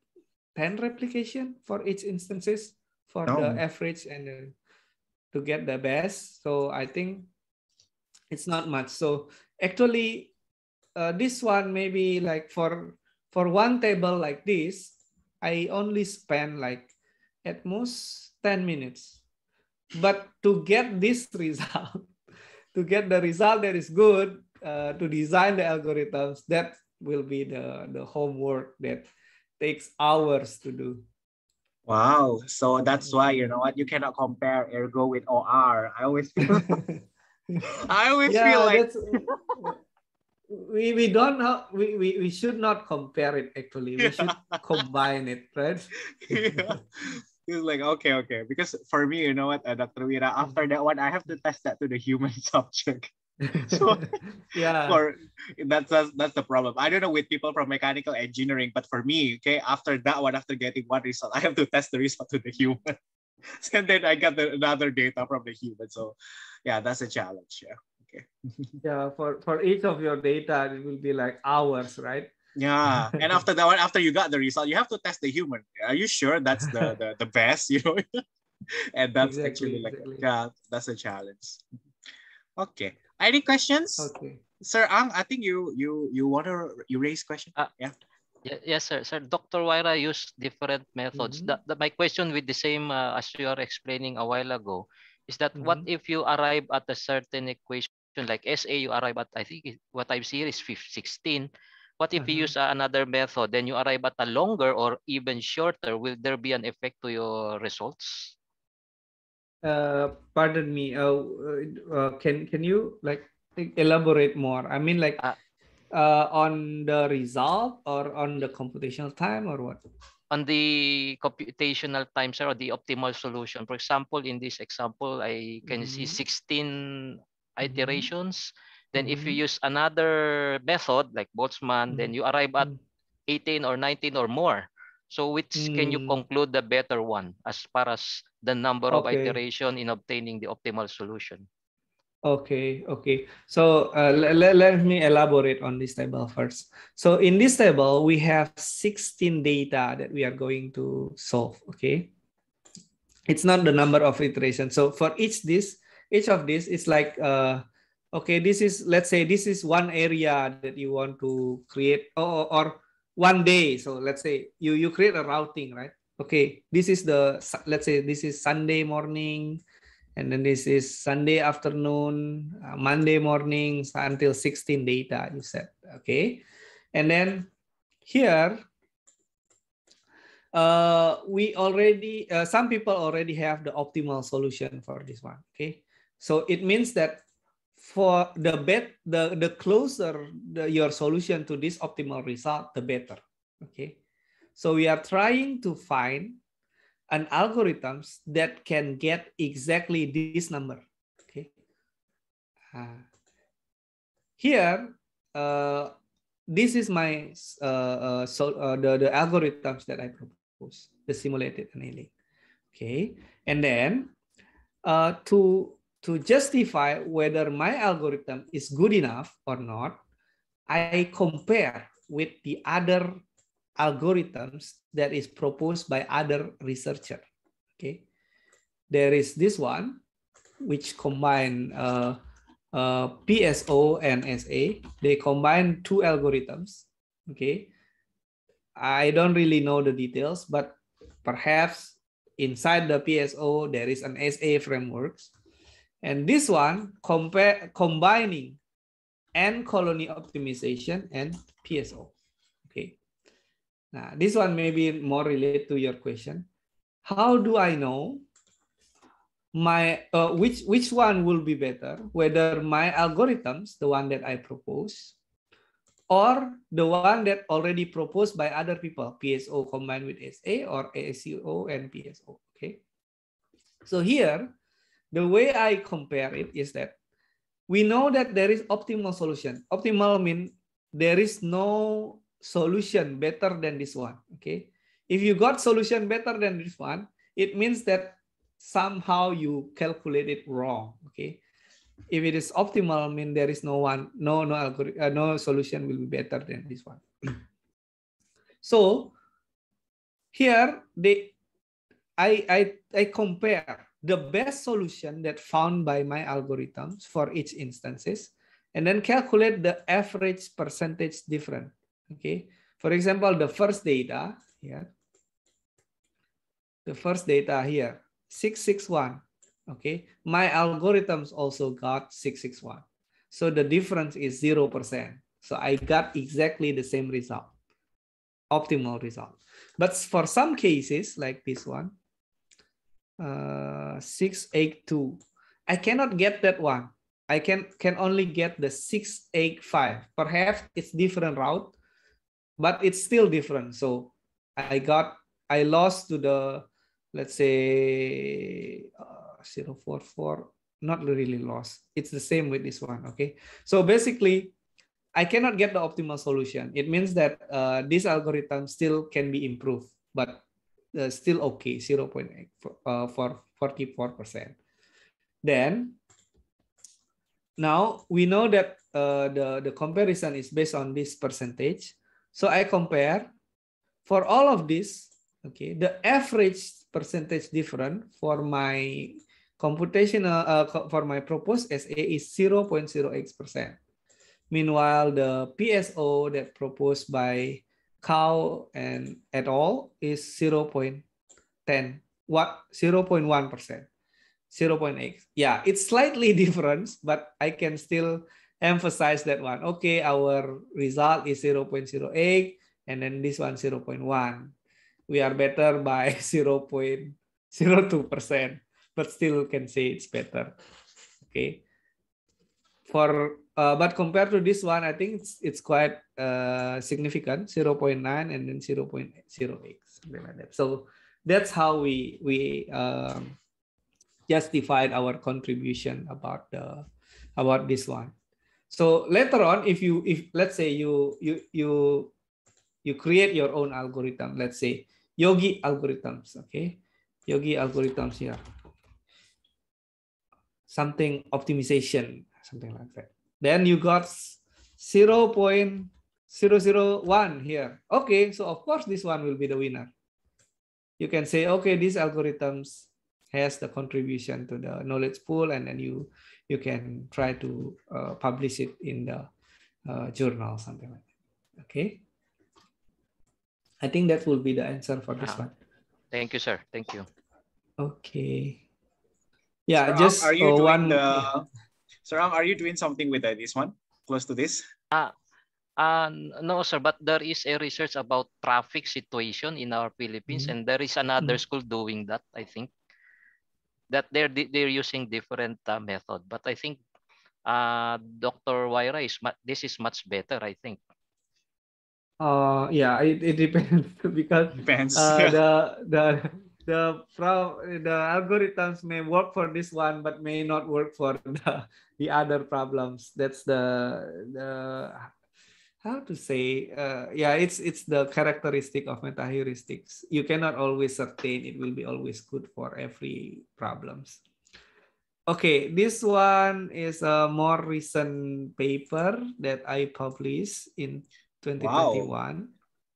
10 replication for each instances for no. the oh. average and uh, to get the best. So I think it's not much. So actually, uh, this one maybe like for for one table like this, I only spend like at most 10 minutes. But to get this result, to get the result that is good, uh, to design the algorithms, that will be the, the homework that takes hours to do. Wow. So that's why, you know what, you cannot compare ergo with OR. I always feel, I always yeah, feel like we, we don't have, we, we, we should not compare it actually. We yeah. should combine it, right? yeah. It's like okay, okay. Because for me, you know what, uh, Dr. Wira, after that one, I have to test that to the human subject. so yeah for that's, that's that's the problem i don't know with people from mechanical engineering but for me okay after that one after getting one result i have to test the result to the human and then i got the, another data from the human so yeah that's a challenge yeah okay yeah for for each of your data it will be like hours right yeah and after that one after you got the result you have to test the human are you sure that's the the, the best you know and that's exactly, actually like exactly. yeah that's a challenge okay Any questions? Okay. Sir Ang, I think you you you want to you raise question. Uh, yeah. Yes, sir. Sir, Dr. Waira used different methods. Mm -hmm. the, the, my question with the same uh, as you are explaining a while ago is that mm -hmm. what mm-hmm. if you arrive at a certain equation like SA, you arrive at, I think what I've seen is 16. What if mm -hmm. you mm-hmm. use uh, another method, then you arrive at a longer or even shorter, will there be an effect to your results? uh, pardon me uh, uh, uh, can can you like elaborate more i mean like uh, uh on the result or on the computational time or what on the computational time sir or the optimal solution for example in this example i can mm -hmm. see mm-hmm. 16 mm-hmm. iterations mm -hmm. then if you mm-hmm. use another method like boltzmann mm -hmm. then you arrive at 18 or 19 or more so which mm. can you hmm. conclude the better one as far as the number okay. of iteration in obtaining the optimal solution? Okay, okay. So uh, let, let me elaborate on this table first. So in this table, we have 16 data that we are going to solve, okay? It's not the number of iterations. So for each this, each of this is like, uh, okay, this is, let's say this is one area that you want to create or, or one day so let's say you you create a routing right okay this is the let's say this is sunday morning and then this is sunday afternoon uh, monday morning until 16 data you said okay and then here uh, we already uh, some people already have the optimal solution for this one okay so it means that for the bet the the closer the, your solution to this optimal result the better okay so we are trying to find an algorithms that can get exactly this number okay uh, here uh, this is my uh, uh so uh, the, the algorithms that i propose the simulated annealing okay and then uh, to to justify whether my algorithm is good enough or not, I compare with the other algorithms that is proposed by other researcher. Okay, there is this one which combine uh, uh, PSO and SA. They combine two algorithms. Okay, I don't really know the details, but perhaps inside the PSO there is an SA frameworks and this one compare, combining and colony optimization and PSO. Okay. Now, this one may be more related to your question. How do I know my uh, which which one will be better? Whether my algorithms, the one that I propose, or the one that already proposed by other people, PSO combined with SA or ASCO and PSO. Okay. So here, the way I compare it is that we know that there is optimal solution. Optimal mean there is no solution better than this one. Okay. If you got solution better than this one, it means that somehow you calculate it wrong. Okay. If it is optimal, mean there is no one, no, no algorithm, uh, no solution will be better than this one. so here they I I I compare the best solution that found by my algorithms for each instances, and then calculate the average percentage difference. Okay. For example, the first data here, the first data here, 661. Okay. My algorithms also got 661. So the difference is 0%. So I got exactly the same result, optimal result. But for some cases like this one, uh, 682. I cannot get that one. I can, can only get the 685. Perhaps it's different route, but it's still different. So I got, I lost to the, let's say, uh, 044, not really lost. It's the same with this one, okay? So basically, I cannot get the optimal solution. It means that uh, this algorithm still can be improved, but uh, still okay, 0 0.8 for 44%. Uh, then now we know that uh, the, the comparison is based on this percentage. So I compare for all of this, okay, the average percentage difference for my computational uh, for my proposed SA is 0.08%. Meanwhile, the PSO that proposed by cow and at all is 0.10 what 0.1 percent 0.8 yeah it's slightly different but i can still emphasize that one okay our result is 0.08 and then this one 0.1 we are better by 0.02 percent but still can say it's better okay for uh, but compared to this one, I think it's, it's quite uh, significant, 0.9 and then 0.08, something like that. So that's how we we um, justified our contribution about the about this one. So later on, if you if let's say you you you you create your own algorithm, let's say Yogi algorithms, okay, Yogi algorithms here, something optimization, something like that. Then you got 0 0.001 here. Okay, so of course this one will be the winner. You can say, okay, these algorithms has the contribution to the knowledge pool and then you you can try to uh, publish it in the uh, journal something like that. Okay. I think that will be the answer for this one. Thank you, sir. Thank you. Okay. Yeah, so just are you uh, doing one. The, Sarang, are you doing something with uh, this one? Close to this? Uh, uh, no, sir, but there is a research about traffic situation in our Philippines, mm -hmm. and there is another mm -hmm. school doing that, I think. That they're they're using different uh, method, but I think uh, Dr. Waira is this is much better, I think. Uh, yeah, it, it depends because depends. Uh, the the the the algorithms may work for this one but may not work for the, the other problems that's the the how to say uh, yeah it's it's the characteristic of meta heuristics you cannot always certain it will be always good for every problems okay this one is a more recent paper that i published in 2021 wow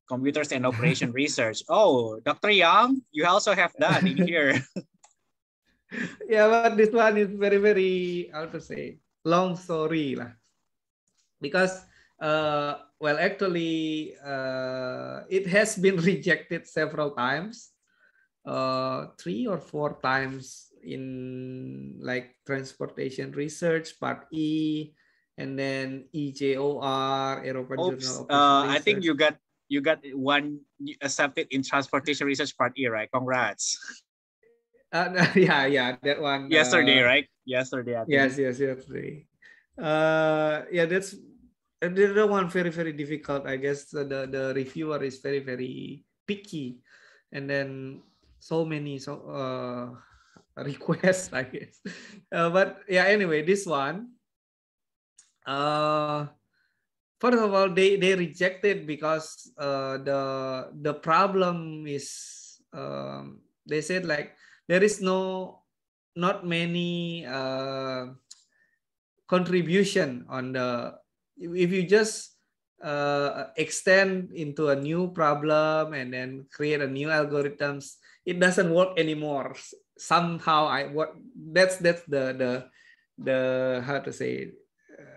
computers and operation research. Oh, Dr. Yang, you also have that in here. yeah, but this one is very, very, how to say, long story. Lah. Because, uh, well, actually, uh, it has been rejected several times, uh, three or four times in like transportation research, part E, and then EJOR, Aeroplane Oops, Journal. Uh, I think you got you got one accepted uh, in transportation research part E, right? Congrats. Uh, yeah, yeah, that one. Uh, yesterday, uh, right? Yesterday. Yes, yes, yesterday. Uh, yeah, that's that one very very difficult. I guess the the reviewer is very very picky, and then so many so uh, requests. I guess, uh, but yeah. Anyway, this one. Uh, first of all they they rejected because uh, the the problem is um, they said like there is no not many uh, contribution on the if you just uh, extend into a new problem and then create a new algorithms it doesn't work anymore somehow i what that's that's the the the how to say it,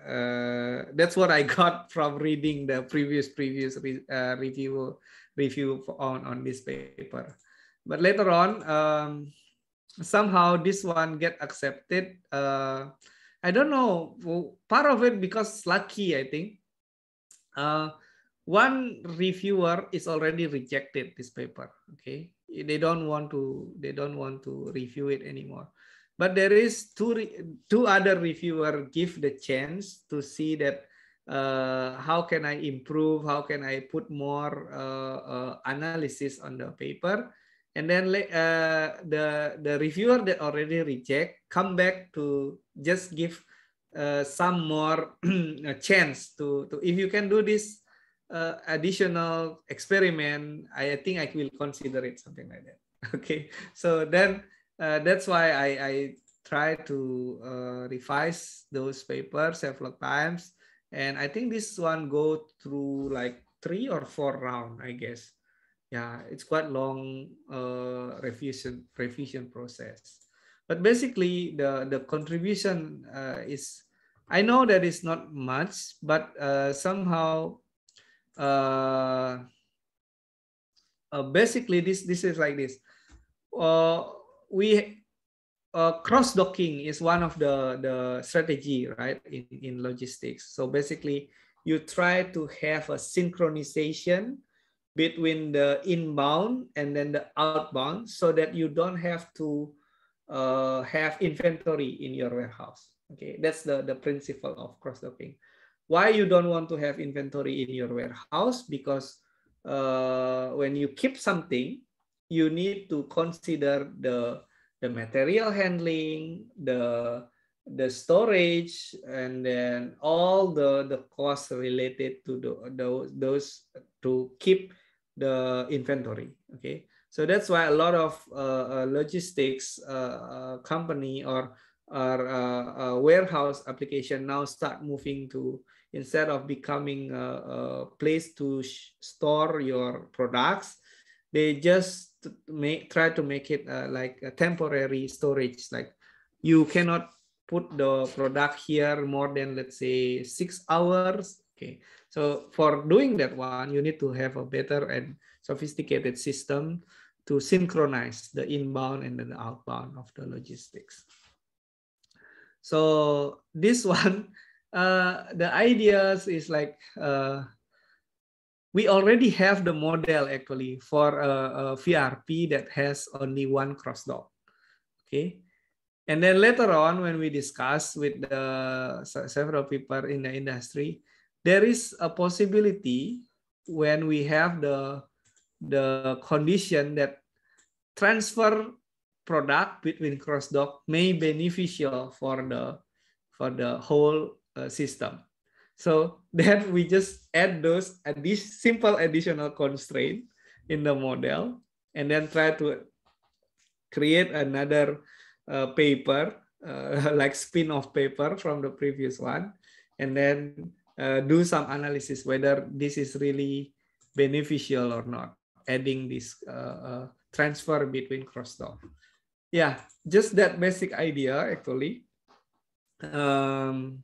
uh, that's what I got from reading the previous previous re, uh, review review on on this paper. But later on, um, somehow this one get accepted. Uh, I don't know part of it because lucky I think. Uh, one reviewer is already rejected this paper. Okay, they don't want to they don't want to review it anymore but there is two two other reviewer give the chance to see that uh, how can I improve, how can I put more uh, uh, analysis on the paper, and then uh, the the reviewer that already reject come back to just give uh, some more chance to to if you can do this uh, additional experiment, I think I will consider it something like that. Okay, so then uh, that's why I, I try to uh, revise those papers several times. And I think this one go through like three or four round, I guess. Yeah, it's quite long uh, revision revision process. But basically, the the contribution uh, is I know that it's not much, but uh, somehow, uh, uh, basically, this this is like this. Uh, we uh, cross docking is one of the the strategy right in, in logistics so basically you try to have a synchronization between the inbound and then the outbound so that you don't have to uh, have inventory in your warehouse okay that's the the principle of cross docking why you don't want to have inventory in your warehouse because uh, when you keep something you need to consider the the material handling, the the storage, and then all the the costs related to the, the, those to keep the inventory. Okay, so that's why a lot of uh, uh logistics uh, uh, company or or uh, uh, warehouse application now start moving to instead of becoming a, a place to store your products, they just to make try to make it uh, like a temporary storage like you cannot put the product here more than let's say six hours okay so for doing that one you need to have a better and sophisticated system to synchronize the inbound and the outbound of the logistics so this one uh, the ideas is like uh, we already have the model actually for a, a VRP that has only one cross dock. Okay. And then later on, when we discuss with the, several people in the industry, there is a possibility when we have the, the condition that transfer product between cross dock may beneficial for the, for the whole uh, system. So then we just add those this simple additional constraint in the model and then try to create another uh, paper, uh, like spin off paper from the previous one, and then uh, do some analysis whether this is really beneficial or not, adding this uh, uh, transfer between cross talk, Yeah, just that basic idea actually. Um,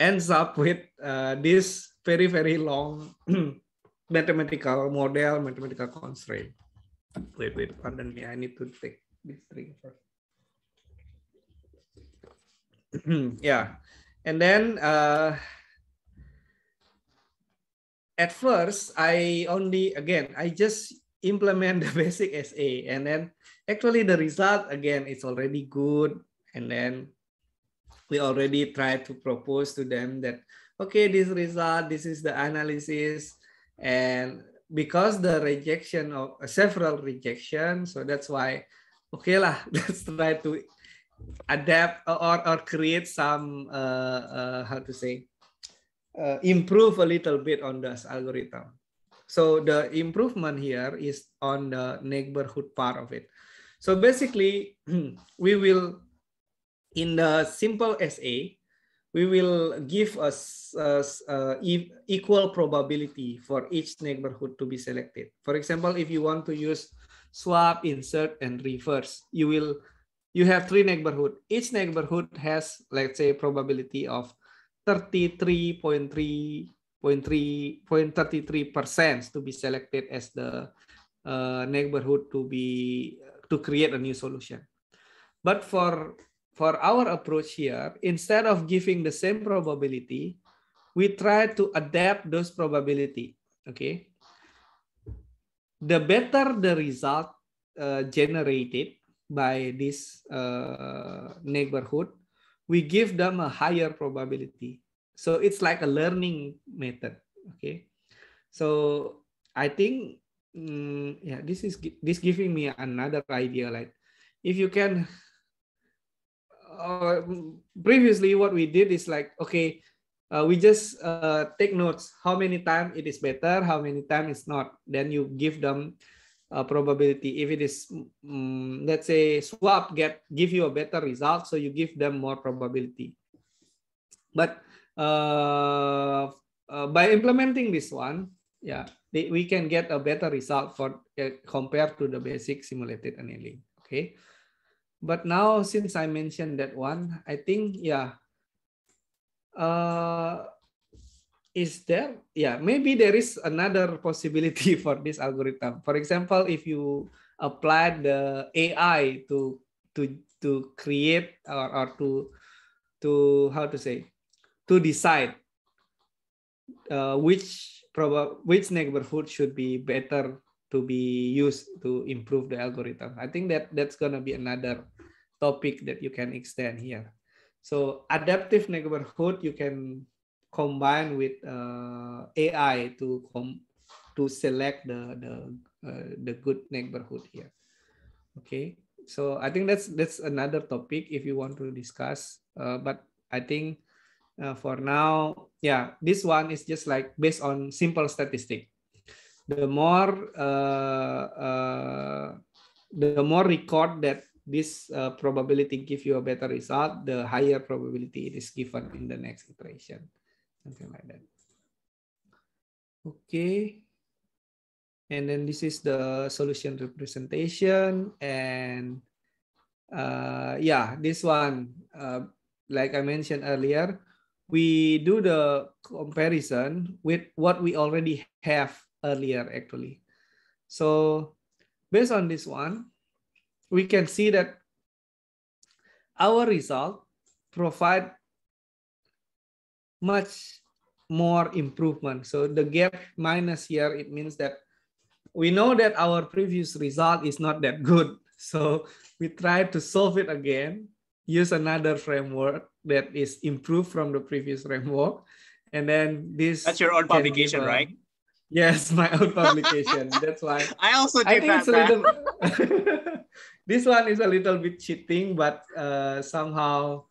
ends up with uh, this very very long mathematical model, mathematical constraint. Wait, wait, pardon me. I need to take this string first. yeah, and then uh, at first I only again I just implement the basic SA, and then actually the result again is already good, and then we already try to propose to them that okay this result this is the analysis and because the rejection of uh, several rejection so that's why okay lah let's try to adapt or or create some uh, uh, how to say uh, improve a little bit on this algorithm so the improvement here is on the neighborhood part of it so basically we will in the simple SA, we will give us uh, equal probability for each neighborhood to be selected. For example, if you want to use swap, insert, and reverse, you will you have three neighborhood. Each neighborhood has, let's say, probability of 33.3.33% to be selected as the uh, neighborhood to be to create a new solution. But for for our approach here, instead of giving the same probability, we try to adapt those probability. Okay. The better the result uh, generated by this uh, neighborhood, we give them a higher probability. So it's like a learning method. Okay. So I think mm, yeah, this is this giving me another idea. Like if you can or uh, previously what we did is like okay uh, we just uh, take notes how many times it is better how many times it's not then you give them a probability if it is um, let's say swap get give you a better result so you give them more probability but uh, uh by implementing this one yeah they, we can get a better result for uh, compared to the basic simulated annealing okay But now since I mentioned that one, I think yeah, uh, is there? Yeah, maybe there is another possibility for this algorithm. For example, if you apply the AI to to to create or, or to to how to say to decide uh, which prob- which neighborhood should be better to be used to improve the algorithm. I think that that's going to be another topic that you can extend here. So adaptive neighborhood, you can combine with uh, AI to com to select the the uh, the good neighborhood here. Okay, so I think that's that's another topic if you want to discuss. Uh, but I think uh, for now, yeah, this one is just like based on simple statistic the more uh, uh, the more record that this uh, probability give you a better result, the higher probability it is given in the next iteration, something like that. Okay. And then this is the solution representation. And uh, yeah, this one, uh, like I mentioned earlier, we do the comparison with what we already have earlier actually. So based on this one, we can see that our result provide much more improvement. So the gap minus here, it means that we know that our previous result is not that good. So we try to solve it again, use another framework that is improved from the previous framework. And then this- That's your own publication, right? Yes, my own publication. That's why. I also did I think that. It's a little, this one is a little bit cheating, but uh, somehow,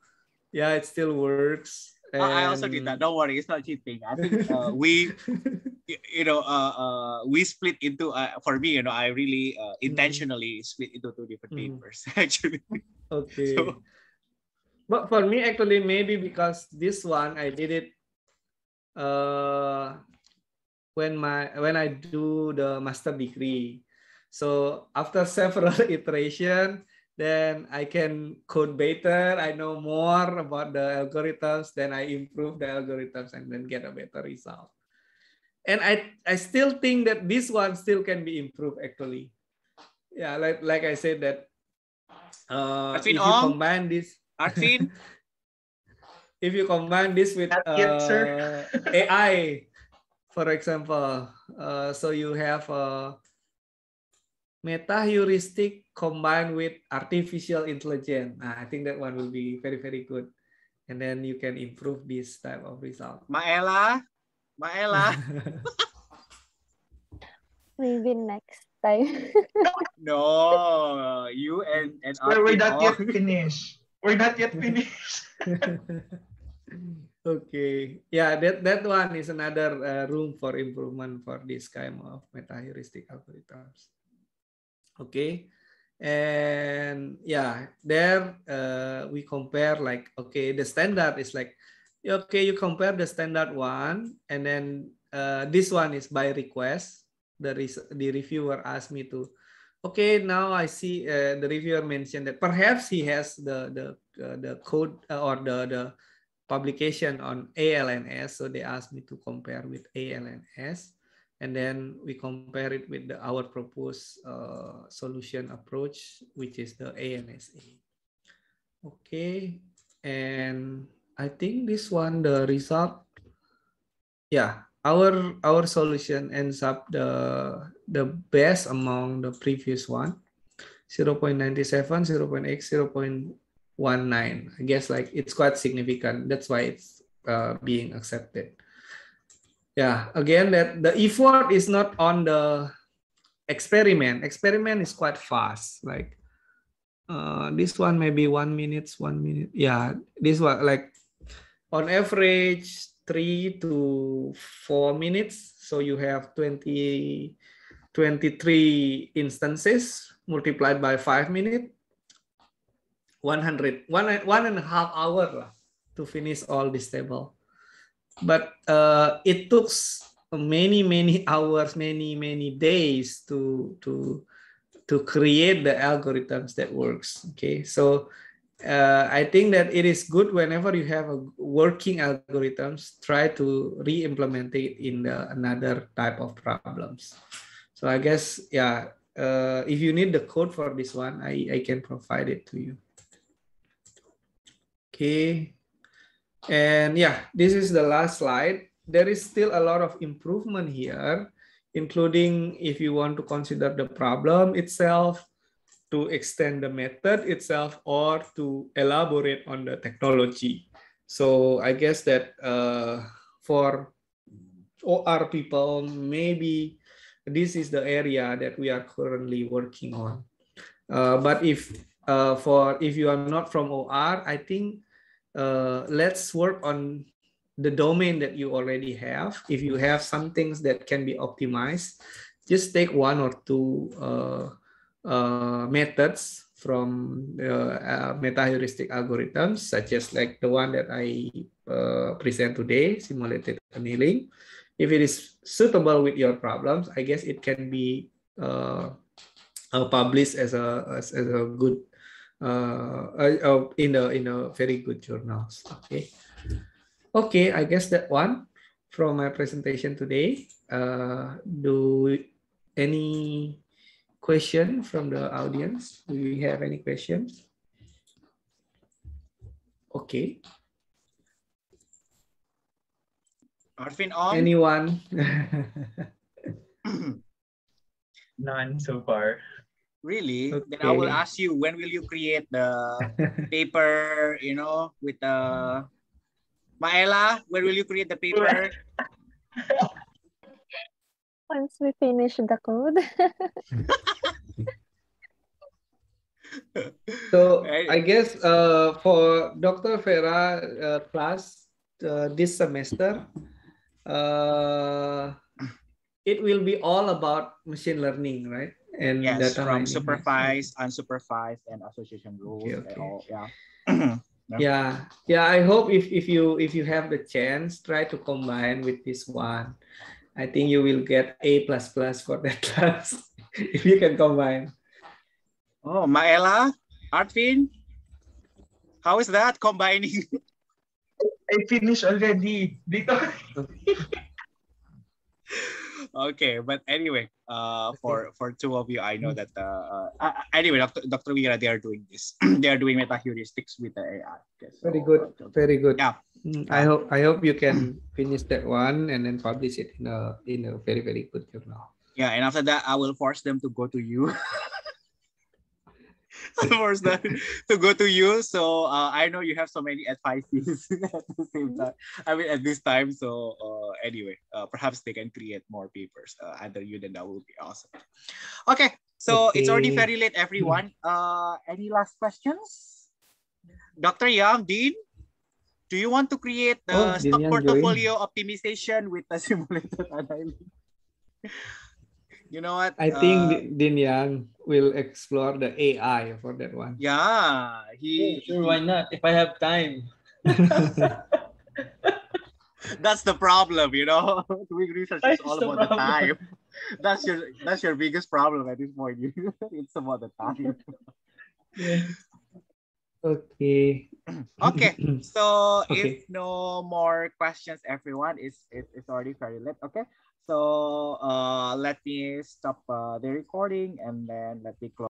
yeah, it still works. And... I also did that. Don't worry, it's not cheating. I think uh, we, you know, uh, uh, we split into. Uh, for me, you know, I really uh, mm-hmm. intentionally split into two different mm. papers actually. Okay. So, but for me, actually, maybe because this one I did it. Uh, when my when I do the master degree. So after several iteration, then I can code better. I know more about the algorithms. Then I improve the algorithms and then get a better result. And I, I still think that this one still can be improved actually. Yeah, like like I said that uh, if you Ong? combine this, Arfin? if you combine this with uh, AI, for example, uh, so you have a meta heuristic combined with artificial intelligence. Nah, I think that one will be very very good, and then you can improve this type of result. Maela, Maela. Maybe next time. no, you and and. We're, we're not yet finished. We're not yet finished. Okay, yeah, that that one is another uh, room for improvement for this kind of meta heuristic algorithms. Okay, and yeah, there uh, we compare like okay, the standard is like okay, you compare the standard one, and then uh, this one is by request. The res- the reviewer asked me to, okay, now I see uh, the reviewer mentioned that perhaps he has the the uh, the code uh, or the the publication on ALNS. So they asked me to compare with ALNS. And then we compare it with the, our proposed uh, solution approach, which is the ANSA. Okay, and I think this one, the result, yeah, our our solution ends up the the best among the previous one, 0 0.97, 0 0.8, 0 one nine. I guess like it's quite significant. That's why it's uh, being accepted. Yeah, again, that the effort is not on the experiment. Experiment is quite fast. Like uh, this one maybe one minutes, one minute. Yeah, this one like on average three to four minutes. So you have 20, 23 instances multiplied by five minutes 100 one, one and a half hour lah to finish all this table but uh, it took many many hours many many days to to to create the algorithms that works okay so uh, i think that it is good whenever you have a working algorithms try to re-implement it in the, another type of problems so i guess yeah uh, if you need the code for this one i i can provide it to you Okay. And yeah, this is the last slide. There is still a lot of improvement here, including if you want to consider the problem itself, to extend the method itself, or to elaborate on the technology. So I guess that uh, for OR people, maybe this is the area that we are currently working on. Uh, but if uh, for if you are not from OR, I think uh, let's work on the domain that you already have. If you have some things that can be optimized, just take one or two uh, uh, methods from uh, meta heuristic algorithms, such as like the one that I uh, present today, simulated annealing. If it is suitable with your problems, I guess it can be uh, uh, published as a as, as a good uh, oh, in a in a very good journals. Okay, okay. I guess that one from my presentation today. Uh, do any question from the audience? Do we have any questions? Okay. Arvin on? Anyone? None so far really okay. then i will ask you when will you create the paper you know with the uh, maela when will you create the paper once we finish the code so i guess uh, for dr Ferra uh, class uh, this semester uh, it will be all about machine learning right and yes, data from mining. supervised, unsupervised, and association rules. Okay, okay. All, yeah. no? Yeah, yeah. I hope if, if you if you have the chance, try to combine with this one. I think you will get A plus plus for that class if you can combine. Oh, Maela, Artvin, how is that combining? I finished already. okay, but anyway, uh, for for two of you, I know hmm. that uh, uh, uh anyway, Dr. Dr. Vira, they are doing this. they are doing meta heuristics with the AI. Okay, so, very good, very good. Yeah, mm, I hope I hope you can finish that one and then publish it in a in a very very good journal. Yeah, and after that, I will force them to go to you. course not to go to you. So uh, I know you have so many advices at the same mm-hmm. time. I mean, at this time. So uh, anyway, uh, perhaps they can create more papers uh, under you. Then that will be awesome. Okay. So okay. it's already very late, everyone. Mm-hmm. Uh, any last questions, Doctor Yang, Dean? Do you want to create the oh, stock portfolio optimization with the simulated analysis? You know what? I think uh, Din Yang will explore the AI for that one. Yeah, he. Sure, why not? If I have time. that's the problem, you know. Doing research is all about the, the time. That's your that's your biggest problem at this point. it's about the time. yeah. Okay. okay. So okay. if no more questions, everyone, it's it's already very late. Okay. So uh, let me stop uh, the recording and then let me close.